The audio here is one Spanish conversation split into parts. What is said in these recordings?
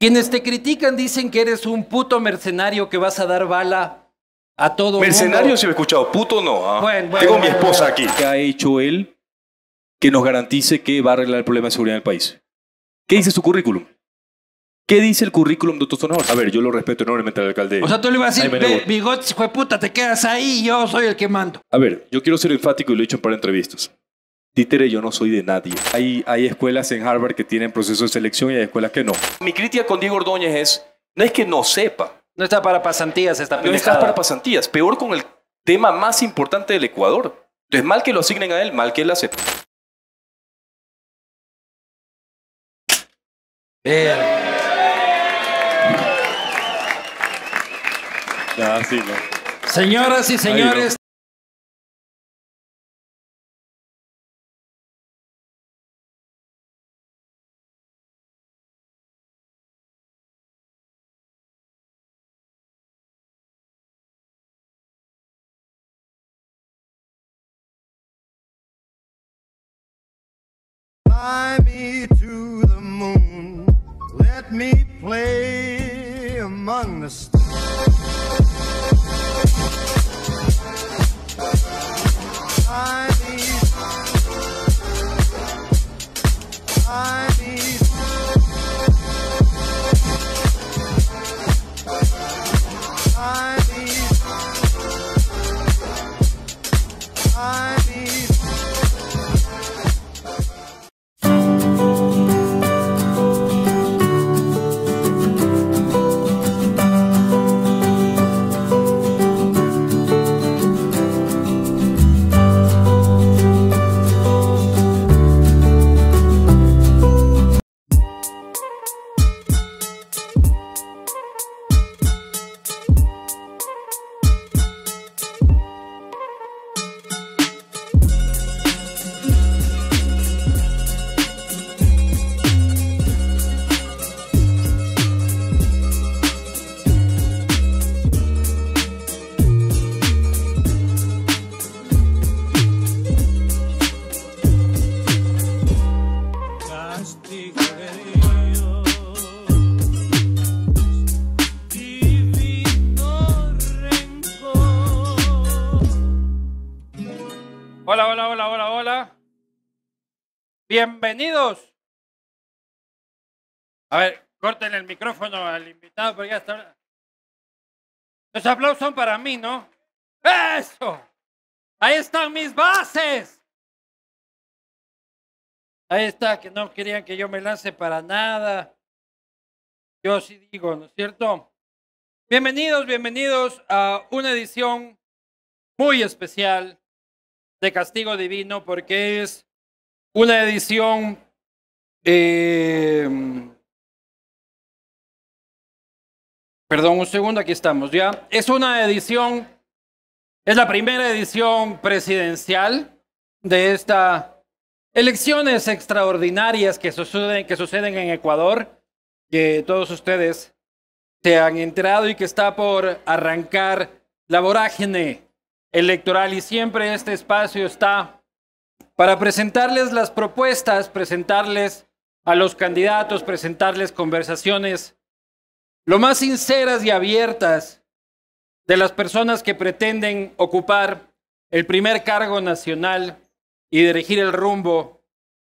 Quienes te critican dicen que eres un puto mercenario que vas a dar bala a todo el mundo. si me he escuchado, puto no. Ah. Tengo mi esposa aquí. ¿Qué ha hecho él que nos garantice que va a arreglar el problema de seguridad del país? ¿Qué dice su currículum? ¿Qué dice el currículum de Tostón A ver, yo lo respeto enormemente al alcalde. O sea, tú le ibas a decir, bigotes, hijo puta, te quedas ahí y yo soy el que mando. A ver, yo quiero ser enfático y lo he hecho en par entrevistas títere yo no soy de nadie. Hay, escuelas en Harvard que tienen proceso de selección y hay escuelas que no. Mi crítica con Diego Ordóñez es, no es que no sepa. No está para pasantías esta pendejada. No está para pasantías. Peor con el tema más importante del Ecuador. Entonces, mal que lo asignen a él, mal que él acepte. Bien. Señoras y señores. Los aplausos son para mí, ¿no? Eso. Ahí están mis bases. Ahí está, que no querían que yo me lance para nada. Yo sí digo, ¿no es cierto? Bienvenidos, bienvenidos a una edición muy especial de Castigo Divino porque es una edición eh, Perdón, un segundo, aquí estamos ya. Es una edición, es la primera edición presidencial de estas elecciones extraordinarias que suceden, que suceden en Ecuador, que todos ustedes se han enterado y que está por arrancar la vorágine electoral. Y siempre este espacio está para presentarles las propuestas, presentarles a los candidatos, presentarles conversaciones lo más sinceras y abiertas de las personas que pretenden ocupar el primer cargo nacional y dirigir el rumbo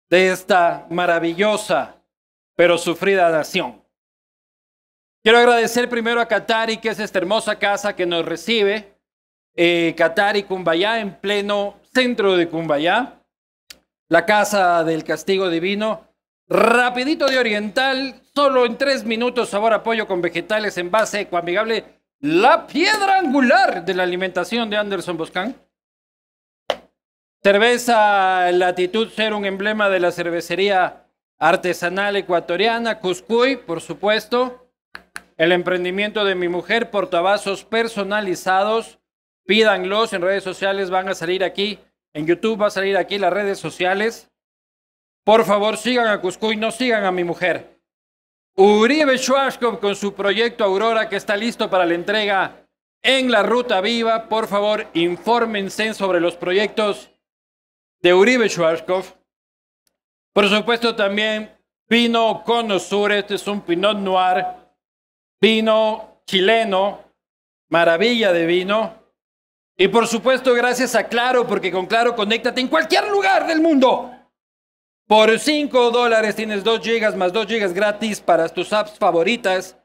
de esta maravillosa pero sufrida nación. Quiero agradecer primero a Qatari, que es esta hermosa casa que nos recibe. Eh, Qatari Cumbayá, en pleno centro de Cumbayá, la casa del castigo divino. Rapidito de Oriental, solo en tres minutos, sabor a pollo con vegetales en base ecoamigable, la piedra angular de la alimentación de Anderson Boscán. Cerveza Latitud ser un emblema de la cervecería artesanal ecuatoriana, Cuscuy, por supuesto. El emprendimiento de mi mujer, portavasos personalizados. Pídanlos en redes sociales, van a salir aquí. En YouTube va a salir aquí las redes sociales. Por favor, sigan a Cusco y no sigan a mi mujer. Uribe Schwarzkopf con su proyecto Aurora que está listo para la entrega en la Ruta Viva. Por favor, infórmense sobre los proyectos de Uribe Schwarzkopf. Por supuesto, también vino con Conosur. Este es un Pinot Noir. vino chileno. Maravilla de vino. Y por supuesto, gracias a Claro, porque con Claro conéctate en cualquier lugar del mundo. Por 5 dólares tienes 2 gigas más 2 gigas gratis para tus apps favoritas.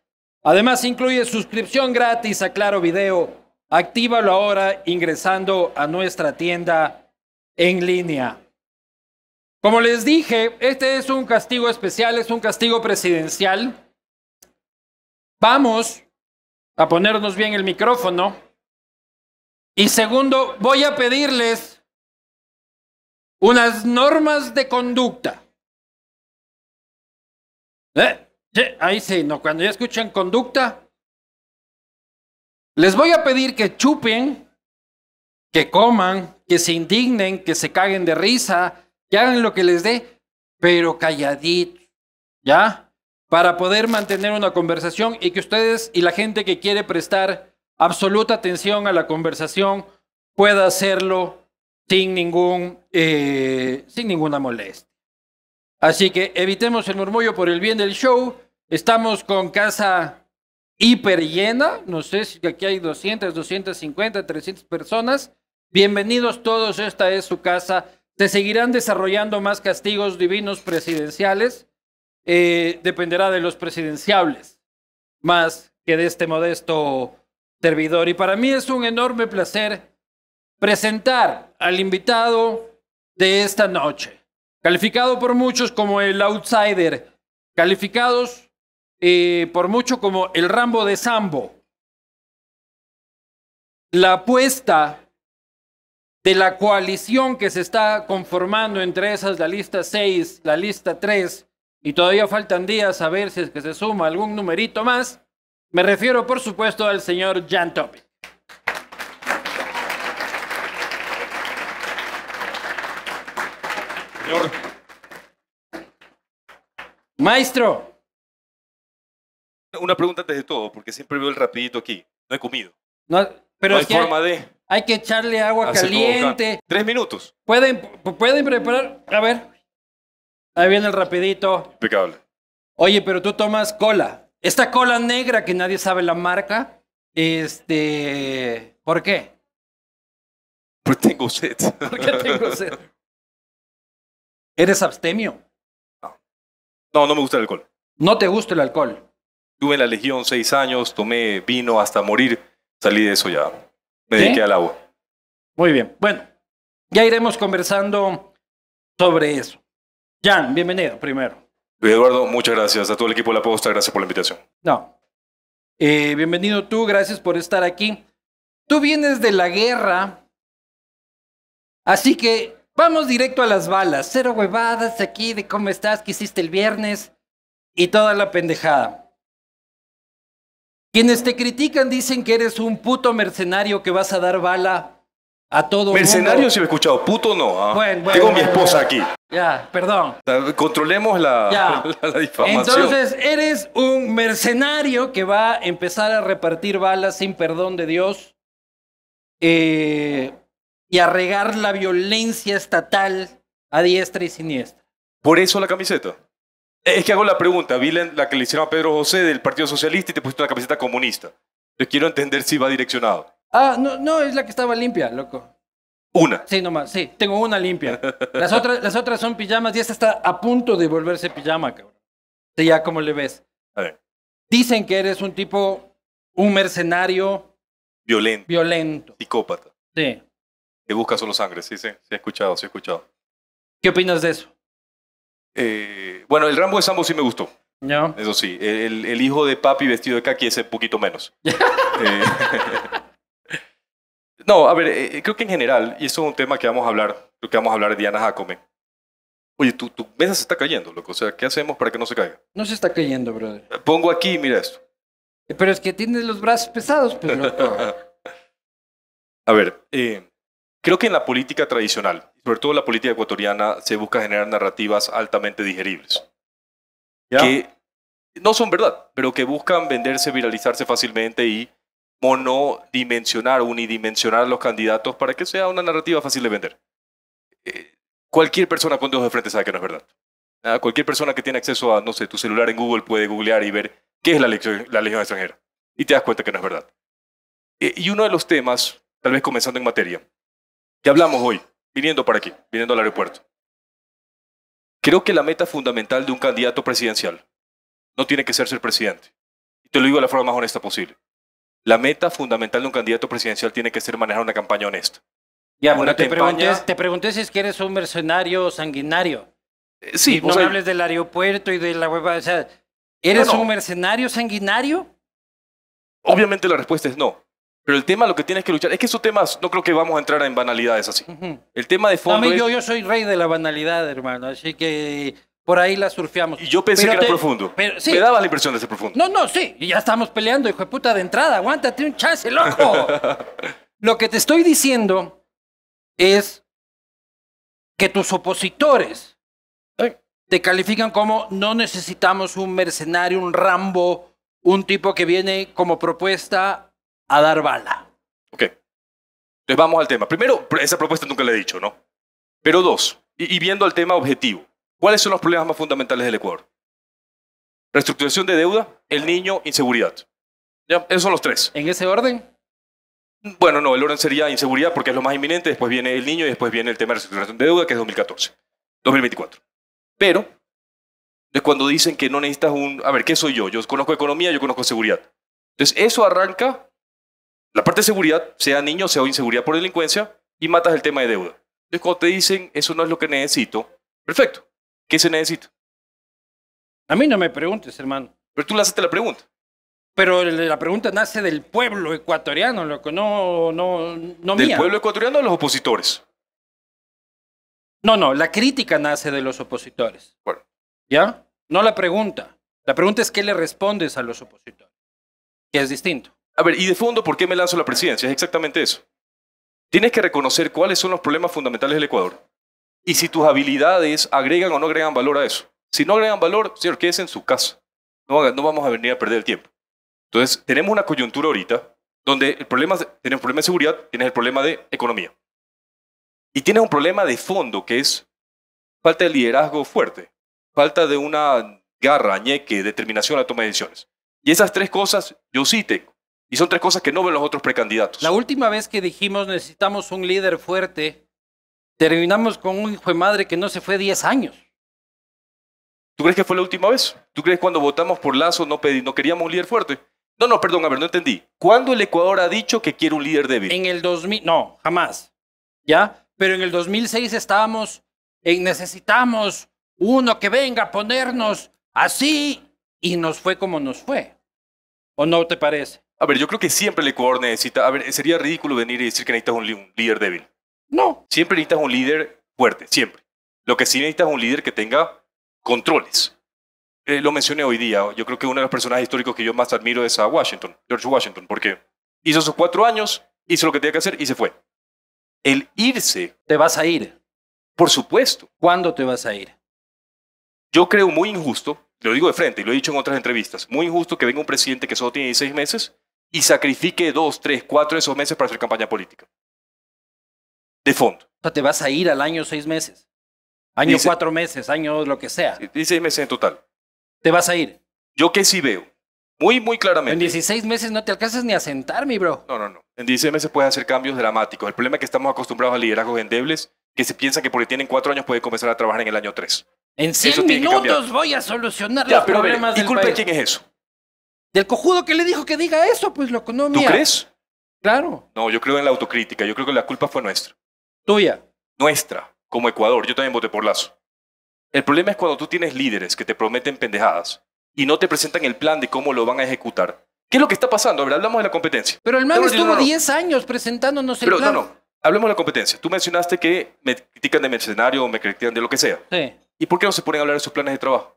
Además incluye suscripción gratis a Claro Video. Actívalo ahora ingresando a nuestra tienda en línea. Como les dije, este es un castigo especial, es un castigo presidencial. Vamos a ponernos bien el micrófono. Y segundo, voy a pedirles unas normas de conducta. Eh, ahí sí, no, cuando ya escuchan conducta, les voy a pedir que chupen, que coman, que se indignen, que se caguen de risa, que hagan lo que les dé, pero calladito, ¿ya? Para poder mantener una conversación y que ustedes y la gente que quiere prestar absoluta atención a la conversación pueda hacerlo sin, ningún, eh, sin ninguna molestia. Así que evitemos el murmullo por el bien del show. Estamos con casa hiper llena. No sé si aquí hay 200, 250, 300 personas. Bienvenidos todos, esta es su casa. Se seguirán desarrollando más castigos divinos presidenciales. Eh, dependerá de los presidenciables, más que de este modesto servidor. Y para mí es un enorme placer presentar al invitado de esta noche, calificado por muchos como el outsider, calificados eh, por muchos como el Rambo de Sambo. La apuesta de la coalición que se está conformando entre esas, la lista 6, la lista 3, y todavía faltan días a ver si es que se suma algún numerito más, me refiero por supuesto al señor Jan Topic. Señor. Maestro. Una pregunta antes de todo, porque siempre veo el rapidito aquí. No he comido. pero hay que que echarle agua caliente. Tres minutos. ¿Pueden, pueden preparar... A ver. Ahí viene el rapidito. Impecable. Oye, pero tú tomas cola. Esta cola negra que nadie sabe la marca. Este... ¿Por qué? Porque tengo sed. ¿Por qué tengo sed? ¿Eres abstemio? No. no, me gusta el alcohol. ¿No te gusta el alcohol? Tuve en la Legión seis años, tomé vino hasta morir, salí de eso ya. Me dediqué al agua. Muy bien. Bueno, ya iremos conversando sobre eso. Jan, bienvenido primero. Eduardo, muchas gracias. A todo el equipo de La Posta, gracias por la invitación. No. Eh, bienvenido tú, gracias por estar aquí. Tú vienes de la guerra, así que Vamos directo a las balas. Cero huevadas aquí de cómo estás, qué hiciste el viernes y toda la pendejada. Quienes te critican dicen que eres un puto mercenario que vas a dar bala a todo Mercenario mundo. si he escuchado, puto no. ¿ah? Tengo mi esposa aquí. Ya, perdón. Controlemos la, la difamación. Entonces, eres un mercenario que va a empezar a repartir balas sin perdón de Dios. Eh, y a la violencia estatal a diestra y siniestra. ¿Por eso la camiseta? Es que hago la pregunta, vi la, que le hicieron a Pedro José del Partido Socialista y te pusiste una camiseta comunista. Yo quiero entender si va direccionado. Ah, no, no, es la que estaba limpia, loco. Una. Sí, nomás, sí, tengo una limpia. Las otras, las otras son pijamas y esta está a punto de volverse pijama, cabrón. Sí, ya como le ves. A ver. Dicen que eres un tipo, un mercenario. Violento. Violento. Psicópata. Sí. Que busca solo sangre, sí, sí, sí, he escuchado, sí he escuchado. ¿Qué opinas de eso? Eh, bueno, el Rambo de Sambo sí me gustó. No. Eso sí, el, hijo de papi vestido de kaki es un poquito menos. Eh, no, a ver, eh, creo que en general, y eso es un tema que vamos a hablar, lo que vamos a hablar de Diana Jacome. Oye, tu, tu mesa se está cayendo, loco. O sea, ¿qué hacemos para que no se caiga? No se está cayendo, brother. Eh, pongo aquí, mira esto. Pero es que tienes los brazos pesados, pero pues, a ver, eh, Creo que en la política tradicional, sobre todo en la política ecuatoriana, se busca generar narrativas altamente digeribles. ¿Ya? Que no son verdad, pero que buscan venderse, viralizarse fácilmente y monodimensionar, unidimensionar a los candidatos para que sea una narrativa fácil de vender. Eh, cualquier persona con dedos de frente sabe que no es verdad. Ah, cualquier persona que tiene acceso a, no sé, tu celular en Google puede googlear y ver qué es la, legión, extranjera. Y te das cuenta que no es verdad. Eh, y uno de los temas, tal vez comenzando en materia, hablamos hoy? Viniendo para aquí, viniendo al aeropuerto. Creo que la meta fundamental de un candidato presidencial no tiene que ser ser presidente. Y te lo digo de la forma más honesta posible. La meta fundamental de un candidato presidencial tiene que ser manejar una campaña honesta. Ya, te, pregunté, si es que eres un mercenario sanguinario. Eh, sí, no hables del aeropuerto y de la web. ¿eres un mercenario sanguinario? Obviamente la respuesta es no. Pero el tema lo que tienes que luchar, es que esos temas, no creo que vamos a entrar en banalidades así. El tema de fondo. yo, soy rey de la banalidad, hermano, así que por ahí la surfeamos. Y yo pensé que era profundo. Me daba la impresión de ser profundo. No, no, sí. Y Ya estamos peleando, hijo de puta, de entrada. Aguántate un chance, loco. Lo que te estoy diciendo es que tus opositores te califican como no necesitamos un mercenario, un Rambo, un tipo que viene como propuesta a dar bala. Ok. Entonces vamos al tema. Primero, esa propuesta nunca la he dicho, ¿no? Pero dos, y, viendo al tema objetivo, ¿cuáles son los problemas más fundamentales del Ecuador? Reestructuración de deuda, el niño, inseguridad. ¿Ya? Esos son los tres. ¿En ese orden? Bueno, no, el orden sería inseguridad porque es lo más inminente, después viene el niño y después viene el tema de reestructuración de deuda, que es 2014, 2024. Pero, es cuando dicen que no necesitas un... A ver, ¿qué soy yo? Yo conozco economía, yo conozco seguridad. Entonces, eso arranca la parte de seguridad, sea niño, sea inseguridad por delincuencia, y matas el tema de deuda. Entonces, cuando te dicen, eso no es lo que necesito, perfecto. ¿Qué se necesita? A mí no me preguntes, hermano. Pero tú le haces la pregunta. Pero la pregunta nace del pueblo ecuatoriano, lo no, no, no ¿Del pueblo ecuatoriano o los opositores? No, no, la crítica nace de los opositores. Bueno. ¿Ya? No la pregunta. La pregunta es qué le respondes a los opositores, que es distinto. A ver, y de fondo, ¿por qué me lanzo a la presidencia? Es exactamente eso. Tienes que reconocer cuáles son los problemas fundamentales del Ecuador. Y si tus habilidades agregan o no agregan valor a eso. Si no agregan valor, señor, quédese en su casa. No, vamos a venir a perder el tiempo. Entonces, tenemos una coyuntura ahorita donde el problema, tienes un problema de seguridad, tienes el problema de economía. Y tienes un problema de fondo que es falta de liderazgo fuerte, falta de una garra, ñeque, determinación a la toma de decisiones. Y esas tres cosas yo sí tengo. Y son tres cosas que no ven los otros precandidatos. La última vez que dijimos necesitamos un líder fuerte, terminamos con un hijo de madre que no se fue 10 años. ¿Tú crees que fue la última vez? ¿Tú crees que cuando votamos por Lazo no, pedí, no queríamos un líder fuerte? No, no, perdón, a ver, no entendí. ¿Cuándo el Ecuador ha dicho que quiere un líder débil? En el 2000, no, jamás. ¿Ya? Pero en el 2006 estábamos en necesitamos uno que venga a ponernos así y nos fue como nos fue. ¿O no te parece? A ver, yo creo que siempre el Ecuador necesita. A ver, sería ridículo venir y decir que necesitas un, líder débil. No, siempre necesitas un líder fuerte, siempre. Lo que sí necesitas es un líder que tenga controles. Eh, lo mencioné hoy día. Yo creo que uno de los personajes históricos que yo más admiro es a Washington, George Washington, porque hizo sus cuatro años, hizo lo que tenía que hacer y se fue. El irse. Te vas a ir. Por supuesto. ¿Cuándo te vas a ir? Yo creo muy injusto, lo digo de frente y lo he dicho en otras entrevistas, muy injusto que venga un presidente que solo tiene 16 meses y sacrifique dos, tres, cuatro de esos meses para hacer campaña política. De fondo. O sea, te vas a ir al año seis meses. Año cuatro meses, año lo que sea. Dieciséis meses en total. Te vas a ir. Yo que sí veo. Muy, muy claramente. En 16 meses no te alcanzas ni a sentar, mi bro. No, no, no. En 16 meses puedes hacer cambios dramáticos. El problema es que estamos acostumbrados a liderazgos endebles que se piensan que porque tienen cuatro años pueden comenzar a trabajar en el año tres. En 100 minutos voy a solucionar los problemas de quién es eso? el cojudo que le dijo que diga eso, pues loco, no ¿Tú crees? Claro. No, yo creo en la autocrítica. Yo creo que la culpa fue nuestra. Tuya. Nuestra, como Ecuador. Yo también voté por Lazo. El problema es cuando tú tienes líderes que te prometen pendejadas y no te presentan el plan de cómo lo van a ejecutar. ¿Qué es lo que está pasando? A ver, hablamos de la competencia. Pero el man estuvo 10 años presentándonos el Pero, No, no. Hablemos de la competencia. Tú mencionaste que me critican de mercenario o me critican de lo que sea. Sí. ¿Y por qué no se ponen a hablar de sus planes de trabajo?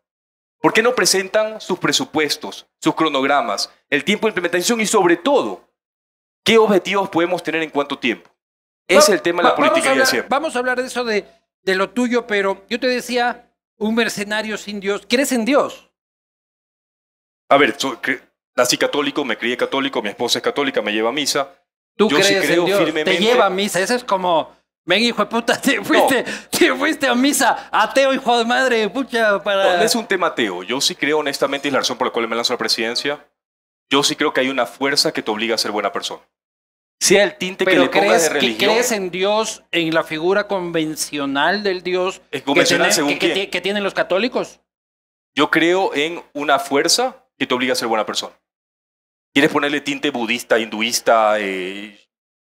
¿Por qué no presentan sus presupuestos, sus cronogramas, el tiempo de implementación y sobre todo, qué objetivos podemos tener en cuánto tiempo? Es el tema de la política y a, hablar, vamos a hablar de eso de, lo tuyo, pero yo te decía, un mercenario sin Dios, ¿crees en Dios? A ver, nací católico, me crié católico, mi esposa es católica, me lleva a misa. Tú crees en Dios, firmemente. te lleva a misa, eso es como Ven, hijo de puta, te fuiste, te fuiste a misa, ateo, hijo de madre, pucha, para... No, es un tema ateo. Yo sí creo, honestamente, es la razón por la cual me lanzo a la presidencia. Yo sí creo que hay una fuerza que te obliga a ser buena persona. Sea el tinte que le pongas crees, de religión. ¿Crees en Dios, en la figura convencional del Dios que, tienen los católicos? Yo creo en una fuerza que te obliga a ser buena persona. Quieres ponerle tinte budista, hinduista, eh,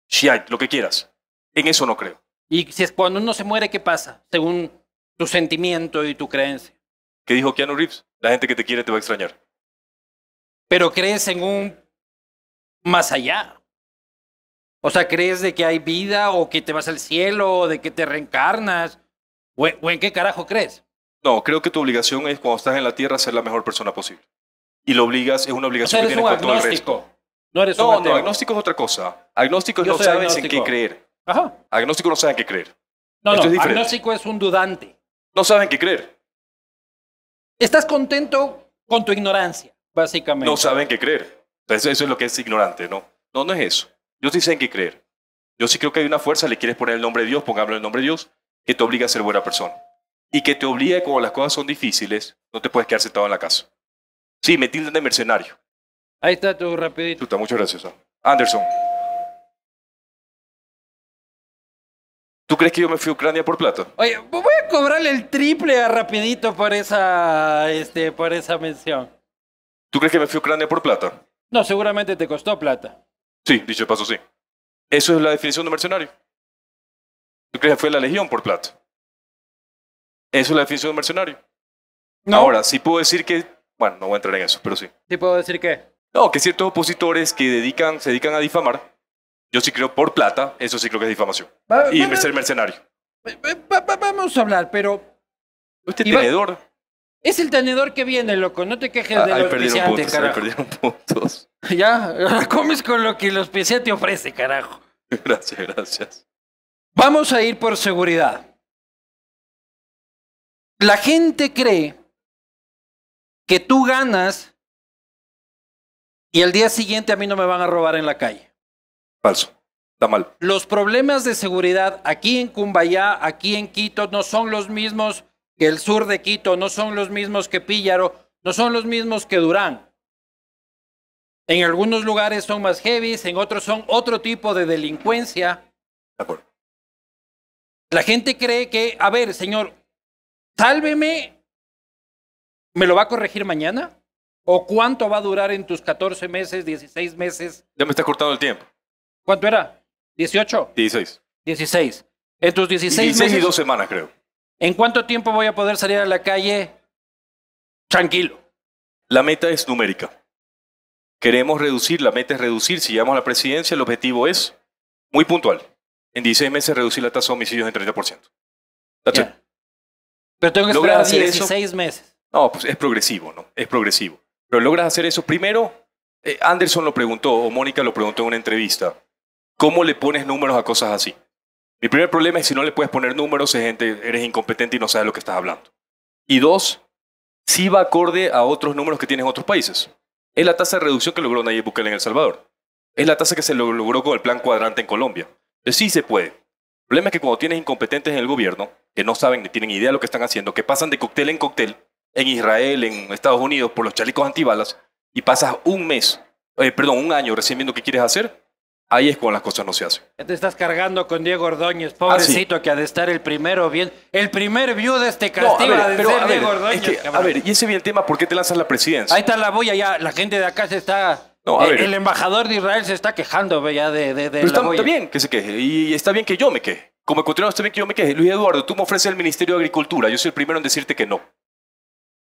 shiite, lo que quieras. En eso no creo. Y si es cuando uno se muere, ¿qué pasa? Según tu sentimiento y tu creencia. ¿Qué dijo Keanu Reeves? La gente que te quiere te va a extrañar. Pero crees en un más allá. O sea, crees de que hay vida o que te vas al cielo o de que te reencarnas. ¿O, en qué carajo crees? No, creo que tu obligación es cuando estás en la tierra ser la mejor persona posible. Y lo obligas, es una obligación que tiene resto. No eres no, No, agnóstico es otra cosa. Agnóstico es no sabes en qué creer. Ajá. Agnósticos no saben qué creer. No, no, agnóstico es un dudante. No saben qué creer. Estás contento con tu ignorancia, básicamente. No saben qué creer. Pues eso es lo que es ignorante, ¿no? No, no es eso. Yo sí sé en qué creer. Yo sí creo que hay una fuerza, le quieres poner el nombre de Dios, pongámosle el nombre de Dios, que te obliga a ser buena persona. Y que te obliga, como las cosas son difíciles, no te puedes quedar sentado en la casa. Sí, me tildan de mercenario. Ahí está tu rapidito. muchas gracias. Anderson. ¿Tú crees que yo me fui a Ucrania por plato? Oye, voy a cobrarle el triple a rapidito por esa, este, por esa mención. ¿Tú crees que me fui a Ucrania por plata? No, seguramente te costó plata. Sí, dicho paso, sí. Eso es la definición de mercenario. ¿Tú crees que fue la legión por plata? Eso es la definición de mercenario. Ahora, sí puedo decir que... Bueno, no voy a entrar en eso, pero sí. ¿Sí puedo decir que? No, que ciertos opositores que dedican, se dedican a difamar yo sí creo por plata, eso sí creo que es difamación. y ser mercenario. vamos a hablar, pero. Este tenedor. Es el tenedor que viene, loco. No te quejes de ah, los perdieron puntos, Ahí perdieron puntos. Ya, comes con lo que los PC te ofrece, carajo. Gracias, gracias. Vamos a ir por seguridad. La gente cree que tú ganas y al día siguiente a mí no me van a robar en la calle. Falso. Está mal. Los problemas de seguridad aquí en Cumbayá, aquí en Quito, no son los mismos que el sur de Quito, no son los mismos que Píllaro, no son los mismos que Durán. En algunos lugares son más heavy, en otros son otro tipo de delincuencia. De acuerdo. La gente cree que, a ver, señor, sálveme, ¿me lo va a corregir mañana? ¿O cuánto va a durar en tus 14 meses, 16 meses? Ya me está cortado el tiempo. ¿Cuánto era? ¿18? 16. 16. En tus 16, 16 meses, y dos semanas, creo. ¿En cuánto tiempo voy a poder salir a la calle tranquilo? La meta es numérica. Queremos reducir, la meta es reducir. Si llegamos a la presidencia, el objetivo es muy puntual. En 16 meses reducir la tasa de homicidios en 30%. Yeah. Pero tengo que esperar 16 meses. No, pues es progresivo, ¿no? Es progresivo. Pero logras hacer eso primero. Eh, Anderson lo preguntó, o Mónica lo preguntó en una entrevista. ¿Cómo le pones números a cosas así? Mi primer problema es si no le puedes poner números, es gente, eres incompetente y no sabes lo que estás hablando. Y dos, si va acorde a otros números que tienen otros países. Es la tasa de reducción que logró Nayib Bukele en El Salvador. Es la tasa que se logró con el plan cuadrante en Colombia. Entonces, sí se puede. El problema es que cuando tienes incompetentes en el gobierno, que no saben ni tienen idea de lo que están haciendo, que pasan de cóctel en cóctel, en Israel, en Estados Unidos, por los chalecos antibalas, y pasas un mes, eh, perdón, un año recién viendo qué quieres hacer, Ahí es cuando las cosas no se hacen. te estás cargando con Diego Ordóñez, pobrecito, ah, que ha de estar el primero bien. El primer view de este castigo a ver, y ese bien el tema, ¿por qué te lanzas la presidencia? Ahí está la boya, ya la gente de acá se está. Eh, el, embajador de Israel se está quejando ve, ya de, está, bien que se queje, y está bien que yo me queje. Como ecuatoriano está bien que yo me queje. Luis Eduardo, tú me ofreces el Ministerio de Agricultura, yo soy el primero en decirte que no.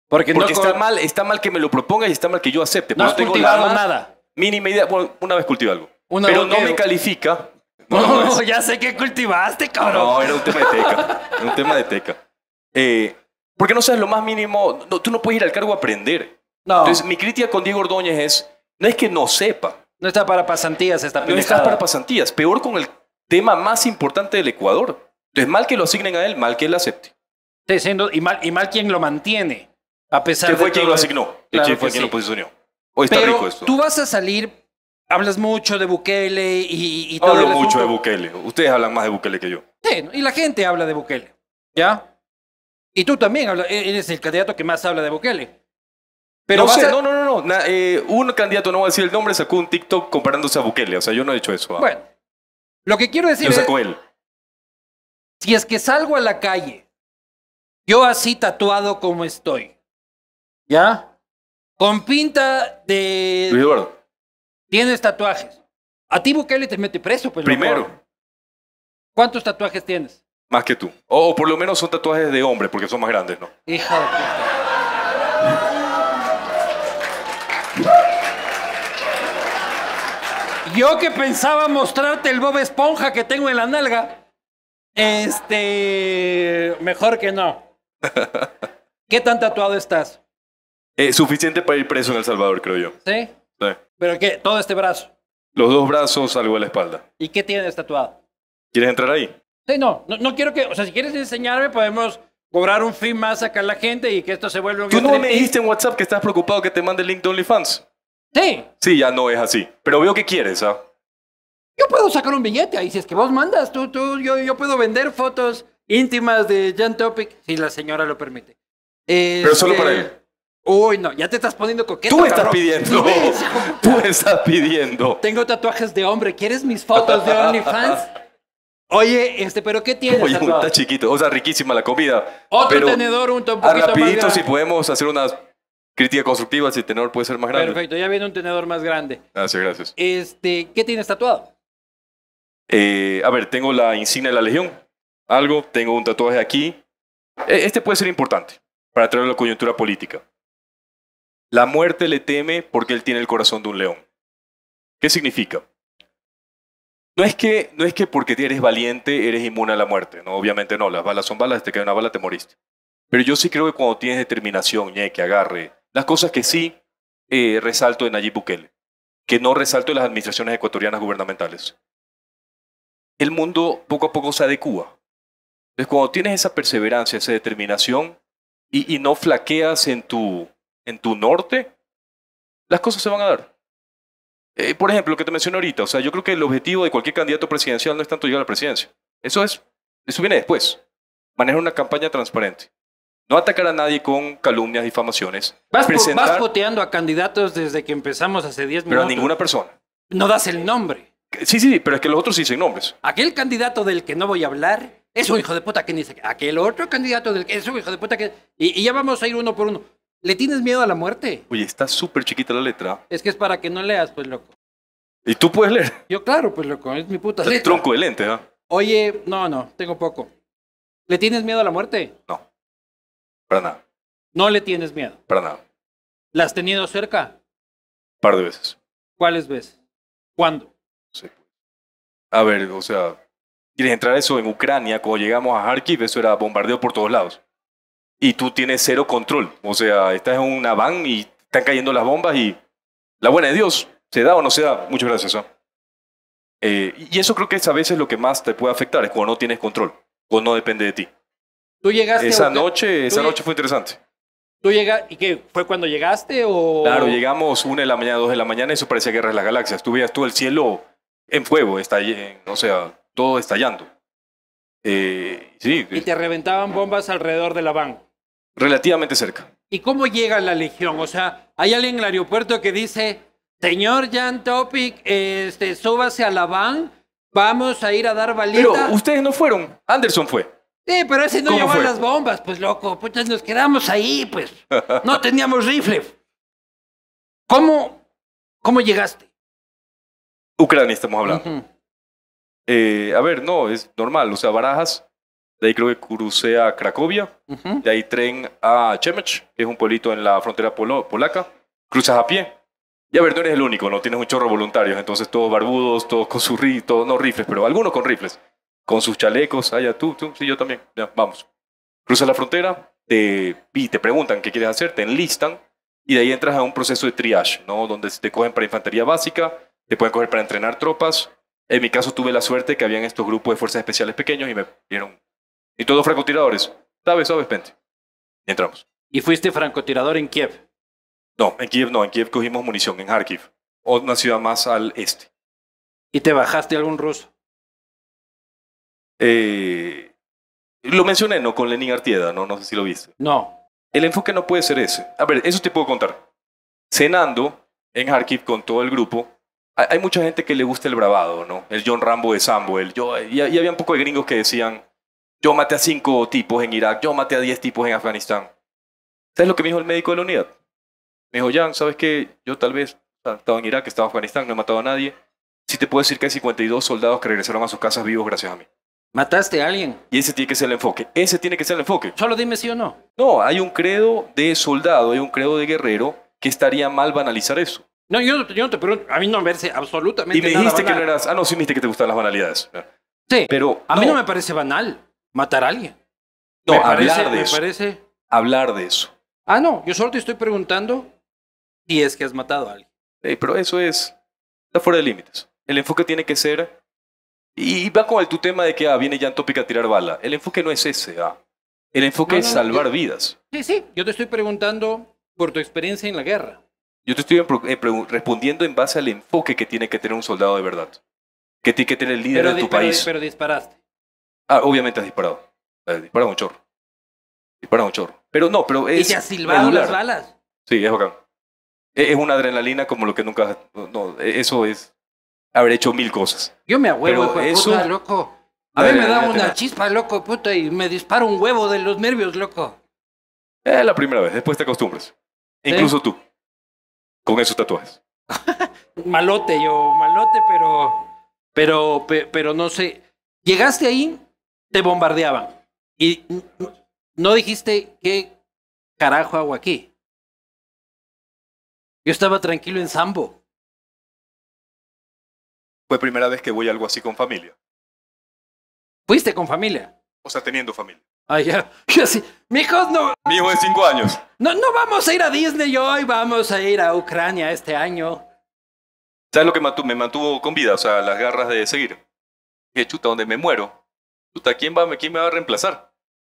Porque, está, mal, está mal que me lo propongas y está mal que yo acepte. No has cultivado nada. Mínima idea. Bueno, una vez cultivo algo pero no me califica. No, ya sé que cultivaste, cabrón. No, era un tema de teca. era un tema de teca. Eh, porque no sabes lo más mínimo. tú no puedes ir al cargo a aprender. Entonces, mi crítica con Diego Ordóñez es: no es que no sepa. No está para pasantías esta persona. No está para pasantías. Peor con el tema más importante del Ecuador. Entonces, mal que lo asignen a él, mal que él acepte. y, mal, quien lo mantiene. A pesar Que fue quien lo asignó? Que fue quien lo posicionó? Hoy está rico esto. Tú vas a salir hablas mucho de Bukele y, y Hablo mucho de Bukele. Ustedes hablan más de Bukele que yo. Sí, y la gente habla de Bukele. ¿Ya? Y tú también hablas, e-, eres el candidato que más habla de Bukele. Pero no, no, no, no, eh, un candidato, no voy a decir el nombre, sacó un TikTok comparándose a Bukele. O sea, yo no he hecho eso. ¿ah? Bueno, lo que quiero decir es... Yo es, él. Si es que salgo a la calle, yo así tatuado como estoy, ¿ya? Con pinta de... Luis Eduardo. Tienes tatuajes. A ti Bukele te mete preso, pues. Primero. ¿Cuántos tatuajes tienes? Más que tú. O, por lo menos son tatuajes de hombre, porque son más grandes, ¿no? Hijo Yo que pensaba mostrarte el Bob Esponja que tengo en la nalga. Este. Mejor que no. ¿Qué tan tatuado estás? Eh, suficiente para ir preso en El Salvador, creo yo. ¿Sí? ¿Pero qué? ¿Todo este brazo? Los dos brazos, algo de la espalda. ¿Y qué tienes tatuado? ¿Quieres entrar ahí? Sí, no, no, quiero que, o sea, si quieres enseñarme podemos cobrar un fin más acá a la gente y que esto se vuelva un... ¿Tú no me dijiste en WhatsApp que estás preocupado que te mande el link de OnlyFans? Sí. Sí, ya no es así. Pero veo que quieres, ¿ah? Yo puedo sacar un billete ahí, si es que vos mandas, tú, tú, yo, yo puedo vender fotos íntimas de Jan Topic, si la señora lo permite. Pero solo para este, él. Uy, no, ya te estás poniendo coqueta. Tú estás pidiendo. Tú estás pidiendo. Tengo tatuajes de hombre. ¿Quieres mis fotos de OnlyFans? Oye, este, pero ¿qué tienes? Oye, está chiquito. O sea, riquísima la comida. Otro tenedor, un poquito rapidito si podemos hacer unas críticas constructivas si el tenedor puede ser más grande. Perfecto, ya viene un tenedor más grande. Gracias, gracias. Este, ¿qué tienes tatuado? Eh, a ver, tengo la insignia de la Legión. Algo, tengo un tatuaje aquí. E, este puede ser importante para traer la coyuntura política. La muerte le teme porque él tiene el corazón de un león. ¿Qué significa? No es que, no es que porque eres valiente eres inmune a la muerte. No, obviamente no. Las balas son balas. Te cae una bala, te moriste. Pero yo sí creo que cuando tienes determinación, ñeque, que agarre. Las cosas que sí eh, resalto en Nayib Bukele, que no resalto en las administraciones ecuatorianas gubernamentales. El mundo poco a poco se adecua. Entonces, cuando tienes esa perseverancia, esa determinación, y no flaqueas en tu, en tu norte, las cosas se van a dar. Eh, por ejemplo, lo que te mencioné ahorita, o sea, yo creo que el objetivo de cualquier candidato presidencial no es tanto llegar a la presidencia. Eso es, eso viene después. Manejar una campaña transparente. No atacar a nadie con calumnias, difamaciones. Vas, presentar, a candidatos desde que empezamos hace 10 minutos. Pero a ninguna persona. No das el nombre. Sí, sí, pero es que los otros dicen nombres. Aquel candidato del que no voy a hablar es un hijo de puta que dice. Aquel otro candidato del que es un hijo de puta que. y ya vamos a ir uno por uno. ¿Le tienes miedo a la muerte? Oye, está súper chiquita la letra. Es que es para que no leas, pues, loco. ¿Y tú puedes leer? Yo, claro, pues, loco, es mi puta letra. Tronco de lente, ¿ah? Oye, no, no, tengo poco. ¿Le tienes miedo a la muerte? No. Para nada. No le tienes miedo. Para nada. ¿La has tenido cerca? Un par de veces. ¿Cuáles veces? ¿Cuándo? Sí. A ver, o sea, ¿quieres entrar eso en Ucrania? Cuando llegamos a Kharkiv, eso era bombardeo por todos lados y tú tienes cero control. O sea, estás en una van y están cayendo las bombas y la buena de Dios, ¿se da o no se da? Muchas gracias. ¿ah? Eh, y eso creo que es a veces lo que más te puede afectar, es cuando no tienes control, cuando no depende de ti. Tú llegaste esa noche, esa noche fue interesante. ¿Tú llegas y qué? ¿Fue cuando llegaste o...? Claro, llegamos una de la mañana, dos de la mañana, y eso parecía Guerra de las Galaxias. Tú veías todo el cielo en fuego, o sea, todo estallando. Eh, sí. Y te eh. reventaban bombas alrededor de la van. Relativamente cerca. ¿Y cómo llega la legión? O sea, hay alguien en el aeropuerto que dice, señor Jan Topic, este, súbase a la van, vamos a ir a dar valida. Pero ustedes no fueron, Anderson fue. Sí, pero ese no llevó las bombas, pues loco, pues nos quedamos ahí, pues. No teníamos rifle. ¿Cómo, cómo llegaste? Ucrania estamos hablando. Eh, a ver, no, es normal, o sea, Barajas de ahí creo que crucé a Cracovia. De ahí tren a Chemech, que es un pueblito en la frontera polaca. Cruzas a pie. Y a ver, no eres el único, no tienes un chorro voluntarios. Entonces todos barbudos, todos con sus rifles, todos no rifles, pero algunos con rifles. Con sus chalecos. allá ah, tú, tú, sí, yo también. Ya, vamos. Cruzas la frontera, te, y te preguntan qué quieres hacer, te enlistan. Y de ahí entras a un proceso de triage, ¿no? Donde te cogen para infantería básica, te pueden coger para entrenar tropas. En mi caso tuve la suerte que habían estos grupos de fuerzas especiales pequeños y me dieron y todos francotiradores. ¿Sabes? ¿Sabes, pente. entramos. ¿Y fuiste francotirador en Kiev? No, en Kiev no. En Kiev cogimos munición, en Kharkiv. O una ciudad más al este. ¿Y te bajaste algún ruso? Eh, lo mencioné, ¿no? Con Lenin Artieda, ¿no? No sé si lo viste. No. El enfoque no puede ser ese. A ver, eso te puedo contar. Cenando en Kharkiv con todo el grupo, hay mucha gente que le gusta el bravado, ¿no? El John Rambo de Sambo, el yo, y, había un poco de gringos que decían, yo maté a cinco tipos en Irak, yo maté a diez tipos en Afganistán. ¿Sabes lo que me dijo el médico de la unidad? Me dijo, Jan, ¿sabes qué? Yo tal vez estaba en Irak, estaba en Afganistán, no he matado a nadie. Si te puedo decir que hay 52 soldados que regresaron a sus casas vivos gracias a mí. ¿Mataste a alguien? Y ese tiene que ser el enfoque. Ese tiene que ser el enfoque. Solo dime sí o no. No, hay un credo de soldado, hay un credo de guerrero que estaría mal banalizar eso. No, yo, no te pregunto, a mí no me parece absolutamente. Y me dijiste que no eras. Ah, no, sí me dijiste que te gustaban las banalidades. Sí. Pero. A mí no me parece banal matar a alguien. No, hablar de eso. Parece... Hablar de eso. Ah, no, yo solo te estoy preguntando si es que has matado a alguien. pero eso es. Está fuera de límites. El enfoque tiene que ser. Y, va con el tu tema de que ah, viene en Topic a tirar bala. El enfoque no es ese. Ah. El enfoque es salvar vidas. Sí, sí. Yo te estoy preguntando por tu experiencia en la guerra. Yo te estoy eh, respondiendo en base al enfoque que tiene que tener un soldado de verdad. Que tiene que tener el líder de tu país. Pero disparaste. Ah, obviamente has disparado. disparado un chorro. dispara un chorro. Pero no, pero es. ¿Y se silbado las balas? Sí, es bacán. E-, es una adrenalina como lo que nunca. No, e-, eso es haber hecho mil cosas. Yo me ahuevo, eso, loco. A mí me da una chispa, loco, puta, y me disparo un huevo de los nervios, loco. Es la primera vez, después te acostumbras. Incluso tú. Con esos tatuajes. malote, yo, malote, pero. Pero, pero no sé. Llegaste ahí te bombardeaban. Y no dijiste qué carajo hago aquí. Yo estaba tranquilo en Sambo. Fue primera vez que voy a algo así con familia. ¿Fuiste con familia? O sea, teniendo familia. Ay, ya. Yo Mi hijo no. Mi hijo de años. No, no vamos a ir a Disney hoy, vamos a ir a Ucrania este año. ¿Sabes lo que me mantuvo con vida? O sea, las garras de seguir. Que chuta, donde me muero, ¿quién, va, ¿quién me va a reemplazar?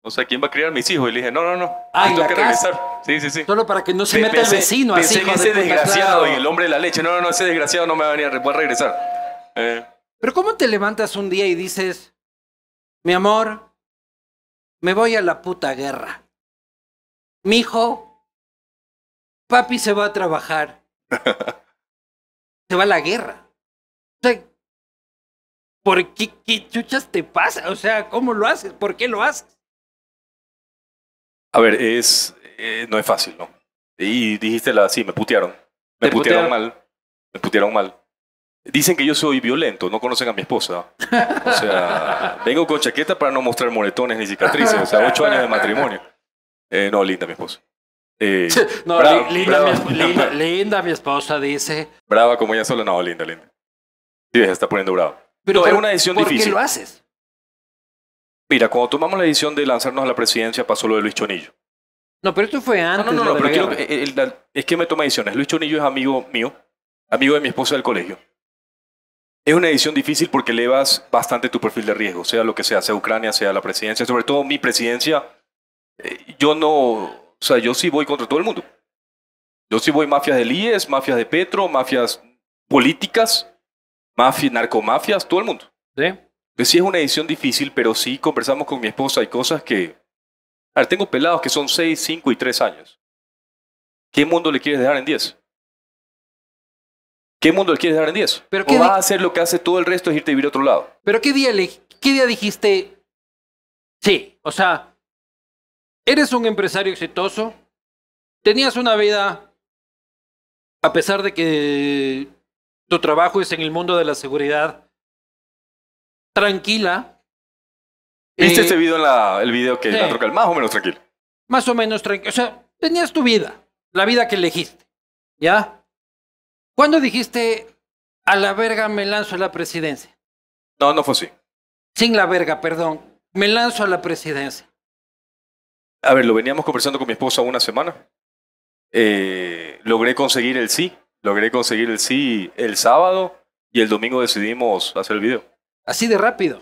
O sea, ¿quién va a criar a mis hijos? Y le dije, no, no, no, ah, tengo que regresar. Sí, sí, sí. Solo para que no se meta el vecino así. que ese desgraciado y el hombre de la leche. No, no, no, ese desgraciado no me va a, a regresar. Eh. Pero ¿cómo te levantas un día y dices, mi amor, me voy a la puta guerra? Mi hijo, papi se va a trabajar. se va a la guerra. O sea, ¿Por qué, qué chuchas te pasa? O sea, ¿cómo lo haces? ¿Por qué lo haces? A ver, es, eh, no es fácil, ¿no? Y dijiste la, sí, me putearon. Me putearon, mal. Me putearon mal. Dicen que yo soy violento, no conocen a mi esposa. O sea, vengo con chaqueta para no mostrar moretones ni cicatrices. O sea, ocho años de matrimonio. Eh, no, linda mi esposa. Eh, no, linda, Mi, linda, mi esposa dice. Brava como ella sola, no, linda, linda. Sí, se está poniendo brava. Pero es una decisión difícil. ¿Por qué lo haces? Mira, cuando tomamos la decisión de lanzarnos a la presidencia pasó lo de Luis Chonillo. No, pero esto fue antes. No, no, no, pero quiero, es que me toma decisiones. Luis Chonillo es amigo mío, amigo de mi esposa del colegio. Es una decisión difícil porque elevas bastante tu perfil de riesgo, sea lo que sea, sea Ucrania, sea la presidencia, sobre todo mi presidencia. Eh, yo no, o sea, yo sí voy contra todo el mundo. Yo sí voy mafias de IES, mafias de Petro, mafias políticas narcomafias, todo el mundo. ¿sí? sí es una edición difícil, pero sí conversamos con mi esposa. Hay cosas que... A tengo pelados que son 6, 5 y 3 años. ¿Qué mundo le quieres dejar en 10? ¿Qué mundo le quieres dejar en 10? ¿O vas a hacer lo que hace todo el resto, es irte a vivir a otro lado? ¿Pero qué día, qué día dijiste, sí, o sea, eres un empresario exitoso, tenías una vida, a pesar de que tu trabajo es en el mundo de la seguridad, tranquila. ¿Viste este ese video, la, el video que Más o menos tranquilo? Más o menos tranquilo. O sea, tenías tu vida, la vida que elegiste. ¿Ya? ¿Cuándo dijiste, a la verga me lanzo a la presidencia? No, no fue así. Sin la verga, perdón. Me lanzo a la presidencia. A ver, lo veníamos conversando con mi esposa una semana. Eh, logré conseguir el sí logré conseguir el sí el sábado y el domingo decidimos hacer el video. Así de rápido.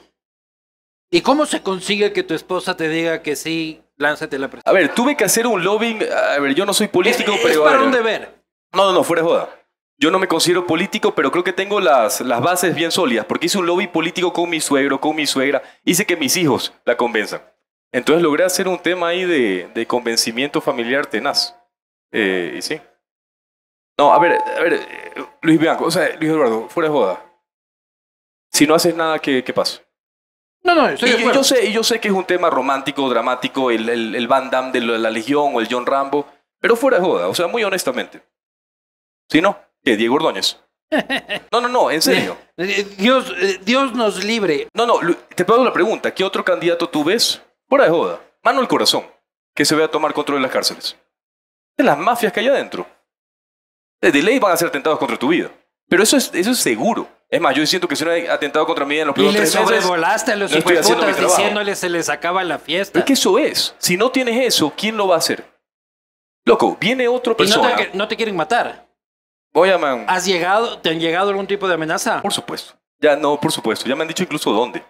¿Y cómo se consigue que tu esposa te diga que sí, lánzate la presión? A ver, tuve que hacer un lobbying. A ver, yo no soy político, pero. Es para un deber. No, no, no, fuera joda. Yo no me considero político, pero creo que tengo las, las bases bien sólidas, porque hice un lobby político con mi suegro, con mi suegra, hice que mis hijos la convenzan. Entonces logré hacer un tema ahí de, de convencimiento familiar tenaz. Eh, y sí. No, a ver, a ver, Luis Bianco, o sea, Luis Eduardo, fuera de joda. Si no haces nada, ¿qué, qué pasa? No, no, estoy yo sé, y yo sé que es un tema romántico, dramático, el, el, el Van Damme de la Legión o el John Rambo, pero fuera de joda, o sea, muy honestamente. Si no, ¿qué? Diego Ordóñez. No, no, no, en serio. Dios, eh, Dios nos libre. No, no, te puedo la pregunta. ¿Qué otro candidato tú ves? Fuera de joda. Mano al corazón. Que se vea tomar control de las cárceles. De las mafias que hay adentro de ley van a ser atentados contra tu vida. Pero eso es, eso es seguro. Es más, yo siento que si no hay atentado contra mí en los primeros tres meses... Y le sobrevolaste a los no diciéndoles que se les acaba la fiesta. es que eso es. Si no tienes eso, ¿quién lo va a hacer? Loco, viene otro persona... ¿Y no te, quieren matar. Voy a... Man. ¿Has llegado, ¿Te han llegado algún tipo de amenaza? Por supuesto. Ya, no, por supuesto. Ya me han dicho incluso dónde.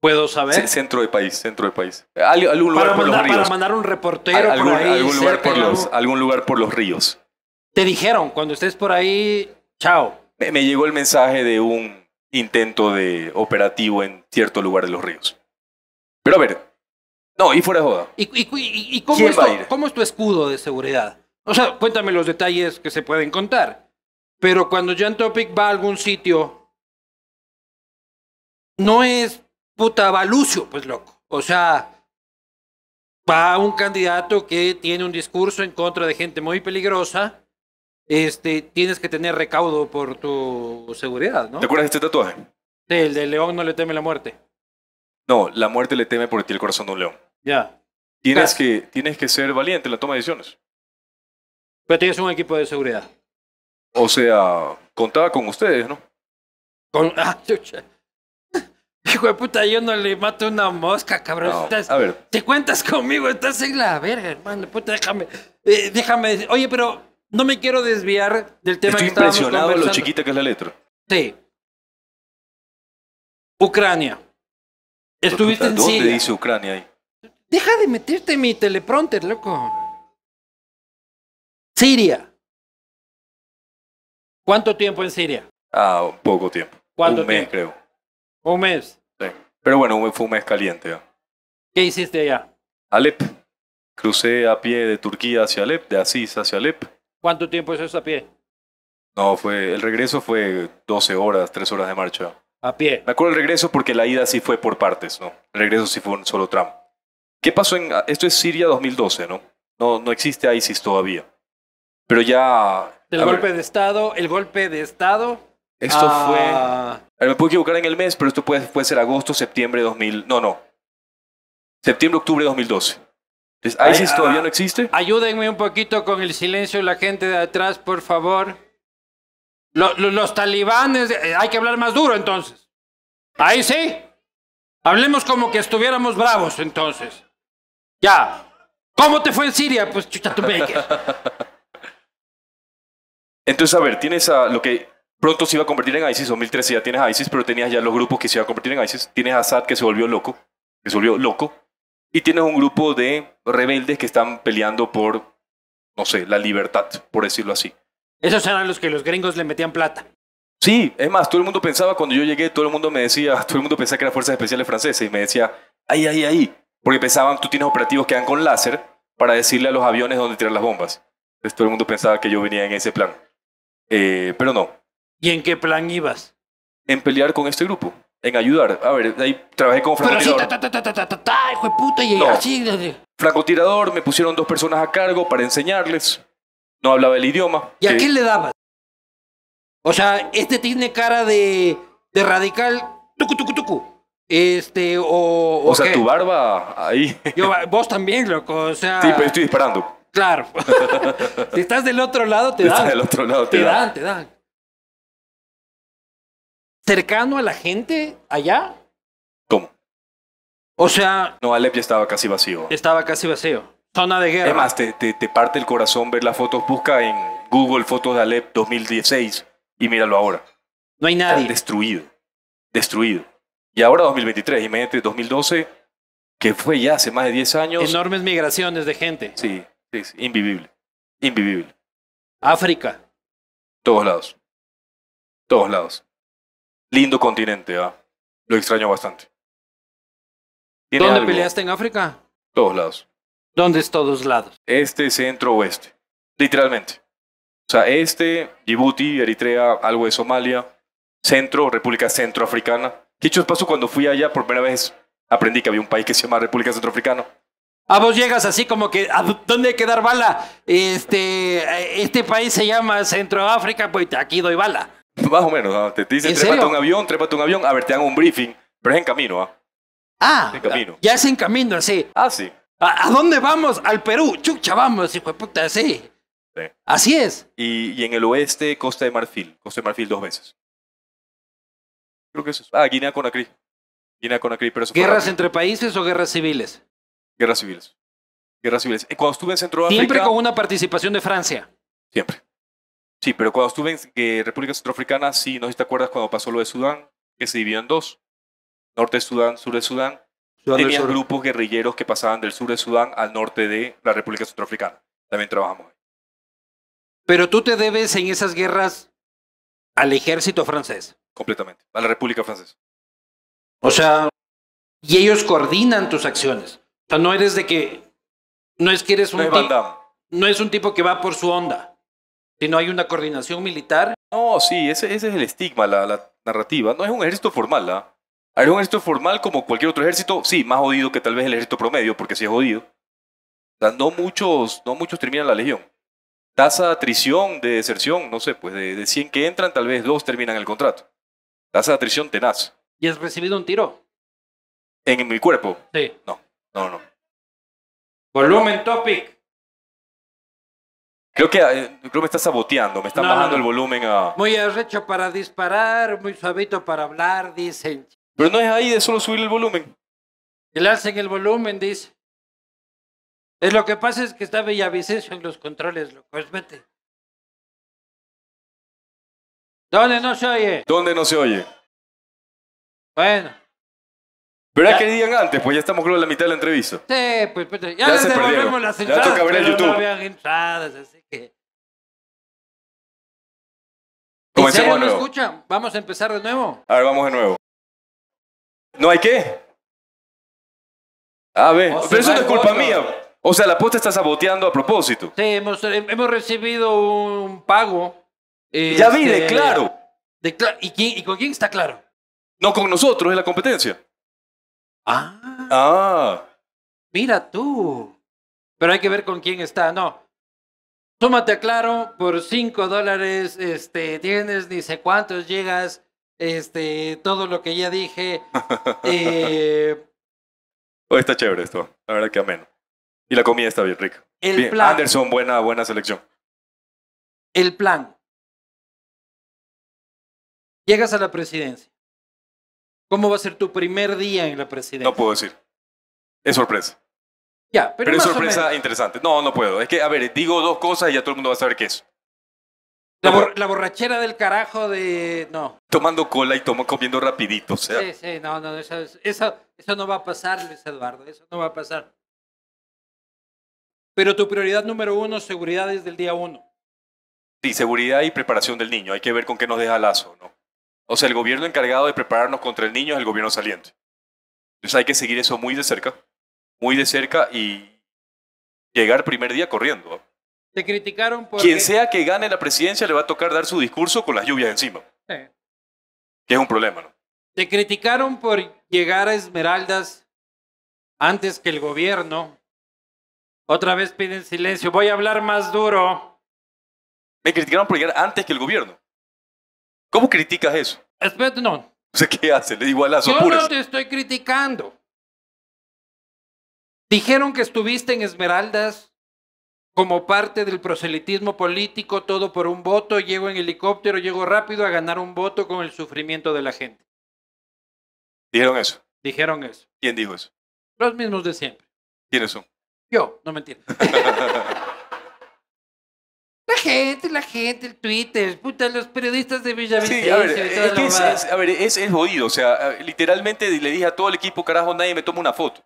¿Puedo saber? centro de país, centro de país. algún lugar para por mandar, los ríos. Para mandar un reportero por ahí algún lugar por los ríos. Te dijeron, cuando estés por ahí, chao. Me, llegó el mensaje de un intento de operativo en cierto lugar de los ríos. Pero a ver, no, y fuera de joda. ¿Y, cómo, es tu, escudo de seguridad? O sea, cuéntame los detalles que se pueden contar. Pero cuando Jan Topic va a algún sitio, no es puta Balucio, pues loco. O sea, va un candidato que tiene un discurso en contra de gente muy peligrosa este, tienes que tener recaudo por tu seguridad, ¿no? ¿Te acuerdas de este tatuaje? el de león no le teme la muerte. No, la muerte le teme por ti el corazón de un león. Ya. Tienes, que, tienes que ser valiente en la toma de decisiones. Pero tienes un equipo de seguridad. O sea, contaba con ustedes, ¿no? Con... Ah, chucha. Hijo de puta, yo no le mato una mosca, cabrón. a ver. Te cuentas conmigo, estás en la verga, hermano. Puta, déjame. Eh, déjame. Oye, pero no me quiero desviar del tema que estábamos impresionado de lo chiquita que es la letra. Sí. Ucrania. Estuviste en ¿Dónde dice Ucrania ahí? Deja de meterte mi teleprompter, loco. Siria. ¿Cuánto tiempo en Siria? Ah, poco tiempo. ¿Cuánto un mes, creo. Un mes. Sí. Pero bueno, fue un mes caliente. ¿Qué hiciste allá? Alep. Crucé a pie de Turquía hacia Alep, de Asís hacia Alep. ¿Cuánto tiempo es eso a pie? No, fue, el regreso fue 12 horas, 3 horas de marcha. A pie. Me acuerdo el regreso porque la ida sí fue por partes, ¿no? El regreso sí fue un solo tramo. ¿Qué pasó en, ah, esto es Siria 2012, ¿no? No, no existe ISIS todavía. Pero ya... El golpe de Estado, el golpe de Estado. Esto ah. fue... me puedo equivocar en el mes, pero esto puede, ser agosto, septiembre 2000... No, no. Septiembre, octubre 2012. ¿ISIS todavía ah, no existe? Ayúdenme un poquito con el silencio de la gente de atrás, por favor. los talibanes, eh, hay que hablar más duro entonces. Ahí sí. Hablemos como que estuviéramos bravos entonces. Ya. ¿Cómo te fue en Siria? Pues chucha tu Entonces, a ver, tienes a lo que pronto se iba a convertir en ISIS, o 2013 ya tienes ISIS, pero tenías ya los grupos que se iban a convertir en ISIS. Tienes a Assad que se volvió loco, que se volvió loco y tienes un grupo de rebeldes que están peleando por, no sé, la libertad, por decirlo así. Esos eran los que los gringos le metían plata. Sí, es más, todo el mundo pensaba, cuando yo llegué, todo el mundo me decía, todo el mundo pensaba que eran fuerzas especiales francesas y me decía, ahí, ahí, ahí. Porque pensaban, tú tienes operativos que dan con láser para decirle a los aviones dónde tirar las bombas. Entonces todo el mundo pensaba que yo venía en ese plan. Eh, pero no. ¿Y en qué plan ibas? En pelear con este grupo en ayudar. A ver, ahí trabajé con francotirador. Pero sí, ta, ta, ta, ta, ta, ta, hijo de puta, y así. Francotirador, me pusieron dos personas a cargo para enseñarles. No hablaba el idioma. ¿Y a quién le dabas? O sea, este tiene cara de, de radical tucu tucu tucu. Este, o. O, sea, tu barba ahí. Yo, vos también, loco. O sea. Sí, pero estoy disparando. Claro. si estás del otro lado, te Si estás del otro lado, te, Te dan, te dan cercano a la gente allá. ¿Cómo? O sea. No, Alep ya estaba casi vacío. Estaba casi vacío. Zona de guerra. Además, te, te, parte el corazón ver las fotos. Busca en Google fotos de Alep 2016 y míralo ahora. No hay nadie. destruido. Destruido. Y ahora 2023, medio 2012, que fue ya hace más de 10 años. Enormes migraciones de gente. Sí, sí, sí invivible. Invivible. África. Todos lados. Todos lados. Lindo continente, ¿ah? Lo extraño bastante. ¿Dónde peleaste en África? Todos lados. ¿Dónde es todos lados? Este, centro, oeste. Literalmente. O sea, este, Djibouti, Eritrea, algo de Somalia, centro, República Centroafricana. Qué hecho paso, cuando fui allá por primera vez, aprendí que había un país que se llama República Centroafricana. A vos llegas así como que, ¿a dónde hay que dar bala? Este, eh, este país se llama Centroáfrica, pues aquí doy bala. Más o menos, ah, te dicen, trépate un avión, trépate un avión, a ver, te dan un briefing, pero es en camino, ¿ah? Ah, ya es en camino, sí. Ah, sí. ¿A, dónde vamos? Al Perú. Chucha, vamos, hijo de puta, sí. Así es. Y, en el oeste, Costa de Marfil. Costa de Marfil dos veces. Creo que eso es. Ah, Guinea Conakry. Guinea Conakry, pero ¿Guerras entre países o guerras civiles? Guerras civiles. Guerras civiles. Eh, cuando estuve en Centroamérica... Siempre con una participación de Francia. Siempre. Sí, pero cuando estuve en eh, República Centroafricana, sí, no sé si te acuerdas cuando pasó lo de Sudán, que se dividió en dos, norte de Sudán, sur de Sudán. había Tenían grupos guerrilleros que pasaban del sur de Sudán al norte de la República Centroafricana. También trabajamos ahí. Pero tú te debes en esas guerras al ejército francés. Completamente, a la República Francesa. O sea, y ellos coordinan tus acciones. O sea, no eres de que. No es que eres un. tipo, no es un tipo que va por su onda. Si no hay una coordinación militar. No, sí, ese, es el estigma, la, narrativa. No es un ejército formal, ¿ah? ¿eh? Es un ejército formal como cualquier otro ejército, sí, más jodido que tal vez el ejército promedio, porque sí es jodido. O sea, no muchos, no muchos terminan la legión. Tasa de atrición, de deserción, no sé, pues de, de 100 que entran, tal vez dos terminan el contrato. Tasa de atrición tenaz. ¿Y has recibido un tiro? ¿En mi cuerpo? Sí. No, no, no. Volumen topic. Creo que, eh, creo que me está saboteando, me está bajando el volumen a... Muy arrecho para disparar, muy suavito para hablar, dicen. Pero no es ahí de solo subir el volumen. El le hacen el volumen, dice. Es lo que pasa es que está Villavicencio en los controles, loco. Vete. ¿Dónde no se oye? ¿Dónde no se oye? Bueno. Pero es que digan antes, pues ya estamos creo la mitad de la entrevista. Sí, pues, pues ya, se devolvemos las entradas. Ya toca ver el YouTube. No entradas Vamos a empezar de nuevo. A ver, vamos de nuevo. ¿No hay qué? A ver, oh, pero eso no es culpa mía. O sea, la apuesta está saboteando a propósito. Sí, hemos, hemos recibido un pago. ya vi, este, de, claro. De, ¿y, ¿Y con quién está claro? No, con nosotros, es la competencia. Ah. Ah. Mira tú. Pero hay que ver con quién está. No, Tómate claro, por 5 dólares este, tienes ni sé cuántos llegas, este, todo lo que ya dije. Eh, está chévere esto, la verdad que ameno. Y la comida está bien rica. El plan. Anderson, buena, buena selección. El plan. Llegas a la presidencia. ¿Cómo va a ser tu primer día en la presidencia? No puedo decir. Es sorpresa pero, es sorpresa interesante. No, no puedo. Es que, a ver, digo dos cosas y ya todo el mundo va a saber qué es. La, borrachera del carajo de... No. Tomando cola y tomo comiendo rapidito, o sea. Sí, sí, no, no, eso, eso, eso no va a pasar, Luis Eduardo, eso no va a pasar. Pero tu prioridad número uno, seguridad desde el día uno. Sí, seguridad y preparación del niño. Hay que ver con qué nos deja lazo, ¿no? O sea, el gobierno encargado de prepararnos contra el niño es el gobierno saliente. Entonces hay que seguir eso muy de cerca muy de cerca y llegar primer día corriendo. Te criticaron por... Quien sea que gane la presidencia le va a tocar dar su discurso con las lluvias encima. Que es un problema, ¿no? Te criticaron por llegar a Esmeraldas antes que el gobierno. Otra vez piden silencio. Voy a hablar más duro. Me criticaron por llegar antes que el gobierno. ¿Cómo criticas eso? Espérate, no. ¿qué hace? Le digo a las Yo no te estoy criticando. Dijeron que estuviste en Esmeraldas como parte del proselitismo político, todo por un voto, llego en helicóptero, llego rápido a ganar un voto con el sufrimiento de la gente. Dijeron eso. Dijeron eso. ¿Quién dijo eso? Los mismos de siempre. ¿Quiénes son? Yo, no me entiendo. la gente, la gente, el Twitter, los periodistas de Villavicencio. Sí, a ver, eh, es, que es jodido. O sea, literalmente le dije a todo el equipo, carajo, nadie me toma una foto.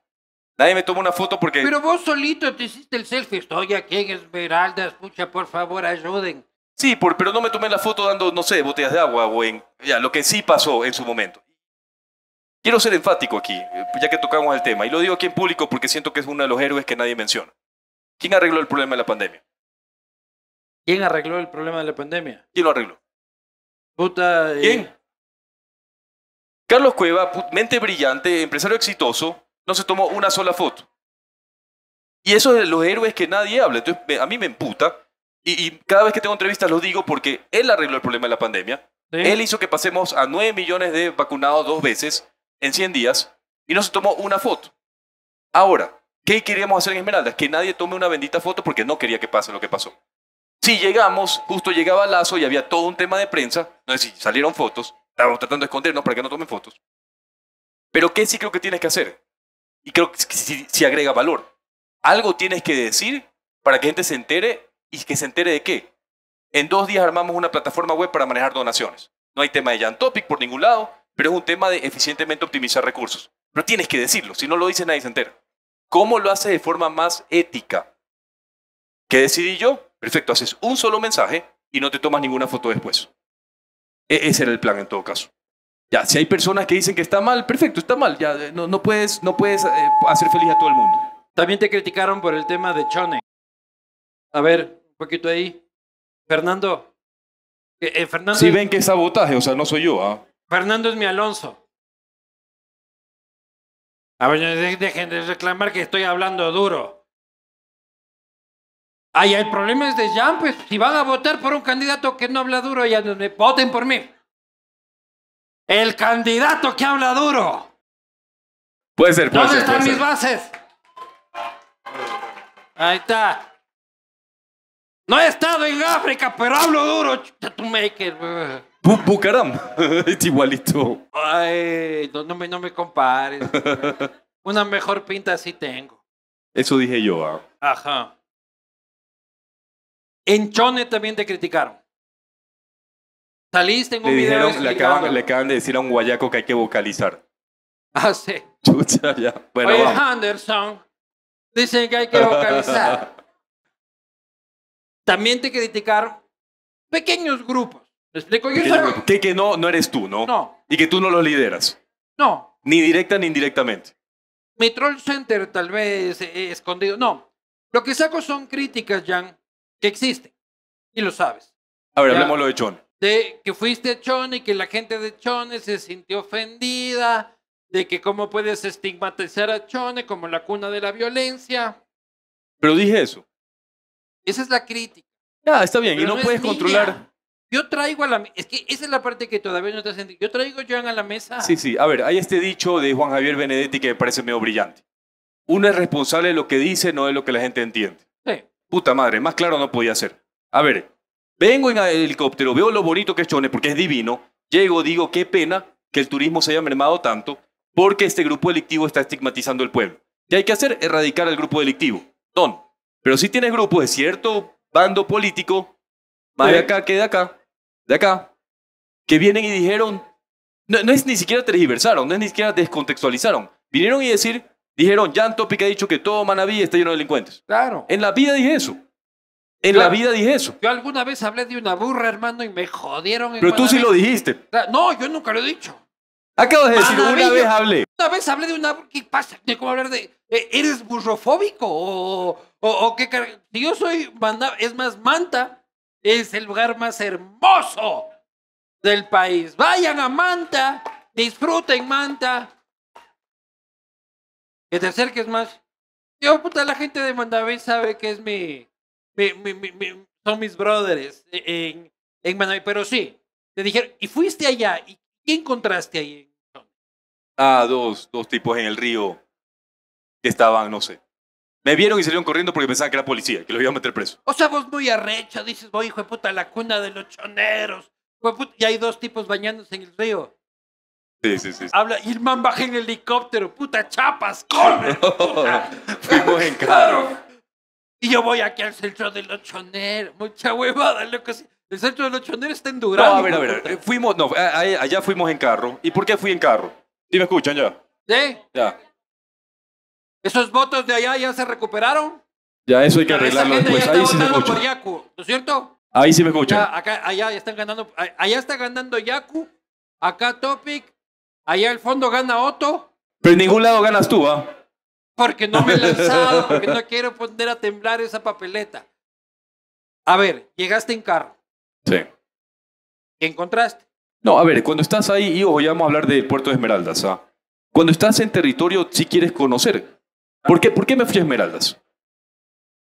Nadie me tomó una foto porque. Pero vos solito te hiciste el selfie. Estoy aquí en Esmeralda, escucha, por favor, ayuden. Sí, pero no me tomé la foto dando, no sé, botellas de agua o en. Ya, lo que sí pasó en su momento. Quiero ser enfático aquí, ya que tocamos el tema, y lo digo aquí en público porque siento que es uno de los héroes que nadie menciona. ¿Quién arregló el problema de la pandemia? ¿Quién arregló el problema de la pandemia? ¿Quién lo arregló? Puta. Eh, ¿Quién? Carlos Cueva, mente brillante, empresario exitoso, no se tomó una sola foto. Y eso de los héroes que nadie habla. Entonces, a mí me emputa. Y, cada vez que tengo entrevistas lo digo porque él arregló el problema de la pandemia. Él hizo que pasemos a 9 millones de vacunados dos veces en 100 días y no se tomó una foto. Ahora, ¿qué queríamos hacer en Esmeraldas? Que nadie tome una bendita foto porque no quería que pase lo que pasó. Si llegamos, justo llegaba Lazo y había todo un tema de prensa, no sé si salieron fotos, estábamos tratando de escondernos para que no tomen fotos. Pero ¿qué sí creo que tienes que hacer? Y creo que si, agrega valor. Algo tienes que decir para que gente se entere y que se entere de qué. En dos días armamos una plataforma web para manejar donaciones. No hay tema de topic por ningún lado, pero es un tema de eficientemente optimizar recursos. Pero tienes que decirlo, si no lo dice nadie se entera. ¿Cómo lo haces de forma más ética? ¿Qué decidí yo? Perfecto, haces un solo mensaje y no te tomas ninguna foto después. E-, ese era el plan en todo caso. Ya, si hay personas que dicen que está mal, perfecto, está mal. Ya, eh, no, no puedes, no puedes eh, hacer feliz a todo el mundo. También te criticaron por el tema de Chone. A ver, un poquito ahí. Fernando. Eh, Fernando si ven que es sabotaje, o sea, no soy yo. Ah. Fernando es mi Alonso. A ver, dejen de reclamar que estoy hablando duro. Ay, el problema es de ya, pues si van a votar por un candidato que no habla duro, ya no, voten por mí. El candidato que habla duro. Puede ser, puede ¿Dónde están mis bases? Ahí está. No he estado en África, pero hablo duro. Tu maker. Bucaram. es igualito. Ay, no, me, no me compares. Una mejor pinta sí tengo. Eso dije yo. Ah. Ajá. En también te criticaron. Saliste tengo un video le, acaban, de decir a un guayaco que hay que vocalizar. Ah, sí. Chucha, ya. Bueno, Anderson, dicen que hay que vocalizar. También te criticaron pequeños grupos. ¿Me explico? Yo que, que no, no eres tú, ¿no? No. Y que tú no los lideras. No. Ni directa ni indirectamente. Mi center tal vez eh, eh, escondido. No. Lo que saco son críticas, Jan, que existen. Y lo sabes. A ver, hablemos lo de Chon de que fuiste Chone y que la gente de Chone se sintió ofendida, de que cómo puedes estigmatizar a Chone como la cuna de la violencia. Pero dije eso. Esa es la crítica. ya está bien, y no, puedes controlar. Yo traigo a la es que esa es la parte que todavía no te has sentido. Yo traigo Joan a la mesa. Sí, sí, a ver, hay este dicho de Juan Javier Benedetti que me parece medio brillante. Uno es responsable de lo que dice, no de lo que la gente entiende. Sí. Puta madre, más claro no podía ser. A ver, Vengo en helicóptero, veo lo bonito que es Chone, porque es divino. Llego, digo, qué pena que el turismo se haya mermado tanto, porque este grupo delictivo está estigmatizando el pueblo. ¿Qué hay que hacer? Erradicar al grupo delictivo. Don. Pero si tienes grupo, de cierto bando político, más de acá que de acá, de acá, que vienen y dijeron, no, es ni siquiera tergiversaron, no es ni siquiera descontextualizaron. Vinieron y decir, dijeron, Jan Topic ha dicho que todo Manaví está lleno de delincuentes. Claro. En la vida dije eso. En la vida dije eso. Yo alguna vez hablé de una burra, hermano, y me jodieron. Pero tú sí lo dijiste. No, yo nunca lo he dicho. Acabo de decir, una vez hablé. Una vez hablé de una burra. ¿Qué pasa? cómo hablar de. Eh, ¿Eres burrofóbico? ¿O, o, qué Si yo soy. Manda... Es más, Manta es el lugar más hermoso del país. Vayan a Manta. Disfruten Manta. Que te acerques más. Yo, puta, la gente de Mandaví sabe que es mi son mis brothers eh, en, en Pero sí, te dijeron, y fuiste allá, ¿y qué encontraste ahí? Ah, dos, dos tipos en el río que estaban, no sé. Me vieron y salieron corriendo porque pensaban que era policía, que los iban a meter preso. O sea, vos muy arrecha, dices, voy, hijo de puta, la cuna de los choneros. y hay dos tipos bañándose en el río. Sí, sí, sí. Habla, y el baja en el helicóptero, puta chapas, corre. Fuimos en carro. Y yo voy aquí al centro del Ochonero. Mucha huevada, loco. El centro del Ochonero está en No, a ver, a ver. Eh, fuimos, no, allá fuimos en carro. ¿Y por qué fui en carro? ¿Sí me escuchan ya? ¿Sí? Ya. ¿Esos votos de allá ya se recuperaron? Ya, eso hay que arreglarlo Ahí sí por Yaku, ¿no es cierto? Ahí sí me escuchan. acá, allá están ganando, allá está ganando Yaku, acá Topic, allá al fondo gana Otto. Pero en ningún lado ganas tú, ¿ah? porque no me he lanzado, porque no quiero poner a temblar esa papeleta. A ver, llegaste en carro. Sí. ¿Qué encontraste? No, a ver, cuando estás ahí, y hoy vamos a hablar del puerto de Esmeraldas. ¿ah? Cuando estás en territorio, si quieres conocer. ¿Por qué, ¿Por qué me fui a Esmeraldas?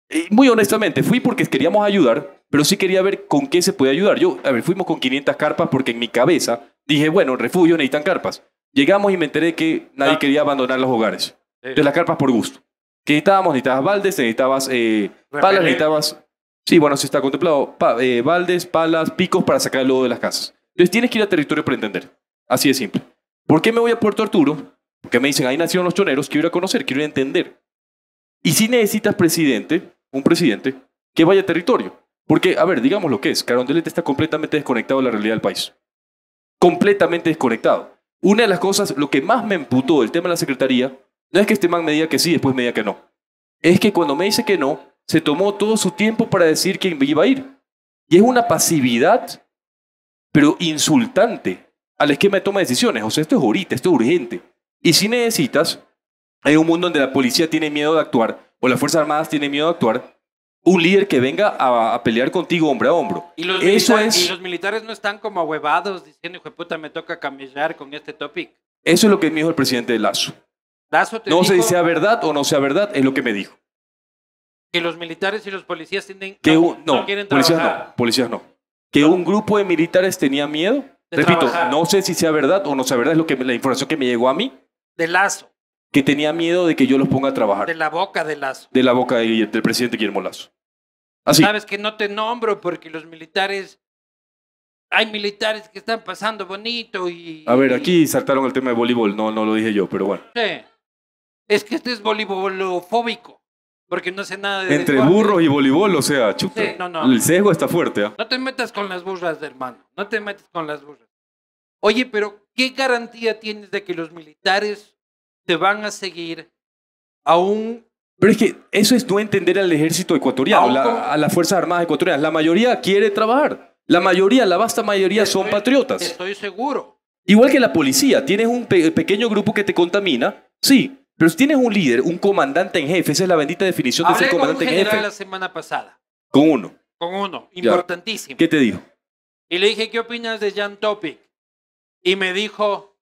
Eh, muy honestamente, fui porque queríamos ayudar, pero sí quería ver con qué se puede ayudar. Yo, a ver, fuimos con 500 carpas porque en mi cabeza dije, bueno, refugio necesitan carpas. Llegamos y me enteré que nadie ah. quería abandonar los hogares de las carpas por gusto. ¿Qué necesitábamos? Necesitabas baldes, necesitabas eh, palas, necesitabas... Sí, bueno, sí está contemplado. Pa, eh, baldes, palas, picos para sacar el lodo de las casas. Entonces tienes que ir a territorio para entender. Así de simple. ¿Por qué me voy a Puerto Arturo? Porque me dicen, ahí nacieron los choneros, quiero ir a conocer, quiero ir a entender. Y si necesitas presidente, un presidente, que vaya a territorio. Porque, a ver, digamos lo que es, Carondelet está completamente desconectado de la realidad del país. Completamente desconectado. Una de las cosas, lo que más me emputó del tema de la secretaría, no es que este man me diga que sí, después me diga que no. Es que cuando me dice que no, se tomó todo su tiempo para decir que iba a ir. Y es una pasividad, pero insultante al esquema de toma de decisiones. O sea, esto es ahorita, esto es urgente. Y si necesitas, en un mundo donde la policía tiene miedo de actuar o las Fuerzas Armadas tienen miedo de actuar, un líder que venga a, pelear contigo hombro a hombro. Y los, eso es, los militares no están como huevados diciendo, hijo puta, me toca caminar con este topic. Eso es lo que me dijo el presidente de Lazo no sé si sea verdad o no sea verdad, es lo que me dijo. Que los militares y los policías tienen, que no, quieren policías no, policías no. Que un grupo de militares tenía miedo. Repito, no sé si sea verdad o no sea verdad, es lo que, la información que me llegó a mí. De Lazo. Que tenía miedo de que yo los ponga a trabajar. De la boca de Lazo. De la boca del presidente Guillermo Lazo. Así. Sabes que no te nombro porque los militares hay militares que están pasando bonito y... A ver, aquí saltaron el tema de voleibol, no, no lo dije yo, pero bueno. Sí es que este es voleibolofóbico. Porque no sé nada de. Entre burros y voleibol, o sea, chuta. El sesgo está fuerte. ¿eh? No te metas con las burras, hermano. No te metas con las burras. Oye, pero ¿qué garantía tienes de que los militares te van a seguir aún pero es que eso es no entender al ejército ecuatoriano, a las Fuerzas Armadas ecuatorianas. La mayoría quiere trabajar. La mayoría, la vasta mayoría son patriotas. Estoy seguro. Igual que la policía, tienes un pequeño grupo que te contamina, sí, pero si tienes un líder, un comandante en jefe, esa es la bendita definición de ser comandante con un en jefe. la semana pasada. Con uno. Con uno, importantísimo. ¿Qué te dijo? Y le dije, ¿qué opinas de Jan Topic? Y me dijo,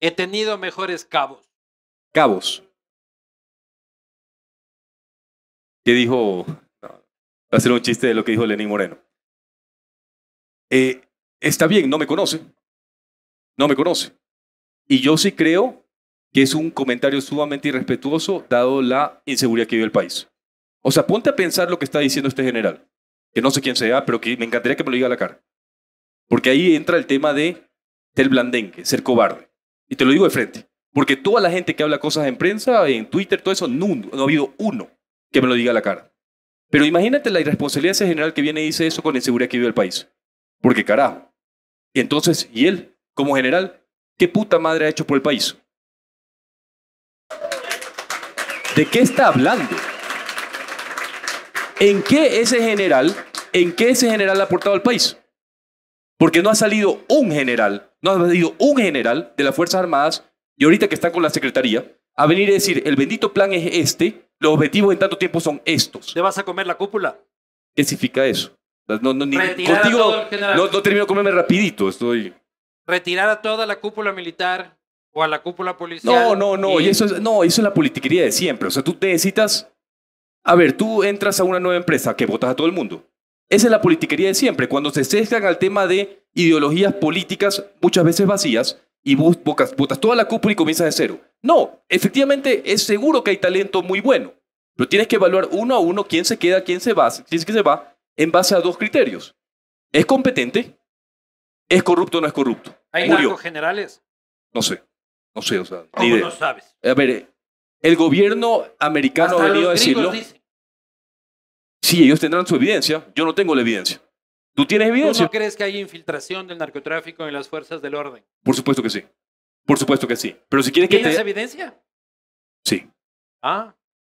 he tenido mejores cabos. Cabos. ¿Qué dijo? va a hacer un chiste de lo que dijo Lenín Moreno. Eh, está bien, no me conoce. No me conoce. Y yo sí creo que es un comentario sumamente irrespetuoso dado la inseguridad que vive el país. O sea, ponte a pensar lo que está diciendo este general, que no sé quién sea, pero que me encantaría que me lo diga a la cara. Porque ahí entra el tema de ser blandengue, ser cobarde. Y te lo digo de frente. Porque toda la gente que habla cosas en prensa, en Twitter, todo eso, no, no ha habido uno que me lo diga a la cara. Pero imagínate la irresponsabilidad de ese general que viene y dice eso con la inseguridad que vive el país. Porque carajo. Entonces, ¿y él, como general, qué puta madre ha hecho por el país? ¿De qué está hablando? ¿En qué ese general, en qué ese general ha aportado al país? Porque no ha salido un general, no ha salido un general de las Fuerzas Armadas, y ahorita que está con la Secretaría, a venir a decir, el bendito plan es este, los objetivos en tanto tiempo son estos. ¿Te vas a comer la cúpula? ¿Qué significa eso? No, no, contigo no, no, termino de comerme rapidito, estoy... Retirar a toda la cúpula militar o a la cúpula policial. No, no, no, eso, es, no eso es la politiquería de siempre. O sea, tú te necesitas. A ver, tú entras a una nueva empresa que votas a todo el mundo. Esa es la politiquería de siempre. Cuando se sesgan al tema de ideologías políticas, muchas veces vacías, y votas, votas toda la cúpula y comienzas de cero. No, efectivamente es seguro que hay talento muy bueno, pero tienes que evaluar uno a uno quién se queda, quién se va, quién se va, en base a dos criterios. ¿Es competente? ¿Es corrupto o no es corrupto? ¿Hay marcos generales? No sé. No sé, o sea. ¿Cómo no sabes? A ver, el gobierno americano ha venido a decirlo. Sí, ellos tendrán su evidencia. Yo no tengo la evidencia. ¿Tú tienes evidencia? ¿Tú crees que hay infiltración del narcotráfico en las fuerzas del orden? Por supuesto que sí. Por supuesto que sí. Pero si quieres que ¿Tienes evidencia? Sí. Ah.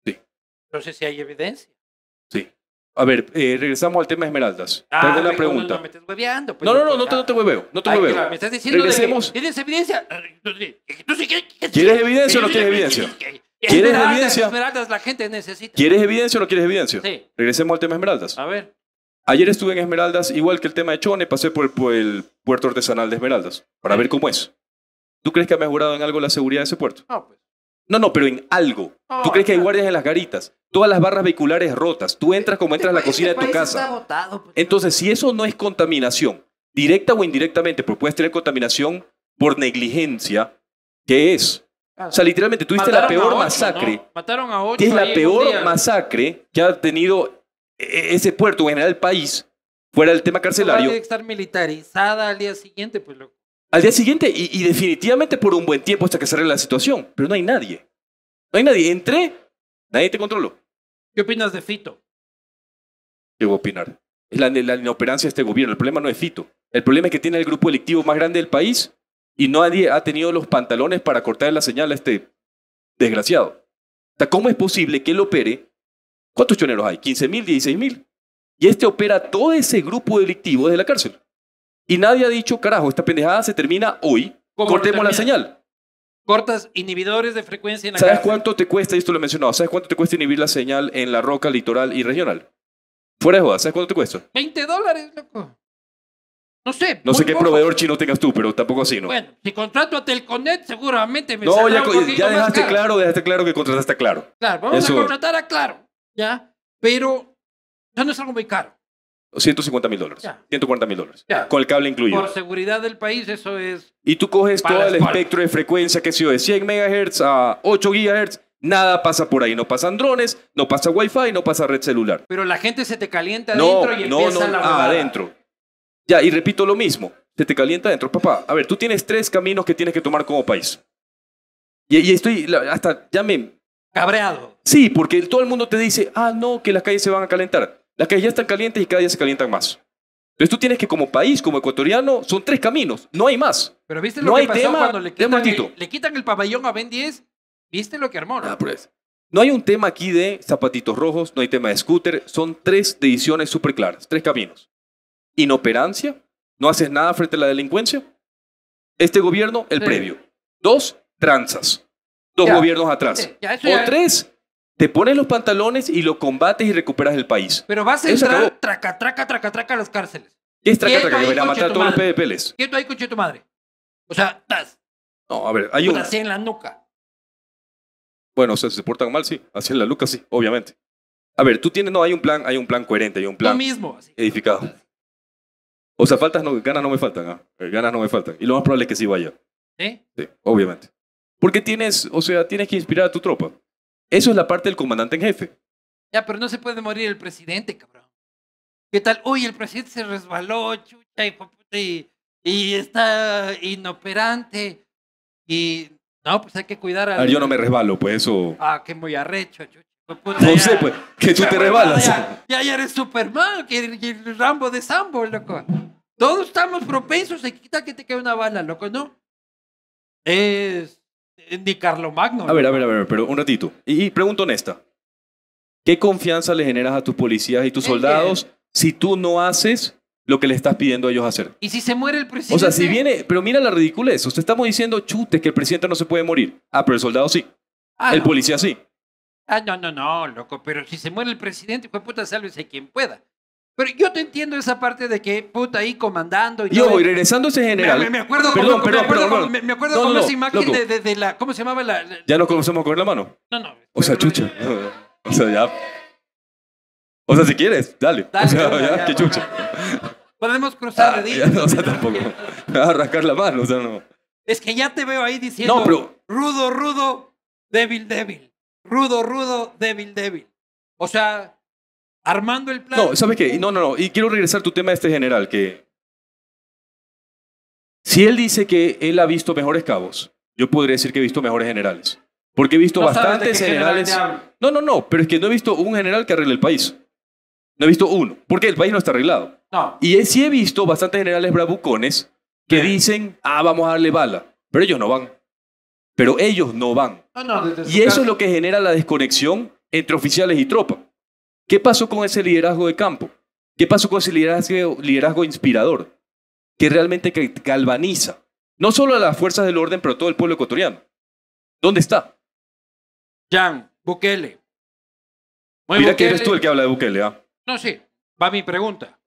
Sí. sé ¿si hay evidencia. Sí. A ver, eh, regresamos al tema de Esmeraldas. Ah, Tengo pregunta. Pues, no, no, no, no, pues, te, no te hueveo. No te Regresemos. evidencia? ¿Quieres evidencia o no quieres evidencia? ¿Quieres evidencia? Esmeraldas la gente necesita. ¿Quieres evidencia o no quieres evidencia? Sí. Regresemos al tema de Esmeraldas. A ver. Ayer estuve en Esmeraldas, igual que el tema de Chone, pasé por el, puerto artesanal de Esmeraldas para ver cómo es. ¿Tú crees que ha mejorado en algo la seguridad de ese puerto? No, pues. No, no, pero en algo. ¿Tú crees que hay guardias en las garitas? todas las barras vehiculares rotas, tú entras como este entras a la este cocina de tu casa. Pues. Entonces, si eso no es contaminación, directa o indirectamente, porque puedes tener contaminación por negligencia, ¿qué es? O sea, literalmente tuviste la peor masacre. Mataron a ocho. es la peor masacre que ha tenido e-, ese puerto, en general el país, fuera del tema carcelario. que estar militarizada al día siguiente, pues, Al día siguiente, y, definitivamente por un buen tiempo hasta que se la situación. Pero no hay nadie. No hay nadie. Entré, nadie te controló. ¿Qué opinas de Fito? ¿Qué voy a opinar? Es la, inoperancia de este gobierno. El problema no es Fito. El problema es que tiene el grupo delictivo más grande del país y nadie ha tenido los pantalones para cortar la señal a este desgraciado. ¿cómo es posible que él opere? ¿Cuántos choneros hay? ¿15 mil? ¿16 mil? Y este opera todo ese grupo delictivo desde la cárcel. Y nadie ha dicho, carajo, esta pendejada se termina hoy, cortemos la señal. Cortas inhibidores de frecuencia en la ¿Sabes cuánto te cuesta? Y esto lo he mencionado. ¿Sabes cuánto te cuesta inhibir la señal en la roca litoral y regional? Fuera de joda, ¿sabes cuánto te cuesta? 20 dólares, loco. No sé. No sé qué proveedor chino tengas tú, pero tampoco así, ¿no? Bueno, si contrato a Telconet, seguramente me No, ya, ya dejaste claro, dejaste claro que contrataste a Claro. Claro, vamos a contratar a Claro, ¿ya? Pero ya no es algo muy caro. 150 mil dólares. 140 mil dólares. Con el cable incluido. Por seguridad del país, eso es. Y tú coges todo el espectro de frecuencia que sido de 100 MHz a 8 GHz. Nada pasa por ahí. No pasan drones, no pasa Wi-Fi, no pasa red celular. Pero la gente se te calienta adentro no, y no, empieza la ah, adentro. Ya, y repito lo mismo. Se te calienta adentro, papá. A ver, tú tienes tres caminos que tienes que tomar como país. Y, y estoy hasta ya me. Cabreado. Sí, porque todo el mundo te dice, ah, no, que las calles se van a calentar las que ya están calientes y cada día se calientan más. Entonces tú tienes que como país, como ecuatoriano, son tres caminos, no hay más. Pero viste lo que hay pasó cuando le quitan, el, le el, pabellón a Ben 10, viste lo que armó. No? Ah, pues. no hay un tema aquí de zapatitos rojos, no hay tema de scooter, son tres decisiones súper claras, tres caminos. Inoperancia, no haces nada frente a la delincuencia. Este gobierno, el previo. Dos, tranzas. Dos gobiernos atrás. o tres, te pones los pantalones y lo combates y recuperas el país. Pero vas a entrar traca, traca, traca, traca a las cárceles. ¿Qué es traca, traca? Que a matar a todos los PDPs. tú ahí, coche tu madre. O sea, estás. No, a ver, hay un. Así en la nuca. Bueno, o sea, si se portan mal, sí. Así en la nuca, sí, obviamente. A ver, tú tienes, no, hay un plan, hay un plan coherente, hay un plan. mismo. Edificado. O sea, faltas no, ganas no me faltan, ¿ah? Eh, ganas no me faltan. Y lo más probable es que sí vaya. ¿Sí? Sí, obviamente. Porque tienes, o sea, tienes que inspirar a tu tropa. Eso es la parte del comandante en jefe. Ya, pero no se puede morir el presidente, cabrón. ¿Qué tal? Uy, el presidente se resbaló, chucha, y, y está inoperante. Y no, pues hay que cuidar a. Ah, yo no me resbalo, pues eso. Ah, qué muy arrecho, chucha. no sé, pues, que tú te resbalas. Ya, ya, eres Superman, que, el Rambo de Sambo, loco. Todos estamos propensos quita que te quede una bala, loco, ¿no? Es eh, ni Magno. A ver, a ver, a ver, pero un ratito. Y, pregunto pregunta honesta. ¿Qué confianza le generas a tus policías y tus soldados si tú no haces lo que le estás pidiendo a ellos hacer? ¿Y si se muere el presidente? O sea, si viene, pero mira la ridiculez. Usted estamos diciendo, chute, que el presidente no se puede morir. Ah, pero el soldado sí. Ah, el policía sí. Ah, no, no, no, loco, pero si se muere el presidente, pues puta, sálvese quien pueda. Pero yo te entiendo esa parte de que puta ahí comandando. Y yo voy regresando a ese general. Me, acuerdo con, me esa imagen de, la. ¿Cómo se llamaba la, Ya nos conocemos a la mano. No, no. O sea, chucha. o sea, ya. O sea, si quieres, dale. dale o sea, ya, qué chucha. Podemos cruzar ah, de día. o sea, tampoco. rascar la mano, o sea, no. Es que ya te veo ahí diciendo. No, pero. Rudo, rudo, débil, débil. Rudo, rudo, débil, débil. O sea, armando el plan. No, ¿sabes qué? No, no, no. Y quiero regresar a tu tema este general, que si él dice que él ha visto mejores cabos, yo podría decir que he visto mejores generales. Porque he visto bastantes generales. no, no, no, pero es que no he visto un general que arregle el país. No he visto uno, porque el país no está arreglado. No. Y sí he visto bastantes generales bravucones que dicen, ah, vamos a darle bala, pero ellos no van. Pero ellos no van. y eso es lo que genera la desconexión entre oficiales y tropa. ¿Qué pasó con ese liderazgo de campo? ¿Qué pasó con ese liderazgo, inspirador? Que realmente galvaniza no solo a las fuerzas del orden, pero todo el pueblo ecuatoriano. ¿Dónde está? Jan, Bukele. Mira que eres tú el que habla de Bukele, ¿ah? No, sí, va mi pregunta.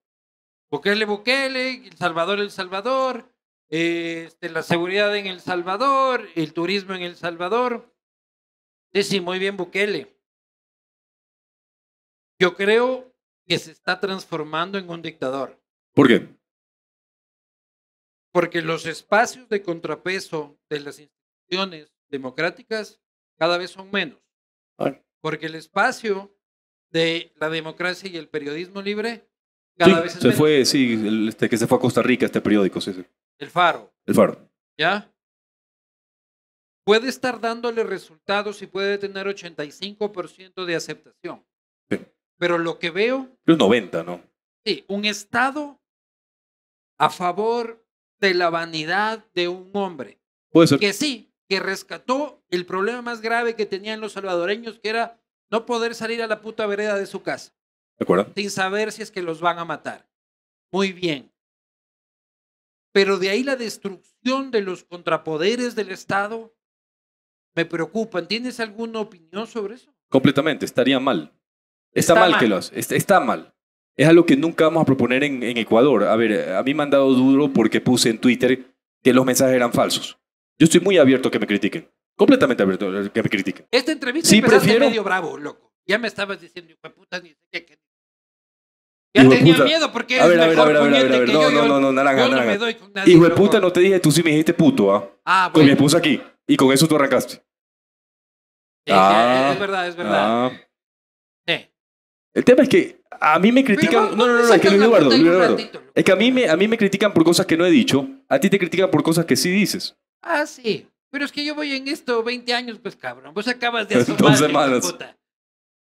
Bukele, Bukele, El Salvador, El Salvador, eh, este, la seguridad en El Salvador, el turismo en El Salvador. Sí, sí, muy bien, Bukele. Yo creo que se está transformando en un dictador. ¿Por qué? Porque los espacios de contrapeso de las instituciones democráticas cada vez son menos. Porque el espacio de la democracia y el periodismo libre cada vez es se fue, sí, este, que se fue a Costa Rica este periódico, sí, sí. El Faro. El Faro. ¿Ya? Puede estar dándole resultados y puede tener 85% de aceptación. Sí. Pero lo que veo... Los 90, ¿no? Sí, un Estado a favor de la vanidad de un hombre. Puede ser. Que sí, que rescató el problema más grave que tenían los salvadoreños, que era no poder salir a la puta vereda de su casa. ¿De Sin saber si es que los van a matar. Muy bien. Pero de ahí la destrucción de los contrapoderes del Estado me preocupa. ¿Tienes alguna opinión sobre eso? Completamente, estaría mal. Está, mal, que lo Está, mal. Es algo que nunca vamos a proponer en, Ecuador. A ver, a mí me han dado duro porque puse en Twitter que los mensajes eran falsos. Yo estoy muy abierto a que me critiquen. Completamente abierto a que me critiquen. Esta entrevista sí, empezaste prefiero... medio bravo, loco. Ya me estabas diciendo, hijo de puta, ni sé Ya tenía miedo porque eres mejor a ver, No, yo, no, no, no, naranja, naranja. No hijo de puta, no te dije, tú sí me dijiste puto, ¿ah? Ah, bueno. Con mi esposa aquí. Y con eso tú arrancaste. ah, es verdad, es verdad. Ah. El tema es que a mí me critican. no, no, no, es que Es que a mí, me, a mí me critican por cosas que no he dicho. A ti te critican por cosas que sí dices. Ah, sí. Pero es que yo voy en esto 20 años, pues cabrón. Vos acabas de hacer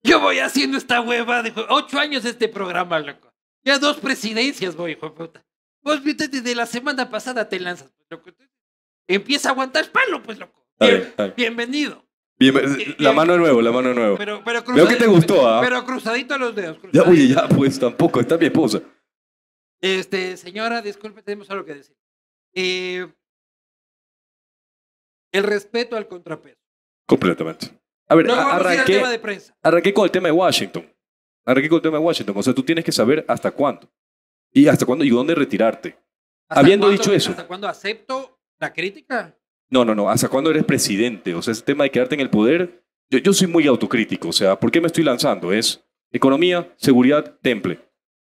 Yo voy haciendo esta hueva de 8 años este programa, loco. Ya dos presidencias voy, hijo de puta. Vos desde la semana pasada te lanzas, pues, loco. Empieza a aguantar palo, pues, loco. Bienvenido. Bien, la mano de nuevo, la mano de nuevo. Pero, pero Veo que te gustó, ¿ah? Pero cruzadito los dedos. Ya, oye, ya, pues tampoco, está mi esposa. Este, señora, disculpe, tenemos algo que decir. Eh, el respeto al contrapeso. Completamente. A ver, arranqué, arranqué con el tema de Washington. Arranqué con el tema de Washington. O sea, tú tienes que saber hasta cuándo. Y hasta cuándo y dónde retirarte. Habiendo dicho eso. ¿Hasta cuándo acepto la crítica? No, no, no. ¿Hasta cuando eres presidente? O sea, ese tema de quedarte en el poder, yo, soy muy autocrítico. O sea, ¿por qué me estoy lanzando? Es economía, seguridad, temple.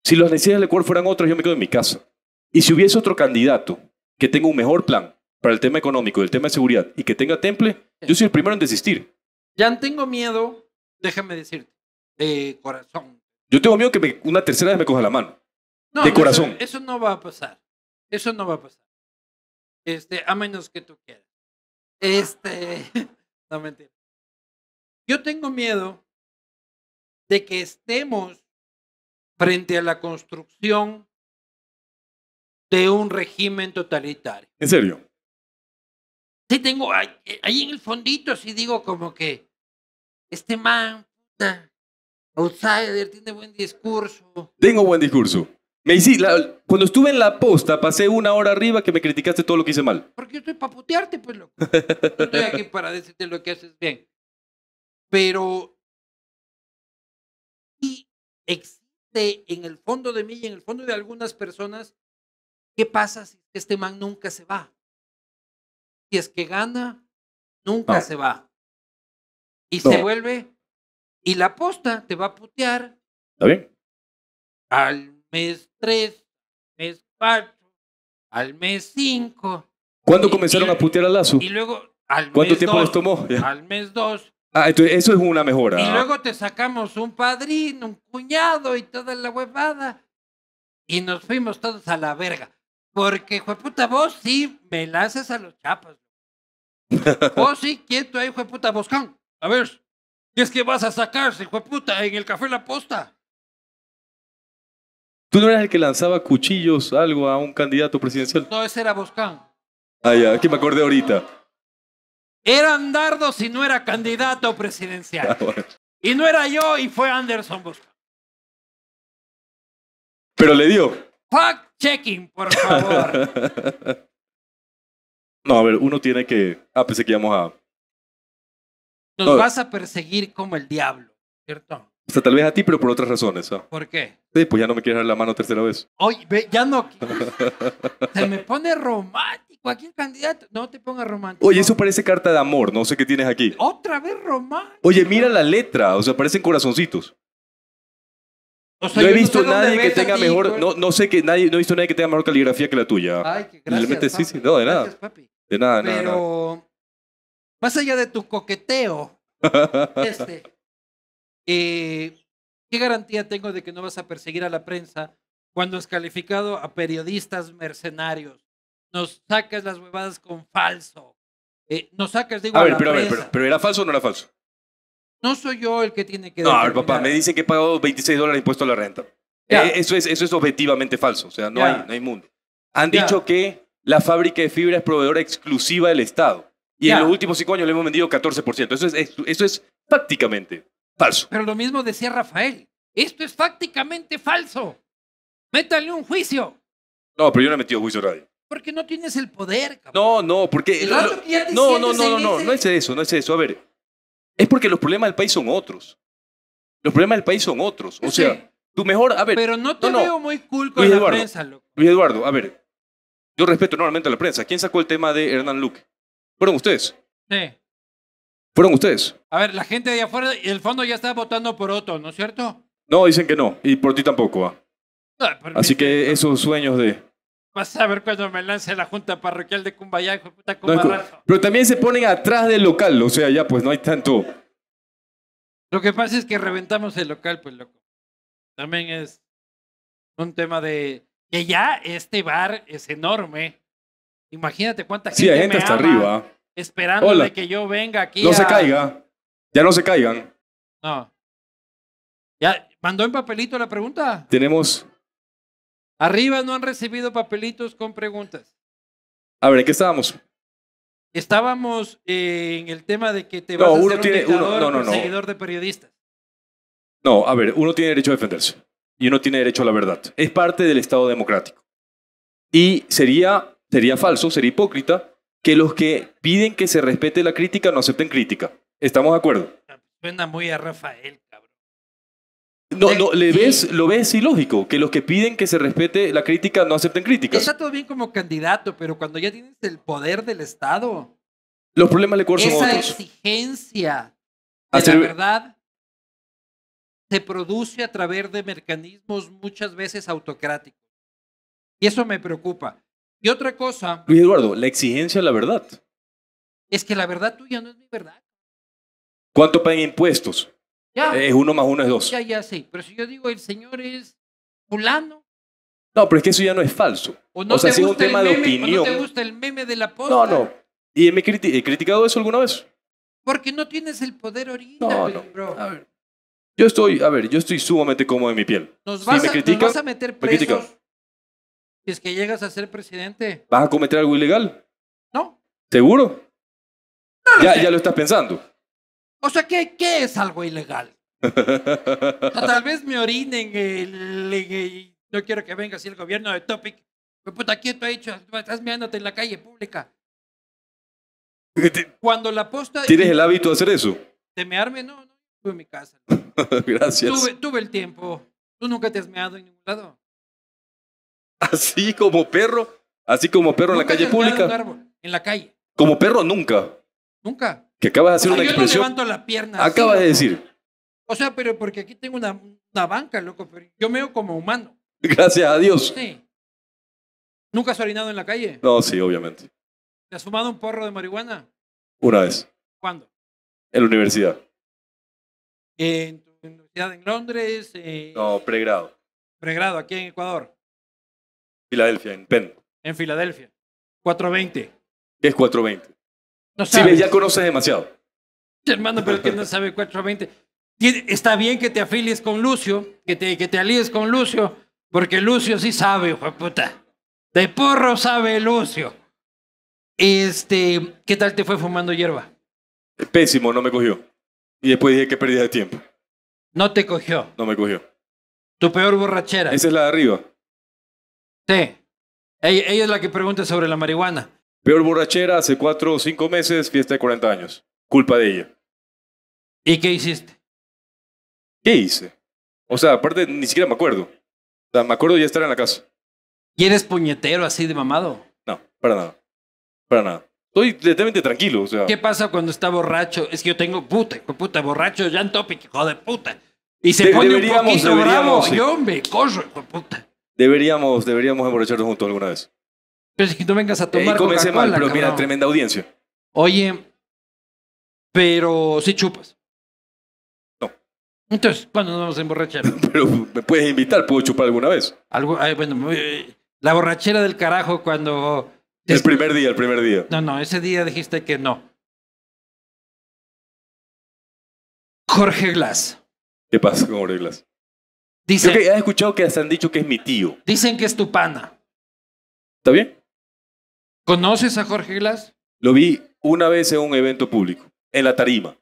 Si las necesidades del Ecuador fueran otras, yo me quedo en mi casa. Y si hubiese otro candidato que tenga un mejor plan para el tema económico, el tema de seguridad y que tenga temple, yo soy el primero en desistir. Ya tengo miedo, déjame decirte, de corazón. Yo tengo miedo que una tercera vez me coja la mano. No, de corazón. Eso, eso, no va a pasar. Eso no va a pasar. Este, a menos que tú quieras. Este, no mentira. Yo tengo miedo de que estemos frente a la construcción de un régimen totalitario. ¿En serio? Sí, tengo ahí, eh, ahí en el fondito, sí digo como que este man, outsider, tiene buen discurso. Tengo buen discurso. Me hiciste, la, cuando estuve en la posta, pasé una hora arriba que me criticaste todo lo que hice mal. Porque yo estoy para putearte, pues, loco. estoy aquí para decirte lo que haces bien. Pero y existe en el fondo de mí y en el fondo de algunas personas, ¿qué pasa si este man nunca se va? Si es que gana, nunca se va. Y se vuelve, y la posta te va a putear. ¿Está bien? Al mes 3, mes 4, al mes 5. ¿Cuándo comenzaron a putear a Lazo? Y luego al ¿Cuánto tiempo les tomó? Al mes 2. Ah, entonces eso es una mejora. Y luego te sacamos un padrino, un cuñado y toda la huevada. Y nos fuimos todos a la verga. Porque, jueputa, vos sí me la a los chapas. vos sí, quieto ahí, jueputa, boscán. A ver, ¿qué es que vas a sacarse, jueputa, en el café La Posta? ¿Tú no eras el que lanzaba cuchillos, algo, a un candidato presidencial? No, ese era Boscán. Ah, ya, que me acordé ahorita. Era Andardo si no era candidato presidencial. Ah, y no era yo y fue Anderson Boscán. Pero le dio. Fact checking, por favor. no, a ver, uno tiene que. Ah, pensé que íbamos a. Nos vas a perseguir como el diablo, ¿cierto? O sea, tal vez a ti, pero por otras razones. ¿ah? ¿Por qué? Sí, pues ya no me quieres dar la mano tercera vez. Oye, ya no. Se me pone romántico aquí el candidato. No te pongas romántico. Oye, eso parece carta de amor. No sé qué tienes aquí. Otra vez romántico. Oye, mira la letra. O sea, parecen corazoncitos. no he visto nadie que tenga mejor. No, no, sé que nadie. No he visto nadie que tenga mejor caligrafía que la tuya. Ay, qué gracias. Realmente sí, sí. No, de nada. De nada, de nada. Pero. Más allá de tu coqueteo. este. Eh, ¿Qué garantía tengo de que no vas a perseguir a la prensa cuando has calificado a periodistas mercenarios? Nos sacas las huevadas con falso. Eh, nos sacas, de a, a ver, pero, ¿era falso o no era falso? No soy yo el que tiene que. No, papá, me dicen que he pagado 26 dólares de impuesto a la renta. Eh, eso, es, eso es objetivamente falso. O sea, no, hay, no hay mundo. Han dicho que la fábrica de fibra es proveedora exclusiva del Estado. Y en los últimos cinco años le hemos vendido 14%. Eso es, eso es prácticamente Falso. Pero lo mismo decía Rafael. Esto es fácticamente falso. Métale un juicio. No, pero yo no he metido juicio a nadie. Porque no tienes el poder, cabrón. No, no, porque. no, no, no, no, no, no, es eso, no es eso. A ver, es porque los problemas del país son otros. Los problemas del país son otros. O sea, tu mejor. A ver. Pero no te veo muy cool con la prensa, loco. Luis Eduardo, a ver. Yo respeto normalmente a la prensa. ¿Quién sacó el tema de Hernán Luque? Fueron ustedes. Sí. Fueron ustedes. A ver, la gente de afuera, y el fondo ya está votando por otro, ¿no es cierto? No, dicen que no. Y por ti tampoco. ¿ah? Así que esos sueños de... Vas a ver cuando me lance la junta parroquial de Cumbayá, puta Pero también se ponen atrás del local, o sea, ya pues no hay tanto. Lo que pasa es que reventamos el local, pues loco. También es un tema de que ya este bar es enorme. Imagínate cuánta gente. Sí, hay gente hasta arriba esperando de que yo venga aquí. No se caiga. Ya no se caigan. No. ¿Ya mandó en papelito la pregunta? Tenemos. Arriba no han recibido papelitos con preguntas. A ver, ¿qué estábamos? Estábamos eh, en el tema de que te vas a uno un seguidor de periodistas. No, a ver, uno tiene derecho a defenderse y uno tiene derecho a la verdad. Es parte del Estado democrático. Y sería, sería falso, sería hipócrita que los que piden que se respete la crítica no acepten crítica. ¿Estamos de acuerdo? Suena muy a Rafael, cabrón. No, no, le ves, lo ves ilógico, que los que piden que se respete la crítica no acepten crítica. Está todo bien como candidato, pero cuando ya tienes el poder del Estado. Los problemas le Ecuador son esa exigencia de la verdad se produce a través de mecanismos muchas veces autocráticos. Y eso me preocupa. Y otra cosa. Luis Eduardo, la exigencia de la verdad. Es que la verdad tuya no es mi verdad. ¿Cuánto pagan impuestos? Ya. Es uno más uno es dos. Ya, ya sé. Pero si yo digo el Señor es fulano. No, pero es que eso ya no es falso. O, no sea, es un tema de opinión. no te gusta el meme de la posta. No, no. ¿Y he criticado eso alguna vez? Porque no tienes el poder original. no, no. Bro. Yo estoy, a ver, yo estoy sumamente cómodo en mi piel. Nos vas, a, meter presos si es que llegas a ser presidente. ¿Vas a cometer algo ilegal? No. ¿Seguro? ya, ya lo estás pensando. O sea, ¿qué, qué es algo ilegal? tal vez me orinen el, no quiero que venga así el gobierno de Topic. Pues puta, te ha hecho, estás meándote en la calle pública. Cuando la posta. ¿Tienes el hábito de hacer eso? De mearme, no, no, estuve en mi casa. Gracias. Tuve, tuve, el tiempo. Tú nunca te has meado en ningún lado. Así como perro, así como perro en la calle pública. en la calle. Como perro nunca. Nunca. Que acabas de hacer una expresión. la pierna. Acaba de decir. O sea, pero porque aquí tengo una, banca, loco, pero yo me veo como humano. Gracias a Dios. ¿Nunca has orinado en la calle? No, sí, obviamente. ¿Te has fumado un porro de marihuana? Una vez. ¿Cuándo? En la universidad. ¿En tu universidad en Londres? Eh, no, pregrado. Pregrado, aquí en Ecuador. Filadelfia, en Penn. En Filadelfia. 420. es 420? No Si ya conoces demasiado. Hermano, pero quién no sabe 420. Está bien que te afilies con Lucio, que te, que te alíes con Lucio, porque Lucio sí sabe, hijo de puta. De porro sabe Lucio. Este, ¿qué tal te fue fumando hierba? Eh, pésimo, no me cogió. Y después dije que pérdida de tiempo. No te cogió. No me cogió. Tu peor borrachera. Esa es la de arriba. Sí. Ella, es la que pregunta sobre la marihuana. Peor borrachera hace cuatro o cinco meses, fiesta de 40 años. Culpa de ella. ¿Y qué hiciste? ¿Qué hice? O sea, aparte ni siquiera me acuerdo. O sea, me acuerdo ya estar en la casa. ¿Y eres puñetero así de mamado? No, para nada. Para nada. Estoy totalmente tranquilo, o sea. ¿Qué pasa cuando está borracho? Es que yo tengo puta, puta, borracho, ya en topic, hijo de puta. Y se pone un poquito bravo. Yo me corro, puta. Deberíamos, deberíamos emborracharnos juntos alguna vez. Pero si tú vengas a tomar. Eh, comencé mal, pero mira, tremenda audiencia. Oye, pero si chupas. No. Entonces, ¿cuándo nos vamos a emborrachar? pero me puedes invitar, puedo chupar alguna vez. Algo, bueno, la borrachera del carajo cuando. El primer día, el primer día. No, no, ese día dijiste que no. Jorge Glass. ¿Qué pasa con Jorge Glass? Dicen, Creo que has escuchado que se han dicho que es mi tío. Dicen que es tu pana. ¿Está bien? ¿Conoces a Jorge Glass? Lo vi una vez en un evento público, en la tarima.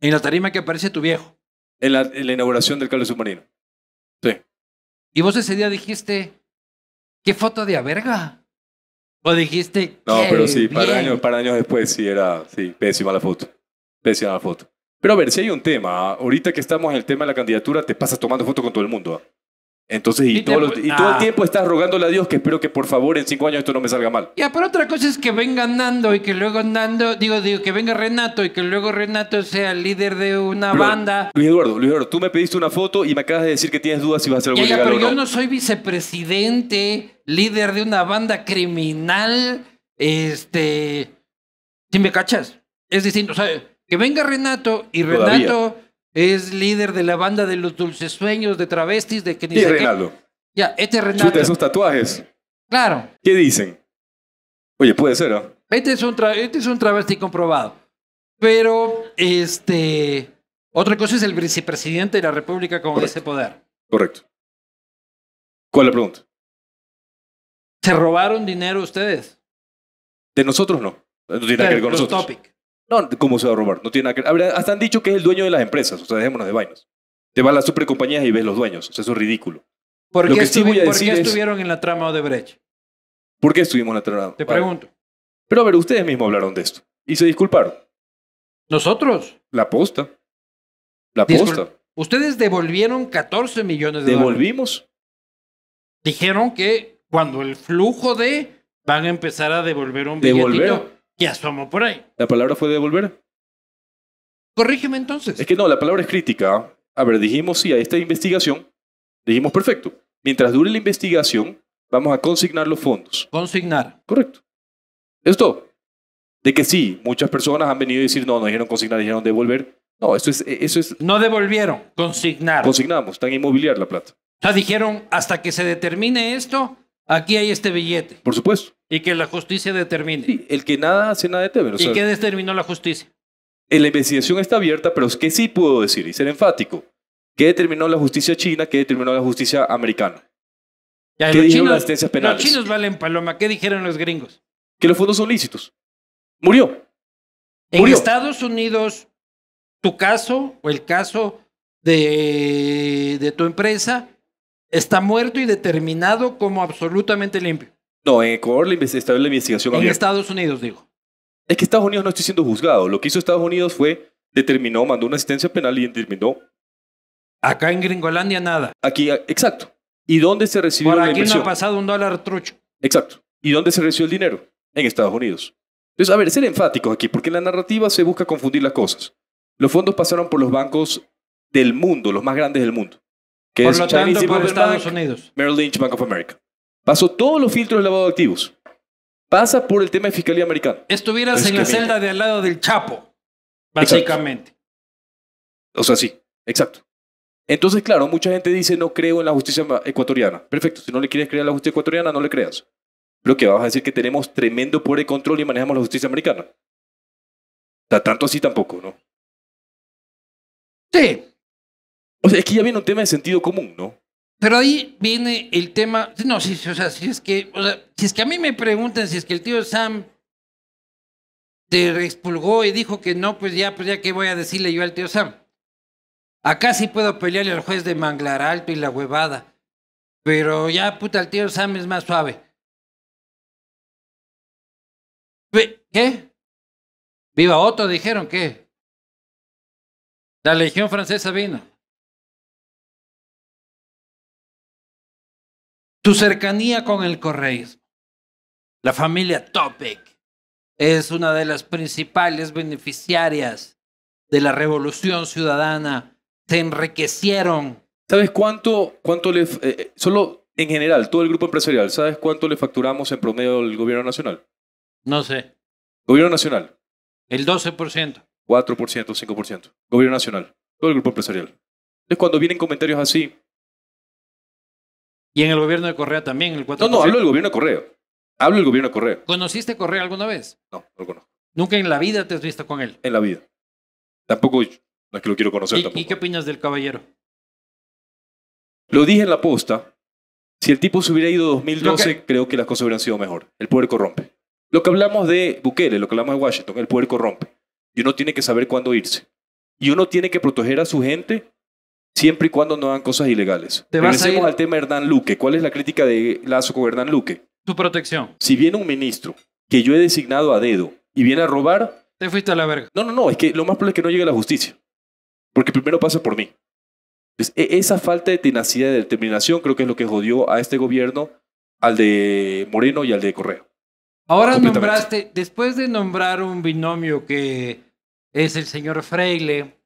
En la tarima que aparece tu viejo. En la, en la inauguración del Carlos submarino. Sí. Y vos ese día dijiste, ¿qué foto de a verga? O dijiste, No, pero sí, para años, para años después sí era, sí, pésima la foto. Pésima la foto. Pero a ver, si hay un tema, ahorita que estamos en el tema de la candidatura, te pasas tomando fotos con todo el mundo. ¿ah? Entonces, y, todo, el ah. tiempo estás rogándole a Dios que espero que por favor en cinco años esto no me salga mal. Ya, pero otra cosa es que venga andando y que luego andando digo, digo, que venga Renato y que luego Renato sea líder de una banda. Luis Eduardo, Luis Eduardo, tú me pediste una foto y me acabas de decir que tienes dudas si vas a hacer algo ya, pero yo no soy vicepresidente, líder de una banda criminal, este... Si me cachas, es distinto, ¿sabes? que venga Renato y Renato es líder de la banda de los dulces sueños, de travestis, de que ni Y qué. Ya, este Renato. De esos tatuajes. Claro. ¿Qué dicen? Oye, puede ser, ¿no? ¿ah? Este es un, este es un travesti comprobado. Pero, este. Otra cosa es el vicepresidente de la República con ese poder. Correcto. ¿Cuál es la pregunta? ¿Se robaron dinero ustedes? De nosotros no. De tiene que Topic. No, ¿cómo se va a robar? No tiene que... Ver, hasta han dicho que es el dueño de las empresas, o sea, dejémonos de vainas. Te vas a las supercompañías y ves los dueños, o sea, eso es ridículo. ¿Por, qué, estuvieron en la trama Odebrecht? ¿Por qué estuvimos en la trama? Te pregunto. Pero a ver, ustedes mismos hablaron de esto y se disculparon. ¿Nosotros? La posta. La posta. Ustedes devolvieron 14 millones de dólares. ¿Devolvimos? Dijeron que cuando el flujo de van a empezar a devolver un billetito. Ya asomó por ahí. ¿La palabra fue devolver? Corrígeme entonces. Es que no, la palabra es crítica. A ver, dijimos sí a esta investigación. Dijimos perfecto. Mientras dure la investigación, vamos a consignar los fondos. Consignar. Correcto. Esto. De que sí, muchas personas han venido a decir, no, no dijeron consignar, dijeron devolver. No, eso es, eh, eso es... No devolvieron, Consignar. Consignamos, están inmobiliar la plata. O sea, dijeron, hasta que se determine esto, aquí hay este billete. Por supuesto. Y que la justicia determine. Sí, el que nada hace, nada determina. ¿Y qué determinó la justicia? Eh, la investigación está abierta, pero es que sí puedo decir y ser enfático. ¿Qué determinó la justicia china? ¿Qué determinó la justicia americana? ¿Qué dijeron las sentencias penales? Los chinos valen paloma. ¿Qué dijeron los gringos? Que los fondos son lícitos. Murió. En Estados Unidos, tu caso o el caso de, de tu empresa está muerto y determinado como absolutamente limpio. No, en Ecuador la investigación En Estados Unidos, digo. Es que Estados Unidos no está siendo juzgado. Lo que hizo Estados Unidos fue determinó, mandó una asistencia penal y determinó. Acá en Gringolandia nada. Aquí, ah, exacto. ¿Y dónde se recibió Por aquí no ha pasado un dólar trucho. Exacto. ¿Y dónde se recibió el dinero? En Estados Unidos. Entonces, a ver, ser enfáticos aquí, porque en la narrativa se busca confundir las cosas. Los fondos pasaron por los bancos del mundo, los más grandes del mundo. Que por es lo tanto, Estados Unidos. Merrill Lynch, Bank of America. Pasó todos los filtros de lavado de activos. Pasa por el tema de fiscalía americana. Estuvieras en la celda de al lado del Chapo, básicamente. O sea, sí, exacto. Entonces, claro, mucha gente dice no creo en la justicia ecuatoriana. Perfecto, si no le quieres creer a la justicia ecuatoriana, no le creas. Lo que vas a decir que tenemos tremendo poder de control y manejamos la justicia americana. O sea, tanto así tampoco, ¿no? Sí. O sea, es que ya viene un tema de sentido común, ¿no? Pero ahí viene el tema. No, sí, o sea, si es que, o sea, si es que a mí me preguntan si es que el tío Sam te expulgó y dijo que no, pues ya, pues ya qué voy a decirle yo al tío Sam. Acá sí puedo pelearle al juez de Manglar Alto y la huevada. Pero ya, puta, el tío Sam es más suave. ¿Qué? Viva Otto, dijeron que. La Legión Francesa vino. Su cercanía con el correísmo. La familia Topic es una de las principales beneficiarias de la revolución ciudadana. Se enriquecieron. ¿Sabes cuánto, cuánto le... Eh, eh, solo en general, todo el grupo empresarial, ¿sabes cuánto le facturamos en promedio al gobierno nacional? No sé. Gobierno nacional. El 12%. 4%, 5%. Gobierno nacional. Todo el grupo empresarial. Entonces, cuando vienen comentarios así, y en el gobierno de Correa también, el 4%. No, no, hablo del gobierno de Correa. Hablo del gobierno de Correa. ¿Conociste a Correa alguna vez? No, no lo conozco. ¿Nunca en la vida te has visto con él? En la vida. Tampoco, no es que lo quiero conocer ¿Y, tampoco. ¿Y qué opinas del caballero? Lo dije en la posta. Si el tipo se hubiera ido 2012, creo que las cosas hubieran sido mejor. El poder corrompe. Lo que hablamos de Bukele, lo que hablamos de Washington, el poder corrompe. Y uno tiene que saber cuándo irse. Y uno tiene que proteger a su gente siempre y cuando no hagan cosas ilegales. al tema Hernán Luque. ¿Cuál es la crítica de Lazo con Hernán Luque? Su protección. Si viene un ministro que yo he designado a dedo y viene a robar... Te fuiste a la verga. No, no, no, es que lo más probable es que no llegue a la justicia. Porque primero pasa por mí. E, esa falta de tenacidad y de determinación creo que es lo que jodió a este gobierno, al de Moreno y al de Correa. Ahora nombraste, después de nombrar un binomio que es el señor Freile,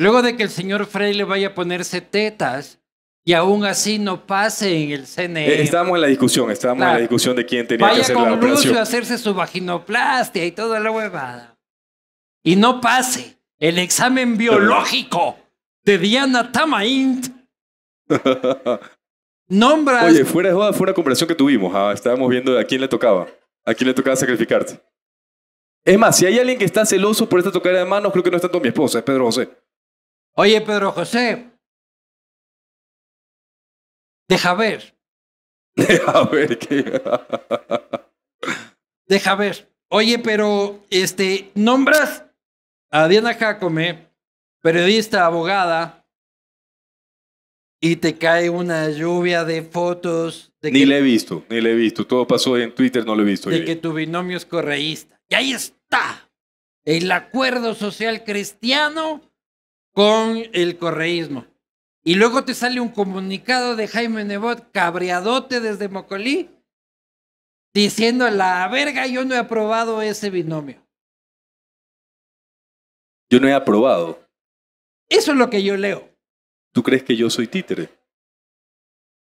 Luego de que el señor Frey le vaya a ponerse tetas y aún así no pase en el CNN. estamos eh, estábamos en la discusión, estábamos en la discusión de quién tenía que hacer con Lucio a hacerse su vaginoplastia y toda la huevada. Y no pase el examen biológico de Diana Tamaint. nombra Oye, fuera de joda, fue una conversación que tuvimos. Ah, estábamos viendo a quién le tocaba. A quién le tocaba sacrificarte. Es más, si hay alguien que está celoso por esta tocada de manos, creo que no es tanto mi esposa, es Pedro José. Oye, Pedro José, deja ver. Deja ver qué. deja ver. Oye, pero este, nombras a Diana Jacome, periodista, abogada, y te cae una lluvia de fotos. ni le he visto, ni le he visto. Todo pasó en Twitter, no lo he visto. De que tu binomio es correísta. Y ahí está. El acuerdo social cristiano con el correísmo. Y luego te sale un comunicado de Jaime Nebot, cabreadote desde Mocolí, diciendo la verga, yo no he aprobado ese binomio. Yo no he aprobado. Eso es lo que yo leo. ¿Tú crees que yo soy títere?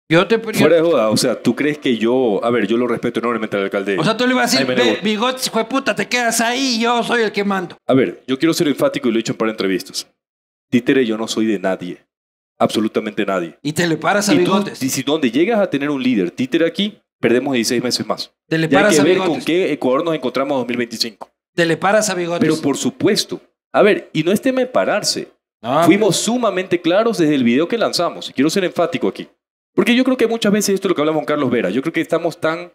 Yo te. Fuera joda, o sea, ¿tú crees que yo. A ver, yo lo respeto enormemente al alcalde. O sea, tú le ibas a decir, bigotes, hijo de puta, te quedas ahí yo soy el que mando. A ver, yo quiero ser enfático y lo he dicho para entrevistas títere yo no soy de nadie. Absolutamente nadie. Y te le paras a bigotes. y si donde llegas a tener un líder títere aquí, perdemos 16 meses más. Te le paras y hay que ver con qué Ecuador nos encontramos en 2025. Te le paras a bigotes. Pero por supuesto. A ver, y no es tema de pararse. Fuimos sumamente claros desde el video que lanzamos. Y quiero ser enfático aquí. Porque yo creo que muchas veces esto es lo que habla Juan Carlos Vera. Yo creo que estamos tan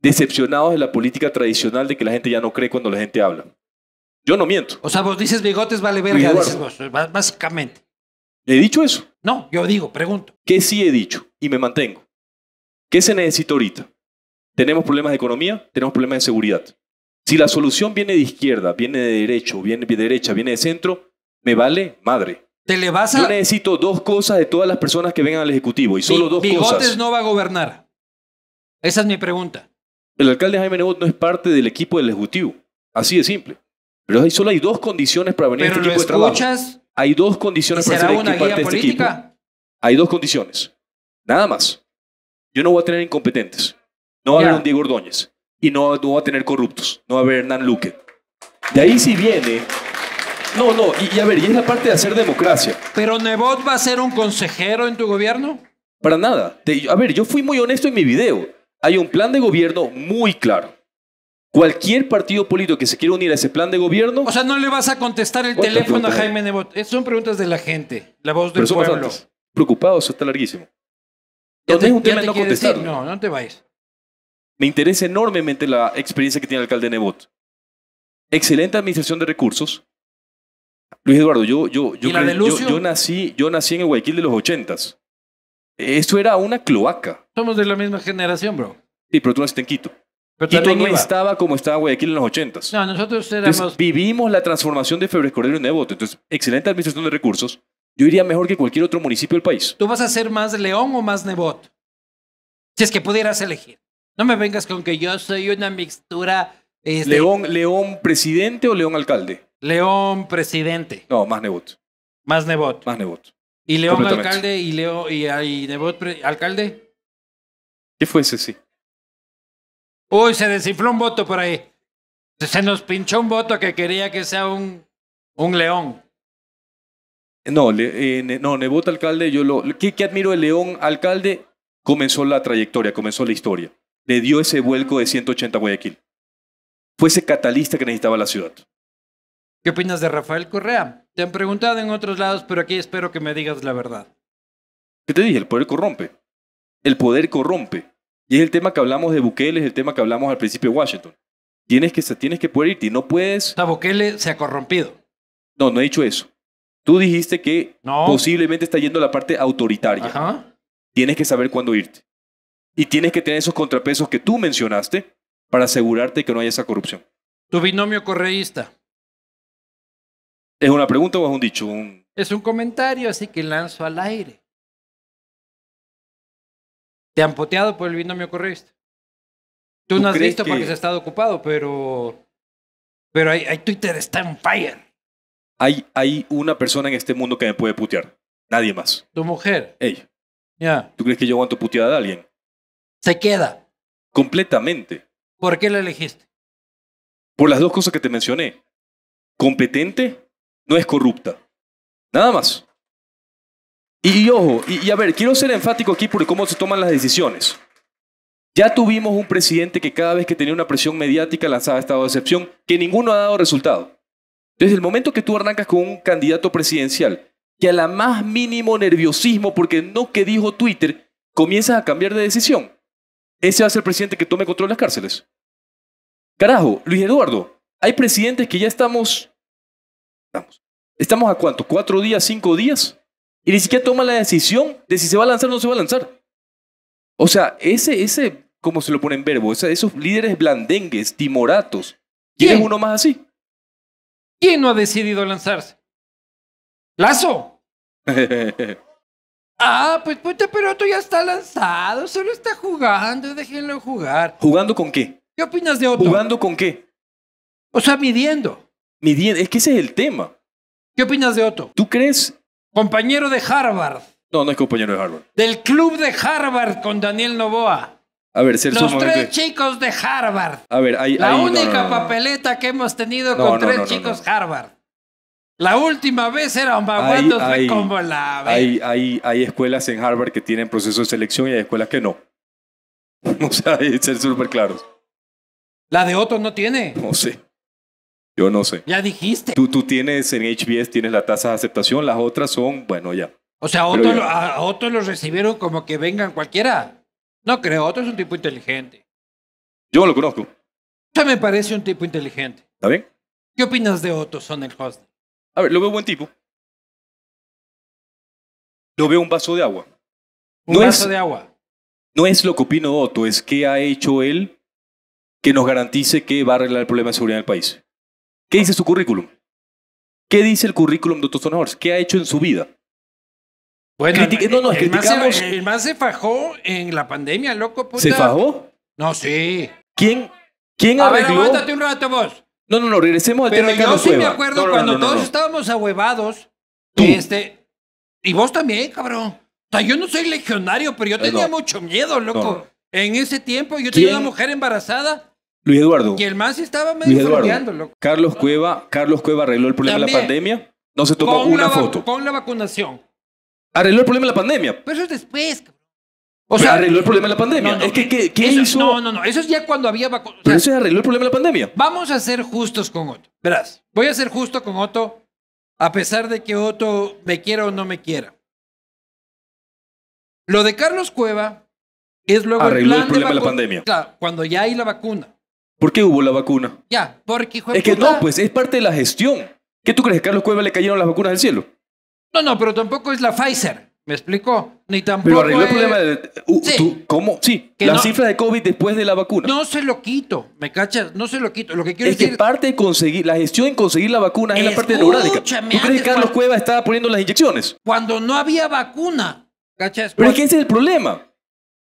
decepcionados de la política tradicional de que la gente ya no cree cuando la gente habla. Yo no miento. O sea, vos dices bigotes vale verga, dices básicamente. ¿He dicho eso? No, yo digo, pregunto. ¿Qué sí he dicho? Y me mantengo. ¿Qué se necesita ahorita? Tenemos problemas de economía, tenemos problemas de seguridad. Si la solución viene de izquierda, viene de derecho, viene de derecha, viene de centro, me vale madre. ¿Te le vas a... Yo necesito dos cosas de todas las personas que vengan al Ejecutivo y solo dos Bigotes cosas. Bigotes no va a gobernar. Esa es mi pregunta. El alcalde Jaime Nebot no es parte del equipo del Ejecutivo. Así de simple. Pero solo hay dos condiciones para venir a este equipo de trabajo. Hay dos condiciones para ser equipo de este política? Hay dos condiciones. Nada más. Yo no voy a tener incompetentes. No va a haber un Diego Ordóñez. Y no, no va a tener corruptos. No va a haber Hernán Luque. De ahí si viene. No, no. Y, a ver, y es la parte de hacer democracia. Pero Nebot va a ser un consejero en tu gobierno. Para nada. a ver, yo fui muy honesto en mi video. Hay un plan de gobierno muy claro cualquier partido político que se quiera unir a ese plan de gobierno. O sea, no le vas a contestar el teléfono a Jaime Nebot. Eh, son preguntas de la gente, la voz del Pero pueblo. Preocupados, está larguísimo. No te, un tema no No, no te vayas. Me interesa enormemente la experiencia que tiene el alcalde Nebot. Excelente administración de recursos. Luis Eduardo, yo, yo, yo, nací, yo nací en el Guayaquil de los ochentas. Eso era una cloaca. Somos de la misma generación, bro. Sí, pero tú naciste en Quito. Y tú no estaba como estaba Guayaquil en los ochentas No, nosotros vivimos la transformación de Febres Cordero en Nevoto. Entonces, excelente administración de recursos. Yo iría mejor que cualquier otro municipio del país. ¿Tú vas a ser más León o más Nebot? Si es que pudieras elegir. No me vengas con que yo soy una mixtura. Este, León, León presidente o León alcalde. León presidente. No, más Nebot. Más Nebot. Más Nebot. Y León alcalde y Leo Nebot alcalde. ¿Qué fue ese sí? Uy, se descifró un voto por ahí. Se nos pinchó un voto que quería que sea un, león. No, eh, no, nevota alcalde, yo lo. ¿qué, admiro el León alcalde? Comenzó la trayectoria, comenzó la historia. Le dio ese vuelco de 180 Guayaquil. Fue ese catalista que necesitaba la ciudad. ¿Qué opinas de Rafael Correa? Te han preguntado en otros lados, pero aquí espero que me digas la verdad. ¿Qué te dije? El poder corrompe. El poder corrompe. Y es el tema que hablamos de Bukele, es el tema que hablamos al principio de Washington. Tienes que, tienes que poder irte y no puedes... O Bukele se ha corrompido. No, no he dicho eso. Tú dijiste que posiblemente está yendo a la parte autoritaria. Tienes que saber cuándo irte. Y tienes que tener esos contrapesos que tú mencionaste para asegurarte que no haya esa corrupción. ¿Tu binomio correísta? ¿Es una pregunta o es un dicho? Es un comentario, así que lanzo al aire te han puteado por el me correísta. Tú, ¿Tú no has visto porque se ha estado ocupado, pero. Pero hay, Twitter está en fire. Hay, hay una persona en este mundo que me puede putear. Nadie más. Tu mujer. Ella. Ya. ¿Tú crees que yo aguanto puteada de alguien? Se queda. Completamente. ¿Por qué la elegiste? Por las dos cosas que te mencioné. Competente, no es corrupta. Nada más. Y, ojo, y, a ver, quiero ser enfático aquí por cómo se toman las decisiones. Ya tuvimos un presidente que cada vez que tenía una presión mediática lanzaba estado de excepción, que ninguno ha dado resultado. Desde el momento que tú arrancas con un candidato presidencial, que a la más mínimo nerviosismo, porque no que dijo Twitter, comienzas a cambiar de decisión. Ese va a ser el presidente que tome control de las cárceles. Carajo, Luis Eduardo, hay presidentes que ya estamos... Estamos, ¿estamos a cuánto? ¿Cuatro días, cinco días? Y ni siquiera toma la decisión de si se va a lanzar o no se va a lanzar. O sea, ese, ese como se lo pone en verbo, esos líderes blandengues, timoratos. ¿Quién es uno más así? ¿Quién no ha decidido lanzarse? ¡Lazo! ah, pues puta, pues, este pero otro ya está lanzado, solo está jugando, déjenlo jugar. ¿Jugando con qué? ¿Qué opinas de otro? ¿Jugando con qué? O sea, midiendo. Midiendo, es que ese es el tema. ¿Qué opinas de Otto? ¿Tú crees Compañero de Harvard. No, no es compañero de Harvard. Del club de Harvard con Daniel Novoa. A ver, Los tres chicos de Harvard. A ver, hay, La única papeleta que hemos tenido con tres chicos Harvard. La última vez era un de como la hay, hay, hay escuelas en Harvard que tienen proceso de selección y hay escuelas que no. o sea, hay que ser súper claros. ¿La de Otto no tiene? No sé. Yo no sé. Ya dijiste. Tú, tú tienes en HBS, tienes la tasa de aceptación, las otras son, bueno, ya. O sea, otros, a, otros los recibieron como que vengan cualquiera. No creo, otro es un tipo inteligente. Yo lo conozco. Ya me parece un tipo inteligente. ¿Está bien? ¿Qué opinas de Otto el host A ver, lo veo buen tipo. Lo veo un vaso de agua. Un no vaso es, de agua. No es lo que opino Otto, es qué ha hecho él que nos garantice que va a arreglar el problema de seguridad en el país. ¿Qué dice su currículum? ¿Qué dice el currículum de otros honores? ¿Qué ha hecho en su vida? Bueno, no, no, el, criticamos... el más se fajó en la pandemia, loco. Puta. ¿Se fajó? No, sí. ¿Quién, quién a arregló? Ver, un rato vos. No, no, no, regresemos al tema de Yo sí me acuerdo cuando todos estábamos ahuevados. ¿Tú? Este, y vos también, cabrón. O sea, yo no soy legionario, pero yo tenía mucho miedo, loco. En ese tiempo yo tenía una mujer embarazada Luis Eduardo. Y el más estaba medio Carlos Cueva, Carlos Cueva arregló el problema de la pandemia. No se tomó una foto. Con la vacunación. Arregló el problema de la pandemia. Pero eso es después, cabrón. O sea, arregló el problema de la pandemia. No, no, No, no, no. Eso es ya cuando había vacunación. Pero eso arregló el problema de la pandemia. Vamos a ser justos con Otto. Verás, voy a ser justo con Otto, a pesar de que Otto me quiera o no me quiera. Lo de Carlos Cueva es luego arregló el problema de, la pandemia. Claro, cuando ya hay la vacuna. ¿Por qué hubo la vacuna? Ya, porque hijo de Es que no, pues es parte de la gestión. ¿Qué tú crees? a ¿Carlos Cueva le cayeron las vacunas del cielo? No, no, pero tampoco es la Pfizer. ¿Me explicó? Ni tampoco. Pero arregló el problema de... Uh, tú- ¿Cómo? Sí, las cifras de COVID después de la vacuna. No se lo quito, ¿me cachas? No se lo quito. Lo que quiero es que parte de conseguir, la gestión en conseguir la vacuna es la parte neurálgica. ¿Tú crees que Carlos Cueva estaba poniendo las inyecciones? Cuando no había vacuna, ¿cachas? Pero es que ese es el problema.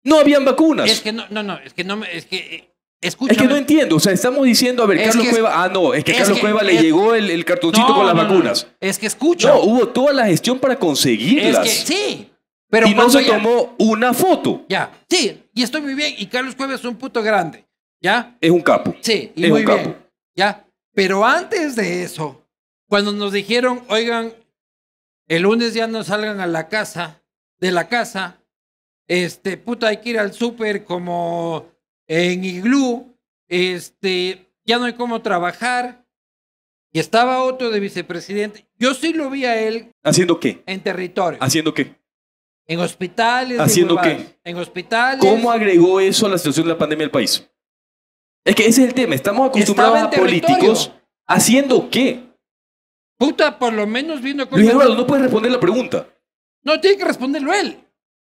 No habían vacunas. Es que no, no, no, es que no es que eh, es que no entiendo, o sea, estamos diciendo, a ver, Carlos Cueva, ah, no, es que Carlos Cueva le llegó el, el cartoncito con las vacunas. es que escucho. No, hubo toda la gestión para conseguirlas. Es que, sí, pero y no se tomó una foto. Ya, sí, y estoy muy bien, y Carlos Cueva es un puto grande, ¿ya? Es un capo. Sí, es un ya. Pero antes de eso, cuando nos dijeron, oigan, el lunes ya no salgan a la casa, de la casa, este, puta, hay que ir al súper como en Iglú, este, ya no hay cómo trabajar. Y estaba otro de vicepresidente. Yo sí lo vi a él. ¿Haciendo qué? En territorio. ¿Haciendo qué? En hospitales. ¿Haciendo qué? En hospitales. ¿Cómo agregó eso a la situación de la pandemia del país? Es que ese es el tema. Estamos acostumbrados a políticos haciendo qué. Puta, por lo menos vino Luis Eduardo, no puedes responder la pregunta. No, tiene que responderlo él.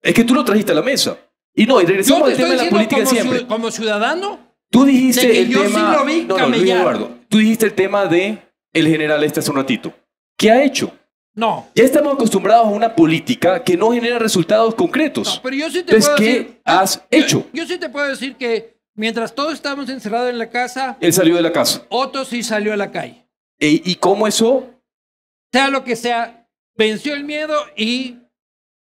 Es que tú lo trajiste a la mesa. Y no, y regresamos al tema de la política como siempre. como ciudadano, tú dijiste el yo tema. Sí lo vi no, no, tú dijiste el tema de el general este hace un ratito. ¿Qué ha hecho? No. Ya estamos acostumbrados a una política que no genera resultados concretos. pero yo sí te Entonces, puedo ¿qué ah, has hecho? Yo sí te puedo decir que mientras todos estábamos encerrados en la casa. Él salió de la casa. Otto sí salió a la calle. ¿Y, e, y cómo eso? Sea lo que sea, venció el miedo y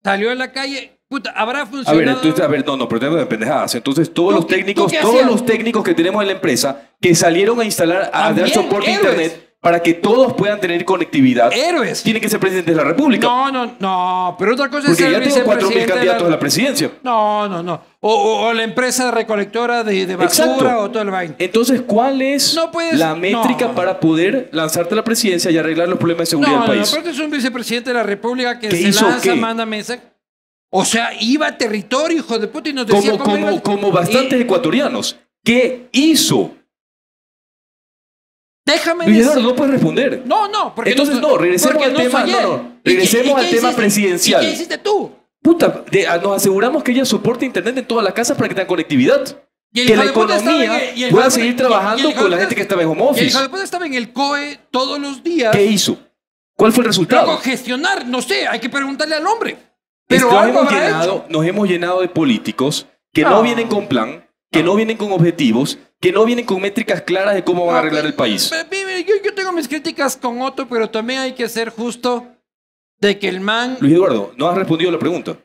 salió a la calle Puta, habrá funcionado. A ver, entonces, a ver, no, no, pero tengo de pendejadas. Entonces, todos los técnicos, todos los técnicos que tenemos en la empresa que salieron a instalar, a dar soporte a internet para que todos puedan tener conectividad. Héroes. Tienen que ser presidente de la República. No, no, no. Pero otra cosa Porque es Porque ya tengo mil candidatos a la presidencia. No, no, no. O, la empresa recolectora de, basura o todo el vaina. Entonces, ¿cuál es la métrica para poder lanzarte a la presidencia y arreglar los problemas de seguridad del país? No, no, es un vicepresidente de la República que se lanza, manda o sea, iba a territorio, hijo de puta, y nos decía como, como, como bastantes ecuatorianos. ¿Qué hizo? Déjame Luis no puedes responder. No, no, porque entonces no, regresemos al tema, no, no, regresemos al tema presidencial. qué hiciste tú? Puta, ah, nos aseguramos que ella soporte internet en todas las casas para que tengan conectividad. que la economía pueda seguir trabajando con la gente que estaba en home office. Y el estaba en el COE todos los días. ¿Qué hizo? ¿Cuál fue el resultado? Luego gestionar, no sé, hay que preguntarle al hombre. Pero nos, hemos llenado, de políticos que no. vienen con plan, que no vienen con objetivos, que no vienen con métricas claras de cómo van a arreglar el país. Yo, tengo mis críticas con Otto, pero también hay que ser justo de que el man... Luis Eduardo, no has respondido la pregunta.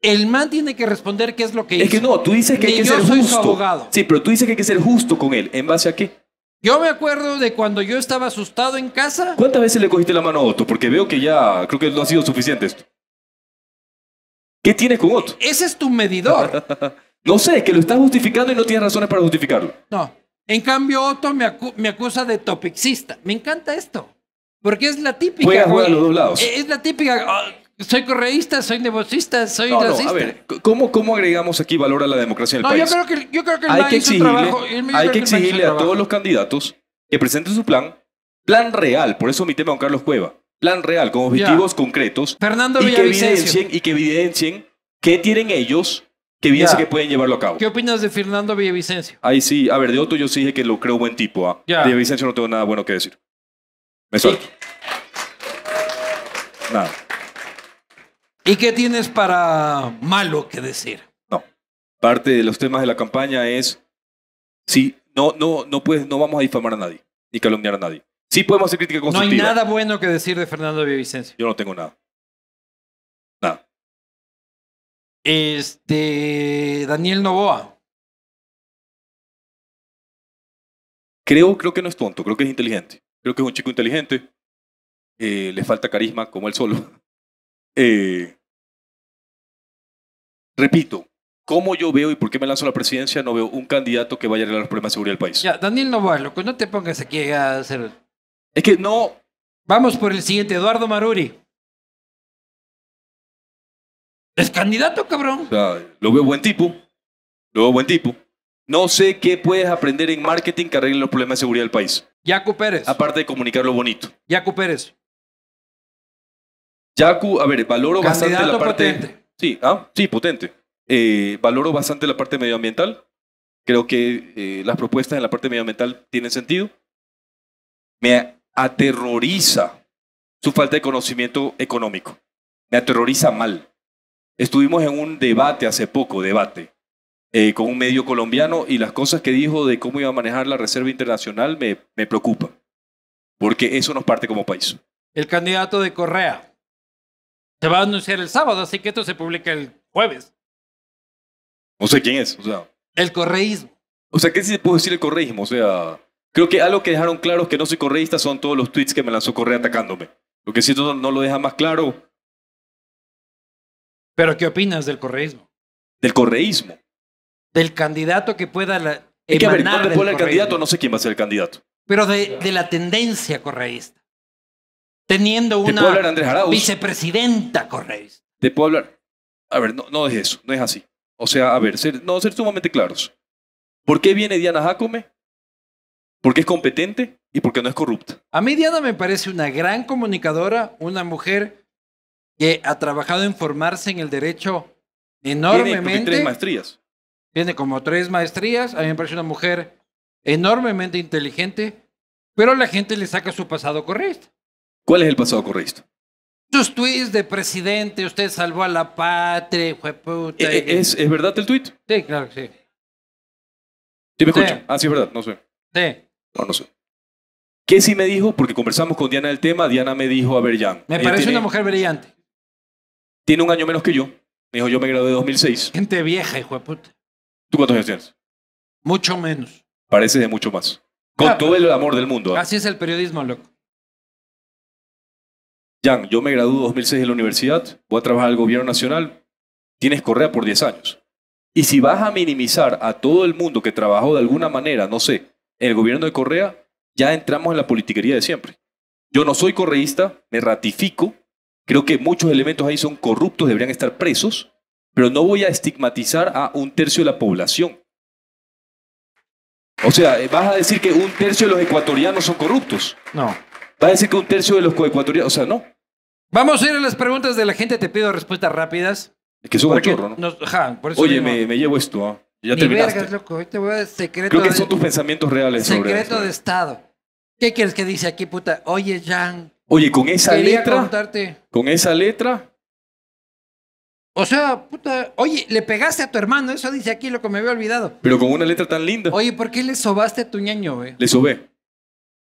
El man tiene que responder qué es lo que hizo. Es que no, tú dices que hay que ser justo. abogado. Sí, pero tú dices que hay que ser justo con él. ¿En base a qué? Yo me acuerdo de cuando yo estaba asustado en casa. ¿Cuántas veces le cogiste la mano a Otto? Porque veo que ya creo que no ha sido suficiente esto. ¿Qué tienes con Otto? E-, ese es tu medidor. no sé, que lo estás justificando y no tienes razones para justificarlo. No. En cambio, Otto me, acusa de topicista. Me encanta esto. Porque es la típica. Juega, juega a los dos lados. Es la típica. Ah, soy correísta, soy nebocista, soy no, racista. No, a ver, ¿cómo, agregamos aquí valor a la democracia en el país? Yo creo que, yo creo que el hay que exigirle, hay que, exigirle a todos los candidatos que presenten su plan, plan real. Por eso mi tema, don Carlos Cueva plan real, con objetivos concretos. Fernando y que, evidencien, y que evidencien qué tienen ellos que piensa que pueden llevarlo a cabo. ¿Qué opinas de Fernando Villavicencio? Ay, sí, a ver, de otro yo sí dije que lo creo buen tipo. ¿ah? Villavicencio no tengo nada bueno que decir. Me suelto. Y... Nada. ¿Y qué tienes para malo que decir? No. Parte de los temas de la campaña es sí, no, no, no, puedes, no vamos a difamar a nadie ni calumniar a nadie. Sí podemos hacer crítica constructiva. No hay nada bueno que decir de Fernando Villavicencio. Yo no tengo nada. Nada. Este. Daniel Novoa. Creo, creo que no es tonto, creo que es inteligente. Creo que es un chico inteligente. Eh, le falta carisma como él solo. Eh, repito, como yo veo y por qué me lanzo a la presidencia, no veo un candidato que vaya a arreglar los problemas de seguridad del país. Ya, Daniel Novoa, loco, no te pongas aquí a hacer es que no. Vamos por el siguiente, Eduardo Maruri. Es candidato, cabrón. lo veo buen tipo. Lo veo buen tipo. No sé qué puedes aprender en marketing que arregle los problemas de seguridad del país. Yacu Pérez. Aparte de comunicar lo bonito. Yacu Pérez. Yacu, a ver, valoro bastante la parte. Sí, ah, sí, potente. Eh, valoro bastante la parte medioambiental. Creo que eh, las propuestas en la parte medioambiental tienen sentido. Me aterroriza su falta de conocimiento económico. Me aterroriza mal. Estuvimos en un debate hace poco, debate, eh, con un medio colombiano y las cosas que dijo de cómo iba a manejar la Reserva Internacional me, me preocupan, porque eso nos parte como país. El candidato de Correa se va a anunciar el sábado, así que esto se publica el jueves. No sé quién es, o sea. El correísmo. O sea, ¿qué se puede decir el correísmo? O sea. Creo que algo que dejaron claro es que no soy correísta son todos los tweets que me lanzó Correa atacándome. Lo que sí no, no lo deja más claro. Pero ¿qué opinas del correísmo? Del correísmo. Del candidato que pueda la, es que a ver, ¿dónde el candidato? No sé quién va a ser el candidato. Pero de, la tendencia correísta. Teniendo una vicepresidenta correísta. Te puedo hablar. A ver, no, no es eso, no es así. O sea, a ver, no, ser sumamente claros. ¿Por qué viene Diana Jacome? porque es competente y porque no es corrupta. A mí Diana me parece una gran comunicadora, una mujer que ha trabajado en formarse en el derecho enormemente. Tiene tres maestrías. Tiene como tres maestrías. A mí me parece una mujer enormemente inteligente, pero la gente le saca su pasado correcto. ¿Cuál es el pasado correcto? Sus tweets de presidente, usted salvó a la patria, puta. Eh, eh, ¿Es, verdad el tuit. Sí, claro que sí. Sí, me Ah, sí, es verdad, no sé. Sí. No, sé. ¿Qué sí me dijo? Porque conversamos con Diana del tema. Diana me dijo, a ver, Jan. Me parece una mujer brillante. Tiene un año menos que yo. Me dijo, yo me gradué en 2006. Gente vieja, hijo de puta. ¿Tú cuántos años tienes? Mucho menos. Pareces de mucho más. Con todo el amor del mundo. ¿ah? Así es el periodismo, loco. Jan, yo me gradué en 2006 de la universidad. Voy a trabajar al gobierno nacional. Tienes correa por 10 años. Y si vas a minimizar a todo el mundo que trabajó de alguna manera, no sé, en el gobierno de Correa, ya entramos en la politiquería de siempre. Yo no soy correísta, me ratifico, creo que muchos elementos ahí son corruptos, deberían estar presos, pero no voy a estigmatizar a un tercio de la población. O sea, eh, vas a decir que un tercio de los ecuatorianos son corruptos. No. Vas a decir que un tercio de los ecuatorianos, o sea, no. Vamos a ir a las preguntas de la gente, te pido respuestas rápidas. Es que es un chorro, ¿no? por eso Oye, me, me, llevo esto. ¿ah? te voy Creo que son tus pensamientos reales. Secreto de Estado. ¿Qué quieres que dice aquí, puta? Oye, Jan. Oye, con esa letra. Con esa letra. O sea, puta. Oye, le pegaste a tu hermano. Eso dice aquí, lo que me había olvidado. Pero con una letra tan linda. Oye, ¿por qué le sobaste a tu ñaño, güey? Le sobé.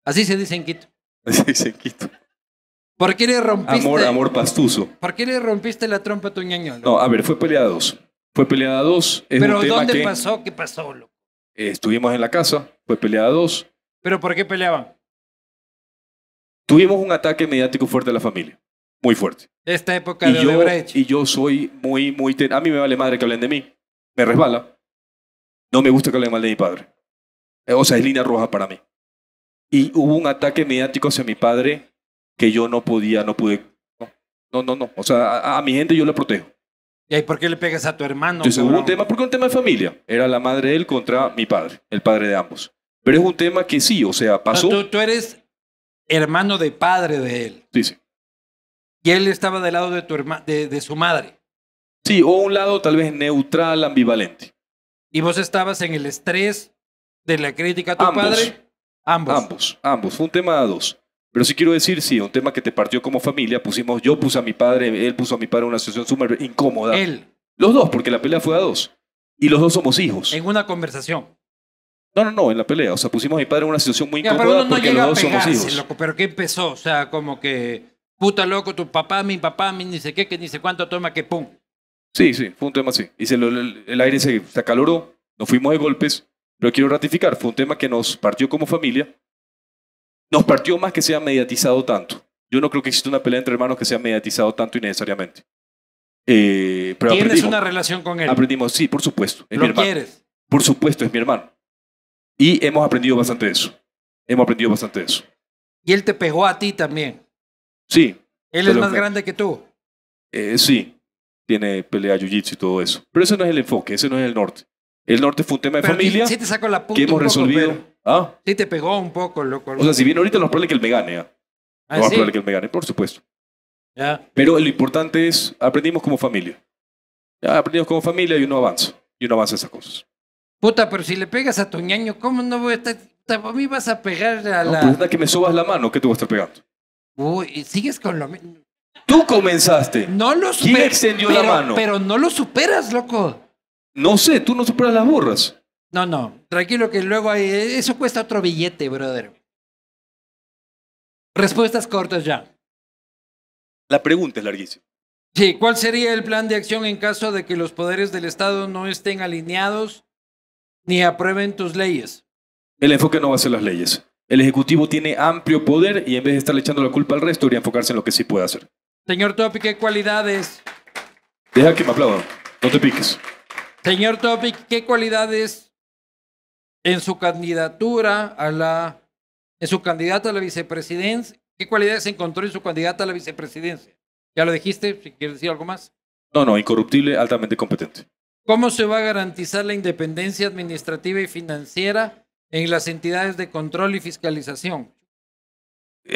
Así se dice en Quito. Así se dice en Quito. ¿Por qué le rompiste? Amor, amor pastuso. ¿Por qué le rompiste la trompa a tu ñaño? No, a ver, fue peleados fue peleada dos. ¿Pero dónde pasó? ¿Qué pasó, loco? Eh, estuvimos en la casa, fue peleada dos. ¿Pero por qué peleaban? Tuvimos un ataque mediático fuerte a la familia. Muy fuerte. Esta época y yo, Y yo soy muy, muy... A mí me vale madre que hablen de mí. Me resbala. No me gusta que hablen mal de mi padre. Eh, o sea, es línea roja para mí. Y hubo un ataque mediático hacia mi padre que yo no podía, no pude... No, no, no. O sea, a, mi gente yo le protejo. ¿Y ahí por qué le pegas a tu hermano? Entonces un tema, porque un tema de familia. Era la madre de él contra mi padre, el padre de ambos. Pero es un tema que sí, o sea, pasó. tú, eres hermano de padre de él. Sí, sí. Y él estaba del lado de, tu de, su madre. Sí, o un lado tal vez neutral, ambivalente. ¿Y vos estabas en el estrés de la crítica a tu padre? Ambos. Ambos, ambos. Fue un tema de dos. Pero sí quiero decir, sí, un tema que te partió como familia, pusimos, yo puse a mi padre, él puso a mi padre en una situación súper incómoda. Él. Los dos, porque la pelea fue a dos. Y los dos somos hijos. En una conversación. No, no, no, en la pelea. O sea, pusimos a mi padre en una situación muy incómoda pero porque los dos somos hijos. pero ¿qué empezó? O sea, como que, puta loco, tu papá, mi papá, mi ni sé qué, que ni sé cuánto toma, que pum. Sí, sí, fue un tema así. Y el, aire se, se acaloró, nos fuimos de golpes, pero quiero ratificar, fue un tema que nos partió como familia nos partió más que sea mediatizado tanto. Yo no creo que exista una pelea entre hermanos que sea mediatizado tanto innecesariamente. Eh, pero ¿Tienes una relación con él? Aprendimos, sí, por supuesto. Es ¿Lo mi hermano. quieres? Por supuesto, es mi hermano. Y hemos aprendido bastante de eso. Hemos aprendido bastante de eso. Y él te pegó a ti también. Sí. Él es más grande que tú. Eh, sí, tiene pelea jiu-jitsu y todo eso. Pero ese no es el enfoque, ese no es el norte. El norte fue un tema de familia te que hemos resolvido. ¿Ah? Sí, te pegó un poco, loco. O sea, si bien ahorita no es probable que él me gane. ¿eh? ¿Ah, ah probable que él me gane, por supuesto. Ya. Pero lo importante es, aprendimos como familia. Ya aprendimos como familia y uno avanza. Y uno avanza esas cosas. Puta, pero si le pegas a tu ñaño, ¿cómo no voy a estar? A mí vas a pegar a la. Pues, no, que me subas la mano, ¿qué tú voy a estar pegando? Uy, sigues con lo mismo. Tú comenzaste. No lo superas. ¿Quién extendió la mano? Pero no lo superas, loco. No sé, tú no superas las burras. No, no, tranquilo que luego hay... Eso cuesta otro billete, brother. Respuestas cortas ya. La pregunta es larguísima. Sí, ¿cuál sería el plan de acción en caso de que los poderes del Estado no estén alineados ni aprueben tus leyes? El enfoque no va a ser las leyes. El Ejecutivo tiene amplio poder y en vez de estarle echando la culpa al resto, debería enfocarse en lo que sí puede hacer. Señor Topic, ¿qué cualidades? Deja que me aplaudan. No te piques. Señor Topic, ¿qué cualidades en su candidatura a la, en su a la vicepresidencia, ¿qué cualidades encontró en su candidata a la vicepresidencia? Ya lo dijiste, quieres decir algo más. No, no, incorruptible, altamente competente. ¿Cómo se va a garantizar la independencia administrativa y financiera en las entidades de control y fiscalización?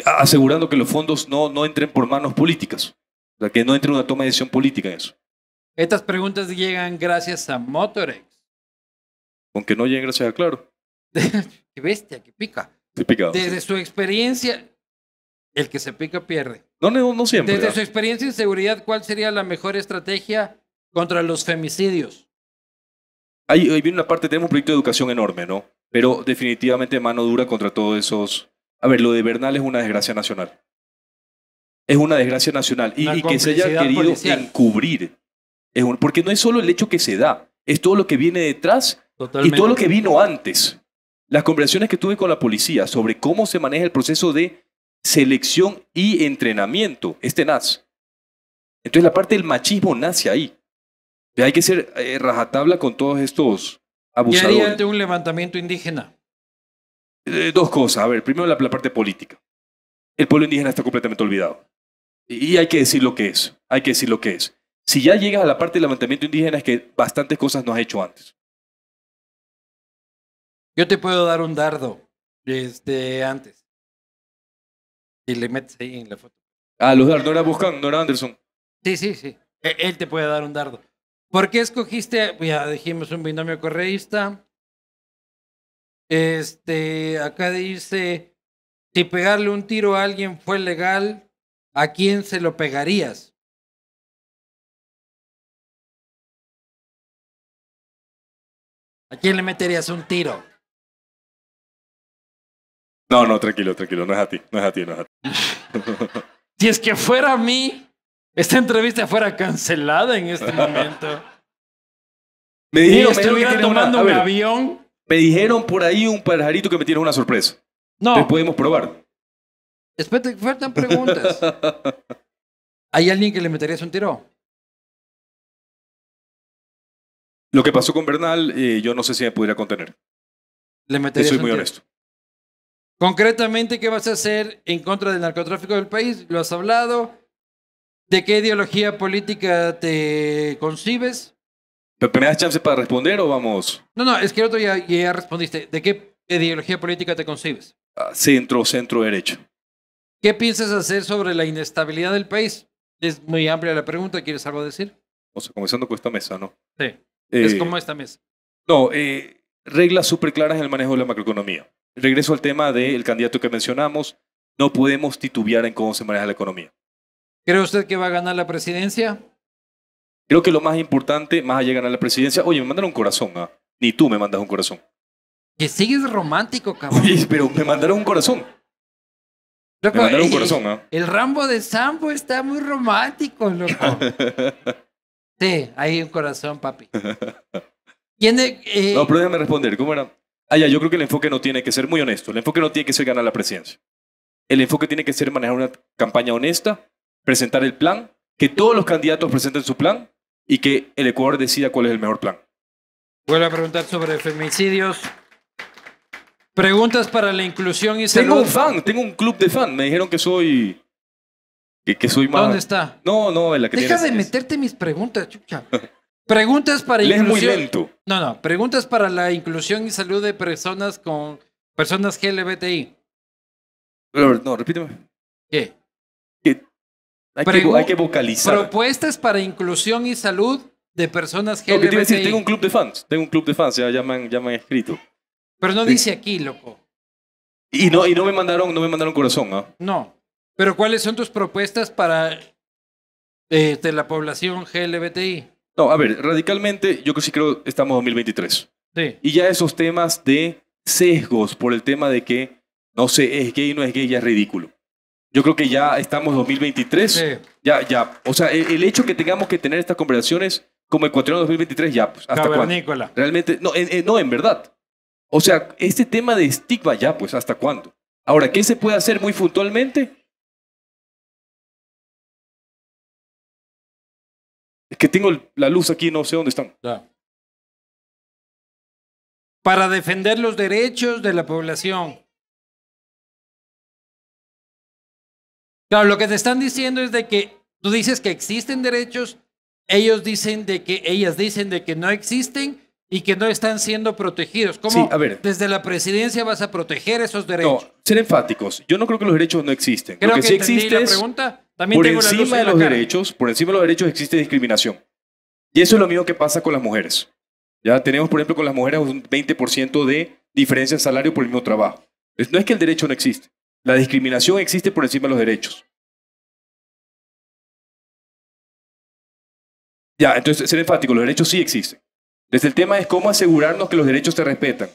Asegurando que los fondos no, no entren por manos políticas, o sea, que no entre una toma de decisión política en eso. Estas preguntas llegan gracias a Motorex. Aunque no gracias a claro. qué bestia, qué pica. Desde su experiencia, el que se pica pierde. No, no, no siempre. Desde su experiencia y seguridad, ¿cuál sería la mejor estrategia contra los femicidios? Ahí, viene una parte, tenemos un proyecto de educación enorme, ¿no? Pero definitivamente mano dura contra todos esos. A ver, lo de Bernal es una desgracia nacional. Es una desgracia nacional. Y, que se haya querido encubrir. Es porque no es solo el hecho que se da, es todo lo que viene detrás y todo lo que vino antes, las conversaciones que tuve con la policía sobre cómo se maneja el proceso de selección y entrenamiento, este NAS. Entonces la parte del machismo nace ahí. Hay que ser eh, rajatabla con todos estos abusadores. ¿Qué haría de un levantamiento indígena? Eh, dos cosas. A ver, primero la, parte política. El pueblo indígena está completamente olvidado. Y, y hay que decir lo que es. Hay que decir lo que es. Si ya llegas a la parte del levantamiento indígena es que bastantes cosas no has hecho antes. Yo te puedo dar un dardo este, antes. Y le metes ahí en la foto. Ah, los dardos, era buscando, no era Anderson. Sí, sí, sí. E, él te puede dar un dardo. ¿Por qué escogiste? Ya dijimos un binomio correísta. Este, acá dice, si pegarle un tiro a alguien fue legal, ¿a quién se lo pegarías? ¿A quién le meterías un tiro? No, no, tranquilo, tranquilo, no es a ti, no es a ti, no es a ti. si es que fuera a mí, esta entrevista fuera cancelada en este momento. me dijeron, tomando Me dijeron por ahí un pajarito que me tiene una sorpresa. No. Te podemos probar. Espérate, faltan preguntas. ¿Hay alguien que le meterías un tiro? Lo que pasó con Bernal, eh, yo no sé si me pudiera contener. Le meterías tiro. soy muy honesto. Concretamente, ¿qué vas a hacer en contra del narcotráfico del país? Lo has hablado. ¿De qué ideología política te concibes? ¿Pero me chance para responder o vamos? No, no, es que otro ya, ya respondiste. ¿De qué ideología política te concibes? Ah, centro, centro derecho. ¿Qué piensas hacer sobre la inestabilidad del país? Es muy amplia la pregunta, ¿quieres algo decir? O sea, comenzando con esta mesa, ¿no? Sí. Eh, es como esta mesa. No, eh, reglas súper claras en el manejo de la macroeconomía regreso al tema del candidato que mencionamos, no podemos titubear en cómo se maneja la economía. ¿Cree usted que va a ganar la presidencia? Creo que lo más importante, más allá de ganar la presidencia, oye, me mandaron un corazón, ¿ah? ni tú me mandas un corazón. Que sigues romántico, cabrón. pero me mandaron un corazón. me mandaron un eh, corazón, ¿ah? El Rambo de Sambo está muy romántico, loco. sí, hay un corazón, papi. ¿Quién eh, No, pero déjame responder, ¿cómo era? Ah, yo creo que el enfoque no tiene que ser muy honesto. El enfoque no tiene que ser ganar la presidencia. El enfoque tiene que ser manejar una campaña honesta, presentar el plan, que todos los candidatos presenten su plan y que el Ecuador decida cuál es el mejor plan. Vuelvo a preguntar sobre feminicidios. Preguntas para la inclusión y salud. Tengo un fan, tengo un club de fan. Me dijeron que soy. Que, soy ¿Dónde está? No, no, en la que Deja de meterte mis preguntas, chucha. Preguntas para No, no. Preguntas para la inclusión y salud de personas con personas LGBTI. No, repíteme. ¿Qué? Hay, que, vocalizar. Propuestas para inclusión y salud de personas LGBTI. decir, tengo un club de fans. Tengo un club de fans, ya, me, han, escrito. Pero no dice aquí, loco. Y no, y no me mandaron, no me mandaron corazón, ¿no? ¿ah? No. Pero ¿cuáles son tus propuestas para eh, de la población GLBTI? No, a ver, radicalmente yo sí creo que estamos en 2023. Sí. Y ya esos temas de sesgos por el tema de que, no sé, es gay, no es gay, ya es ridículo. Yo creo que ya estamos 2023. Ya, ya. O sea, e, el, hecho hecho que tengamos que tener estas conversaciones como de 2023, ya, pues, ¿hasta cuándo? Realmente, no no, en verdad. O sea, este tema de estigma, ya, pues, ¿hasta cuándo? Ahora, ¿qué se puede hacer muy puntualmente? tengo la luz aquí, no sé dónde están. Para defender los derechos de la población. Claro, lo que te están diciendo es de que tú dices que existen derechos, ellos dicen de que, ellas dicen de que no existen y que no están siendo protegidos. ¿Cómo a ver, desde la presidencia vas a proteger esos derechos? ser enfáticos. Yo no creo que los derechos no existen. Creo que, existe la pregunta por encima de los derechos, por encima de los derechos existe discriminación. Y eso es lo mismo que pasa con las mujeres. Ya tenemos, por ejemplo, con las mujeres un 20% de diferencia en salario por el mismo trabajo. No es que el derecho no existe. La discriminación existe por encima de los derechos. Ya, entonces, ser enfático, los derechos sí existen. Desde el tema es cómo asegurarnos que los derechos se respetan.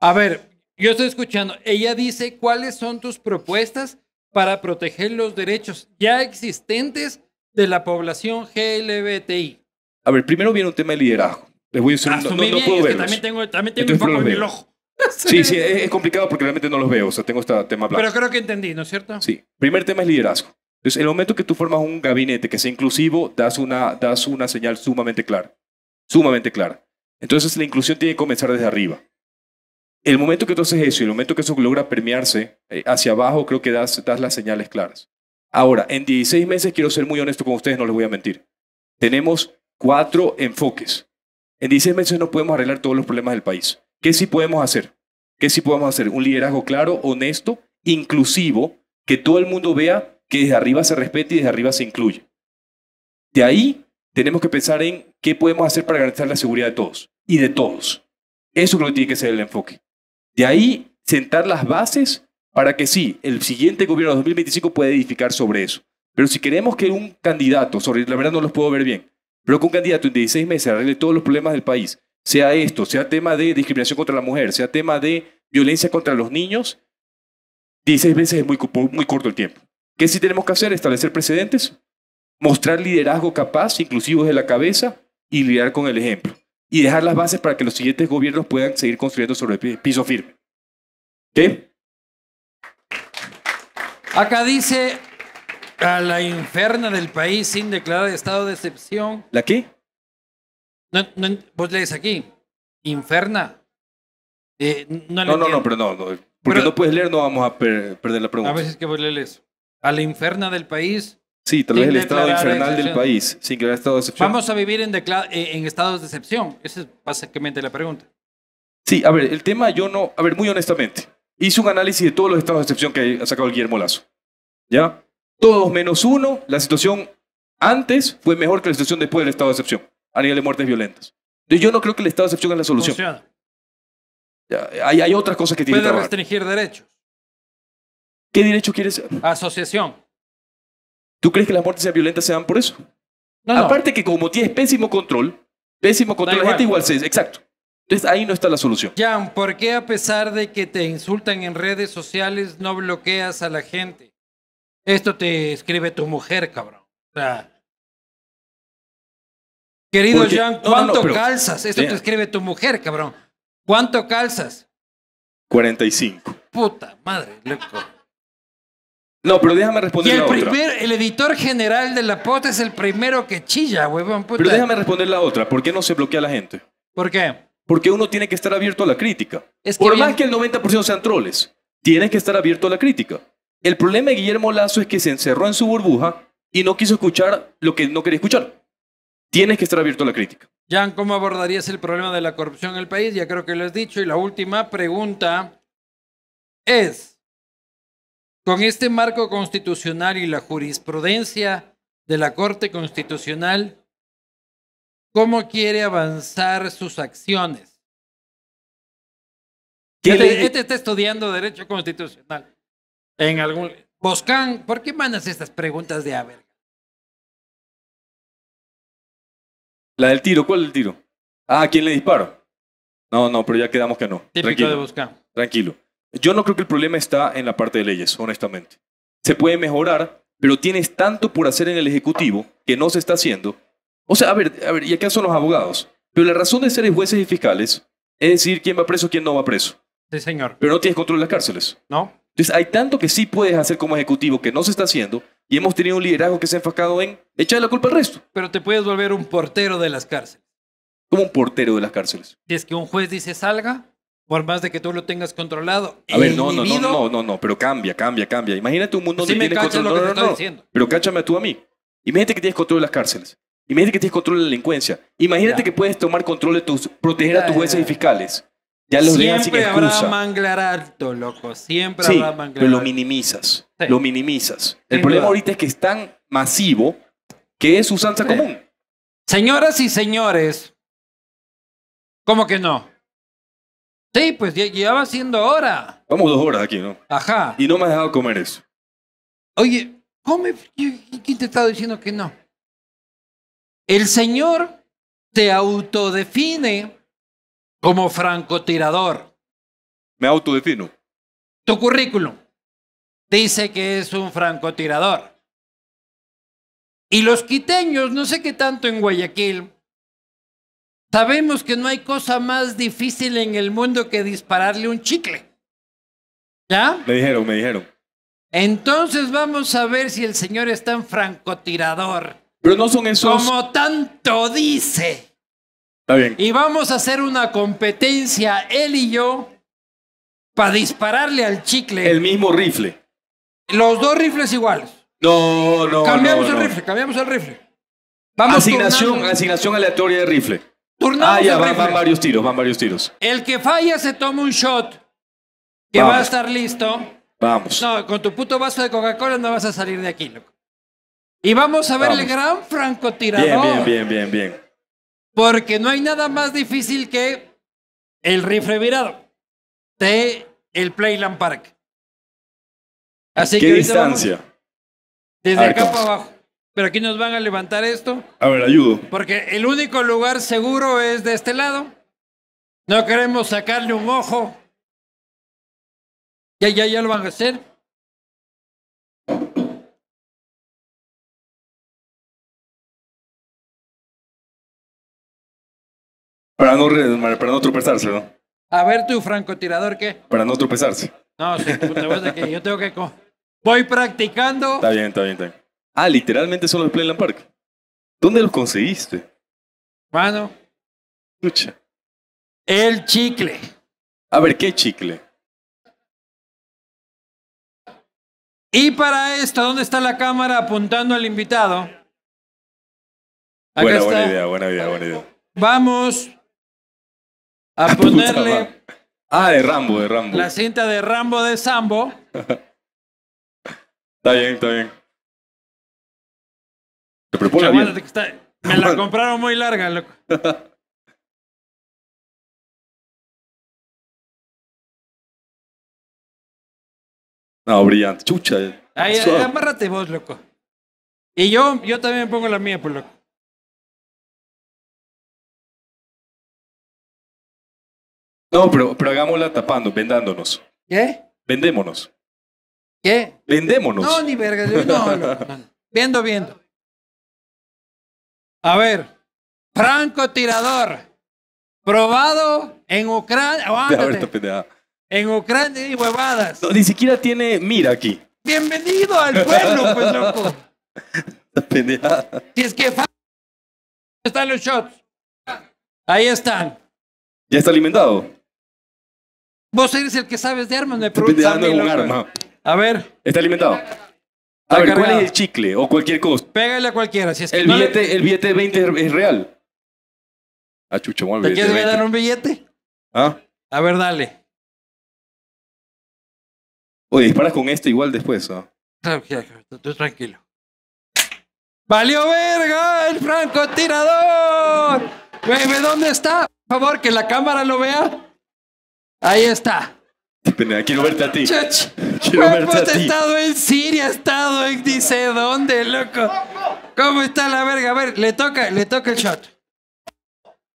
A ver, yo estoy escuchando. Ella dice cuáles son tus propuestas para proteger los derechos ya existentes de la población GLBTI. A ver, primero viene un tema de liderazgo. Les voy a decir, no, puedo También tengo, también tengo un poco en ojo. Sí, sí, es, complicado porque realmente no los veo. O sea, tengo este tema blanco. Pero creo que entendí, ¿no es cierto? Sí. Primer tema es liderazgo. Entonces, el momento que tú formas un gabinete que sea inclusivo, das una, das una señal sumamente clara. Sumamente clara. Entonces, la inclusión tiene que comenzar desde arriba. El momento que tú haces eso y el momento que eso logra permearse eh, hacia abajo, creo que das, las señales claras. Ahora, en 16 meses, quiero ser muy honesto con ustedes, no les voy a mentir. Tenemos cuatro enfoques. En 16 meses no podemos arreglar todos los problemas del país. ¿Qué sí podemos hacer? ¿Qué sí podemos hacer? Un liderazgo claro, honesto, inclusivo, que todo el mundo vea que desde arriba se respete y desde arriba se incluye. De ahí tenemos que pensar en qué podemos hacer para garantizar la seguridad de todos y de todos. Eso creo que tiene que ser el enfoque. De ahí sentar las bases para que sí, el siguiente gobierno de 2025 pueda edificar sobre eso. Pero si queremos que un candidato, la verdad no los puedo ver bien, pero que un candidato en 16 meses arregle todos los problemas del país, sea esto, sea tema de discriminación contra la mujer, sea tema de violencia contra los niños, 16 meses es muy, muy corto el tiempo. ¿Qué sí tenemos que hacer? Establecer precedentes, mostrar liderazgo capaz, inclusivo de la cabeza, y lidiar con el ejemplo y dejar las bases para que los siguientes gobiernos puedan seguir construyendo sobre piso firme. ¿Qué? Acá dice a la inferna del país sin declarar estado de excepción. ¿La qué? No, vos lees aquí, inferna. Eh, no, no, no, pero no, porque no puedes leer, no vamos a perder la pregunta. A veces que leer eso. A la inferna del país Sí, tal vez el estado infernal del país, sin haya estado de excepción. Vamos a vivir eh, en, estados de excepción. Esa es básicamente la pregunta. Sí, a ver, el tema yo no, a ver, muy honestamente, hice un análisis de todos los estados de excepción que ha sacado el Guillermo Lazo. ¿Ya? Todos menos uno, la situación antes fue mejor que la situación después del estado de excepción, a nivel de muertes violentas. yo no creo que el estado de excepción es la solución. hay, hay, otras cosas que tiene que Puede restringir derechos. ¿Qué derecho quieres? Asociación. ¿Tú crees que las muertes sean violentas se dan por eso? No, Aparte que como tienes pésimo control, pésimo control, la gente igual se... Exacto. Entonces ahí no está la solución. Jan, ¿por qué a pesar de que te insultan en redes sociales no bloqueas a la gente? Esto te escribe tu mujer, cabrón. O sea... Querido Jan, ¿cuánto calzas? Esto te escribe tu mujer, cabrón. ¿Cuánto calzas? 45. Puta madre, loco. No, pero déjame responder la otra. el editor general de la Pota es el primero que chilla, huevón. Pero déjame responder la otra. ¿Por qué no se bloquea la gente? ¿Por qué? Porque uno tiene que estar abierto a la crítica. Es Por más que el 90% sean troles, tienes que estar abierto a la crítica. El problema de Guillermo Lazo es que se encerró en su burbuja y no quiso escuchar lo que no quería escuchar. Tienes que estar abierto a la crítica. Jan, ¿cómo abordarías el problema de la corrupción en el país? Ya creo que lo has dicho. Y la última pregunta es... Con este marco constitucional y la jurisprudencia de la Corte Constitucional, ¿cómo quiere avanzar sus acciones? Este, te este está estudiando Derecho Constitucional. En algún. Boscán, ¿por qué mandas estas preguntas de verga? La del tiro, ¿cuál es el tiro? Ah, ¿a quién le disparo? No, no, pero ya quedamos que no. Típico de Boscán. Tranquilo. Yo no creo que el problema está en la parte de leyes, honestamente. Se puede mejorar, pero tienes tanto por hacer en el Ejecutivo que no se está haciendo. O sea, a ver, a ver, ¿y acá son los abogados? Pero la razón de ser jueces y fiscales es decir quién va preso, quién no va preso. Sí, señor. Pero no tienes control de las cárceles. No. Entonces, hay tanto que sí puedes hacer como ejecutivo que no se está haciendo y hemos tenido un liderazgo que se ha enfocado en echarle la culpa al resto. Pero te puedes volver un portero de las cárceles. Como un portero de las cárceles. Si es que un juez dice salga, por más de que tú lo tengas controlado. A ver, no, no, no, no, no, no, pero cambia, cambia, cambia. Imagínate un mundo pues donde tienes control. Pero cáchame tú a mí. Imagínate que tienes control de las cárceles. Imagínate que tienes control de la delincuencia. Imagínate que puedes tomar control de tus, proteger a tus jueces y fiscales. Ya los sin Siempre habrá manglar alto, loco. Siempre habrá manglar pero lo minimizas. Lo minimizas. El problema ahorita es que es tan masivo que es usanza común. Señoras y señores, ¿cómo que no? Sí, pues ya llevaba siendo hora. Vamos dos horas aquí, ¿no? Ajá. Y no me ha dejado comer eso. Oye, come. ¿Quién te está diciendo que no? El Señor te autodefine como francotirador. Me autodefino. Tu currículum dice que es un francotirador. Y los quiteños, no sé qué tanto en Guayaquil, Sabemos que no hay cosa más difícil en el mundo que dispararle un chicle. ¿Ya? Me dijeron, me dijeron. Entonces vamos a ver si el Señor es tan francotirador. Pero no son esos. Como tanto dice. Está bien. Y vamos a hacer una competencia, él y yo, para dispararle al chicle. El mismo rifle. Los dos rifles iguales. No, no. Cambiamos no, Cambiamos el rifle, cambiamos el rifle. asignación, asignación aleatoria de rifle ah, ya, van, varios tiros, van varios tiros. El que falla se toma un shot que va a estar listo. Vamos. No, con tu puto vaso de Coca-Cola no vas a salir de aquí, loco. Y vamos a ver el gran francotirador. Bien, bien, bien, bien, bien. Porque no hay nada más difícil que el rifle virado de el Playland Park. Así ¿Qué distancia? desde acá para abajo. Pero aquí nos van a levantar esto. A ver, ayudo. Porque el único lugar seguro es de este lado. No queremos sacarle un ojo. Ya, ya, ya lo van a hacer. Para no, para no tropezarse, ¿no? A ver, tu francotirador, ¿qué? Para no tropezarse. No, sí, que yo tengo que. Voy practicando. Está bien, está bien, está bien. Ah, literalmente son los de Playland Park. ¿Dónde los conseguiste? Mano. Escucha. El chicle. A ver, ¿qué chicle? Y para esto, ¿dónde está la cámara apuntando al invitado? buena, buena idea, buena idea, buena idea. Vamos a ponerle. Ah, de Rambo, de Rambo. La cinta de Rambo de Sambo. está bien, está bien me la compraron muy larga, loco. no, brillante. Chucha. Eh. Ay, vos, loco. Y yo, yo también pongo la mía, pues, loco. No, pero, pero hagámosla tapando, vendándonos. ¿Qué? Vendémonos. ¿Qué? Vendémonos. No, ni verga. No, no, no. Viendo, viendo. A ver, Franco tirador, probado en Ucrania. en Ucrania y huevadas. ni siquiera tiene mira aquí. Bienvenido al pueblo, pues loco. si es que están los shots. Ahí están. ¿Ya está alimentado? Vos eres el que sabes de armas, me este preguntas. a ver. ¿Está alimentado? A ver, ¿cuál es el chicle o cualquier cosa? Pégale a cualquiera. Si es que el, billete, el billete 20 es real. Ah, chucho, bueno, ¿Te quieres dar un billete? ¿Ah? A ver, dale. Oye, disparas con este igual después, ¿ah? ¿no? tranquilo. ¡Valió verga el francotirador! Bebe, ¿dónde está? Por favor, que la cámara lo vea. Ahí está. Quiero verte a ti. Quiero pues, estado en Siria, he estado en dice dónde, loco. ¿Cómo está la verga? A ver, le toca, le toca el shot.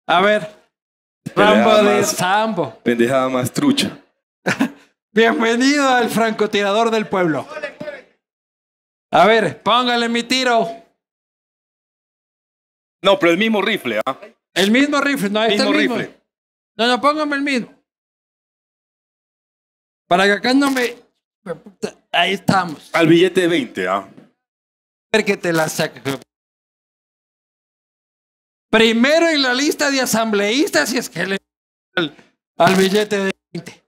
A ver. Rambo de Pendejada más trucha. Bienvenido al francotirador del pueblo. A ver, póngale mi tiro. No, pero el mismo rifle, ¿ah? El mismo rifle, no, este mismo Rifle. No, no, póngame el mismo. Para que acá no me Ahí estamos. Al billete de 20, ¿ah? Que te la saco. Primero en la lista de asambleístas, y es que le. Al, billete de 20.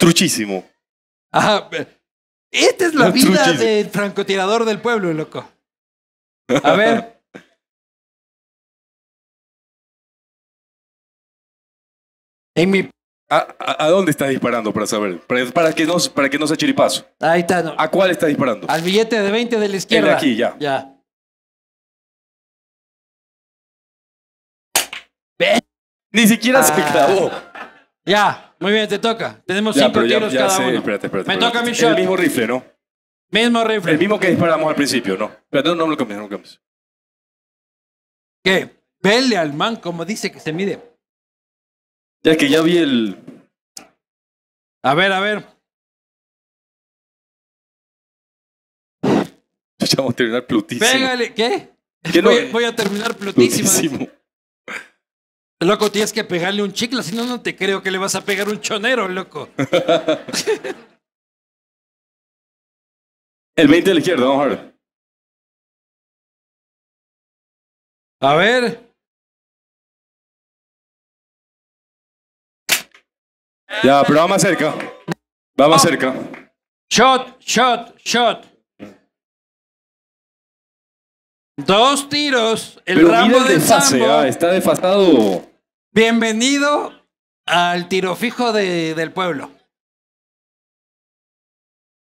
Truchísimo. Ajá. Esta es la vida del francotirador del pueblo, loco. A ver. en mi ¿A, dónde está disparando para saber? Para, que no, para que no sea chiripazo. Ahí está. no. ¿A cuál está disparando? Al billete de 20 de la izquierda. aquí, ya. Ya. Ve- Ni siquiera se ah. Ya, muy bien, te toca. Tenemos 5 cinco tiros cada uno. Espérate, espérate. Me toca mi shot. El mismo rifle, ¿no? Mismo rifle. El mismo que disparamos al principio, ¿no? Pero no, no lo cambies, no lo ¿Qué? Vele al man como dice que se mide. Ya que ya vi el. A ver, a ver. Ya vamos a terminar plutísimo. Pégale, ¿qué? voy, a terminar plutísimo. Loco, tienes que pegarle un chicle, si no, no te creo que le vas a pegar un chonero, loco. el 20 de la izquierda, vamos a ver. A ver. Ya, pero vamos más cerca. vamos ah. cerca. Shot, shot, shot. Dos tiros. El ramo de ah, está desfasado. Bienvenido al tiro fijo de- del pueblo.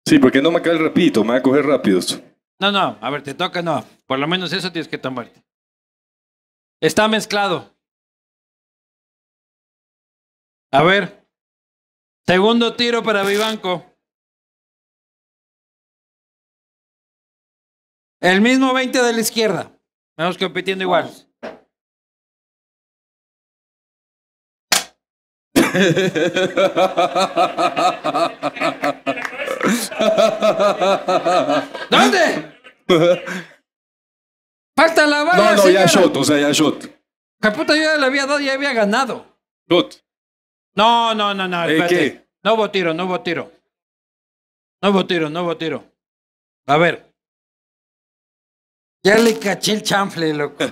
Sí, porque no me cae el me va a coger rápidos. No, no, a ver, te toca, no. Por lo menos eso tienes que tomarte. Está mezclado. A ver, Segundo tiro para Vivanco. El mismo 20 de la izquierda. Vamos compitiendo igual. ¿Dónde? Falta la bala. No, no, ya shot, o sea, ya shot. Caputa, yo ya la había dado, ya había ganado. Shot. No, no, no, no. ¿Eh, espérate. ¿Qué? No hubo tiro, no hubo tiro. No hubo tiro, no hubo tiro. A ver. Ya le caché el chanfle, loco.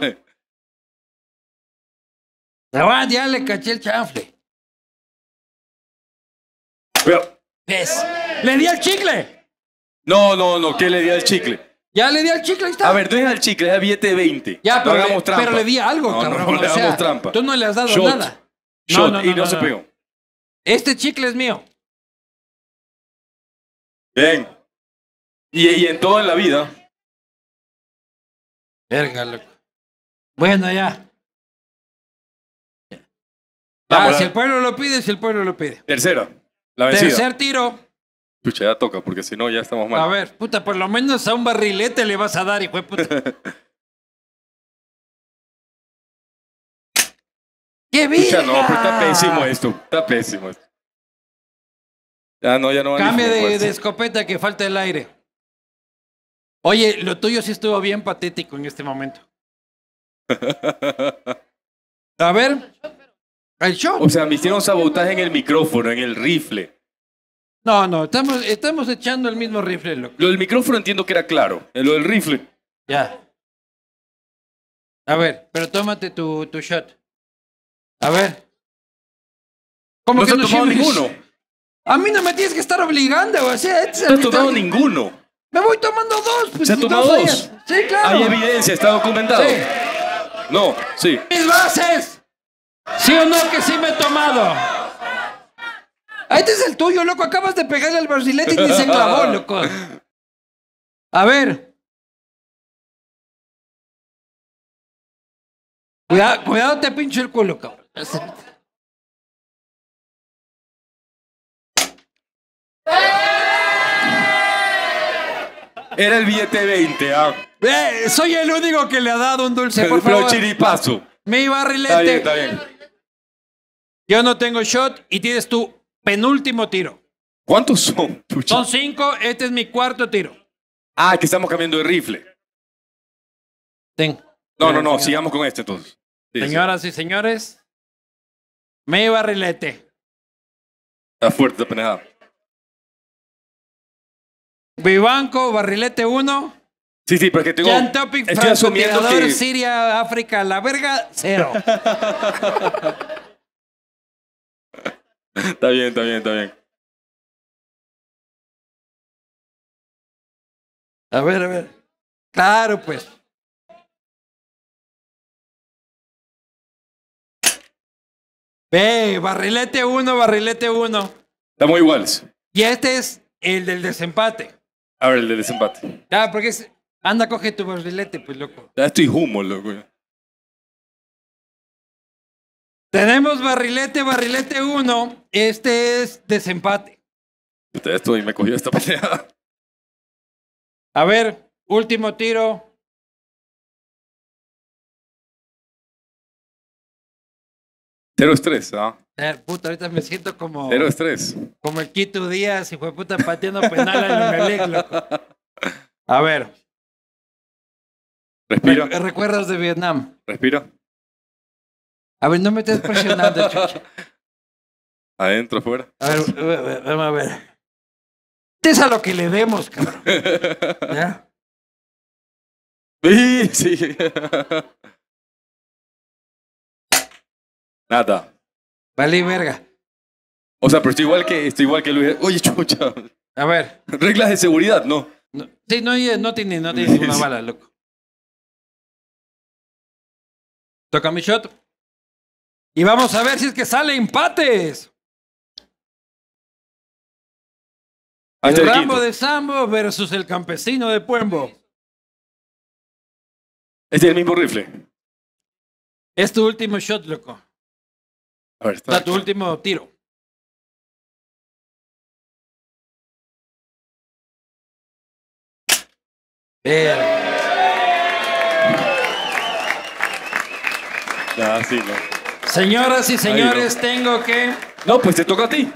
ya, ya le caché el chanfle. ¿Ves? ¡Le di al chicle! No, no, no, ¿qué le di al chicle? Ya le di al chicle, ahí está. A ver, tú eres al chicle, es a 20. Ya, pero, hagamos le, trampa. pero le di algo, No, no, cabrón. no le o trampa. Tú no le has dado nada. Shot, no, no, y no, se pegó. Este chicle es mío. Bien. Y, y en toda la vida. Verga, loco. Bueno, ya. Ah, si el pueblo lo pide, si el pueblo lo pide. Tercero. La Tercer tiro. Pucha, ya toca, porque si no, ya estamos mal. A ver, puta, por lo menos a un barrilete le vas a dar, y de puta. ¡Qué no, está pésimo esto. Está pésimo Ya no, ya no. Cambia de, escopeta que falta el aire. Oye, lo tuyo sí estuvo bien patético en este momento. A ver. El show. O sea, me hicieron sabotaje en el micrófono, en el rifle. No, no, estamos, echando el mismo rifle, Lo del micrófono entiendo que era claro. Eh, lo del rifle. Ya. A ver, pero tómate tu, tu shot. A ver. ¿Cómo no que se no ha tomado ninguno. A mí no me tienes que estar obligando, o sea, este No tomado ninguno. Me voy tomando dos, pues. Se ha tomado dos. Sí, claro. Hay evidencia, está documentado. No, sí. mis bases. ¿Sí o no que sí me he tomado? Este es el tuyo, loco. Acabas de pegarle al barrilete y ni se clavó, loco. A ver. Cuidado, cuidado te pincho el culo, cabrón. Era el billete 20. Ah. Eh, soy el único que le ha dado un dulce, por favor. chiripazo. Mi Está Yo no tengo shot y tienes tu penúltimo tiro. ¿Cuántos son? Son cinco, este es mi cuarto tiro. Ah, que estamos cambiando de rifle. Ten. No, no, no, sigamos con este entonces. Señoras y señores, mi barrilete. Está fuerte peneado. Mi Vivanco, barrilete 1. Sí, sí, porque tengo. Jan Topic, franco, asumiendo que... Siria, África, la verga, cero. está bien, está bien, está bien. A ver, a ver. Claro, pues. Ve, barrilete uno, barrilete uno. Estamos iguales. Y este es el del desempate. A ver, el del desempate. Ya, porque es. Anda, coge tu barrilete, pues loco. Ya estoy humo, loco. Tenemos barrilete, barrilete 1. Este es desempate. Ustedes y me cogió esta pelea. A ver, último tiro. Cero estrés, ¿ah? ¿eh? puta, ahorita me siento como. Cero estrés. Como el Quito Díaz, y fue puta, pateando penal al Melec, loco. A ver. Respiro. Recuerdas recuerdas de Vietnam. Respiro. A ver, no me estés presionando, chucha. Adentro, afuera. A ver, vamos a ver. es a lo que le demos, cabrón. ¿Ya? Sí, sí. Vale, verga. O sea, pero estoy igual que, estoy igual que Luis. Oye, chucha. A ver. Reglas de seguridad, no. sí, no, eh, no tiene, no tiene ninguna bala, loco. Toca mi shot. Y vamos a ver si es que sale empates. Rambo de Sambo versus el campesino de Puembo. Este es el mismo rifle. Es tu último shot, loco. A ver, está tu último tiro. Señoras y señores, tengo que. No, pues te toca a ti.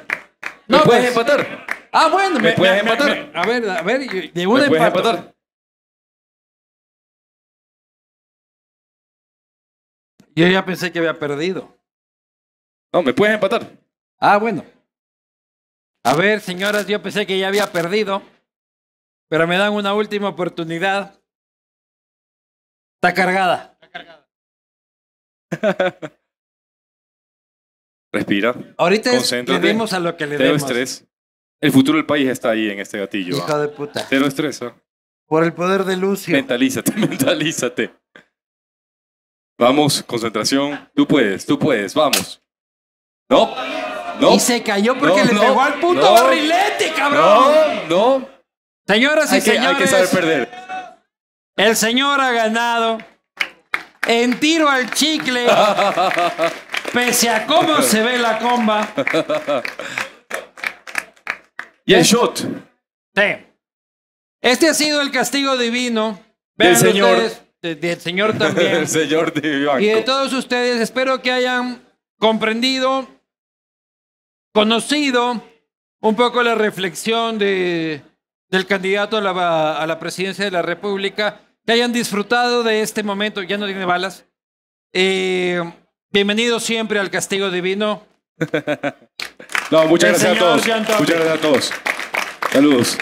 No, ¿Me puedes pues, empatar. Ah, bueno, me, puedes empatar. a ver, a ver, de una ¿Me puedes empatar. Yo ya pensé que había perdido. No, me puedes empatar. Ah, bueno. A ver, señoras, yo pensé que ya había perdido, pero me dan una última oportunidad. Está cargada. Está cargada. Respira. Ahorita le a lo que le Cero estrés. El futuro del país está ahí en este gatillo. Hijo ¿ah? de puta. Cero estrés. ¿ah? Por el poder de Lucio. Mentalízate, mentalízate. Vamos, concentración. Tú puedes, tú puedes, vamos. No, Y se cayó porque le pegó al puto barrilete, cabrón. No, no. Señoras y señores. Hay que saber perder. El señor ha ganado en tiro al chicle. pese a cómo se ve la comba. Y el shot. Sí. Este ha sido el castigo divino. del señor. del señor también. señor Y de todos ustedes. Espero que hayan comprendido conocido un poco la reflexión de, del candidato a la, presidencia de la República, que hayan disfrutado de este momento, ya no tiene balas. Eh, bienvenido siempre al Castigo Divino. no, muchas gracias a todos. Muchas gracias a todos. Saludos.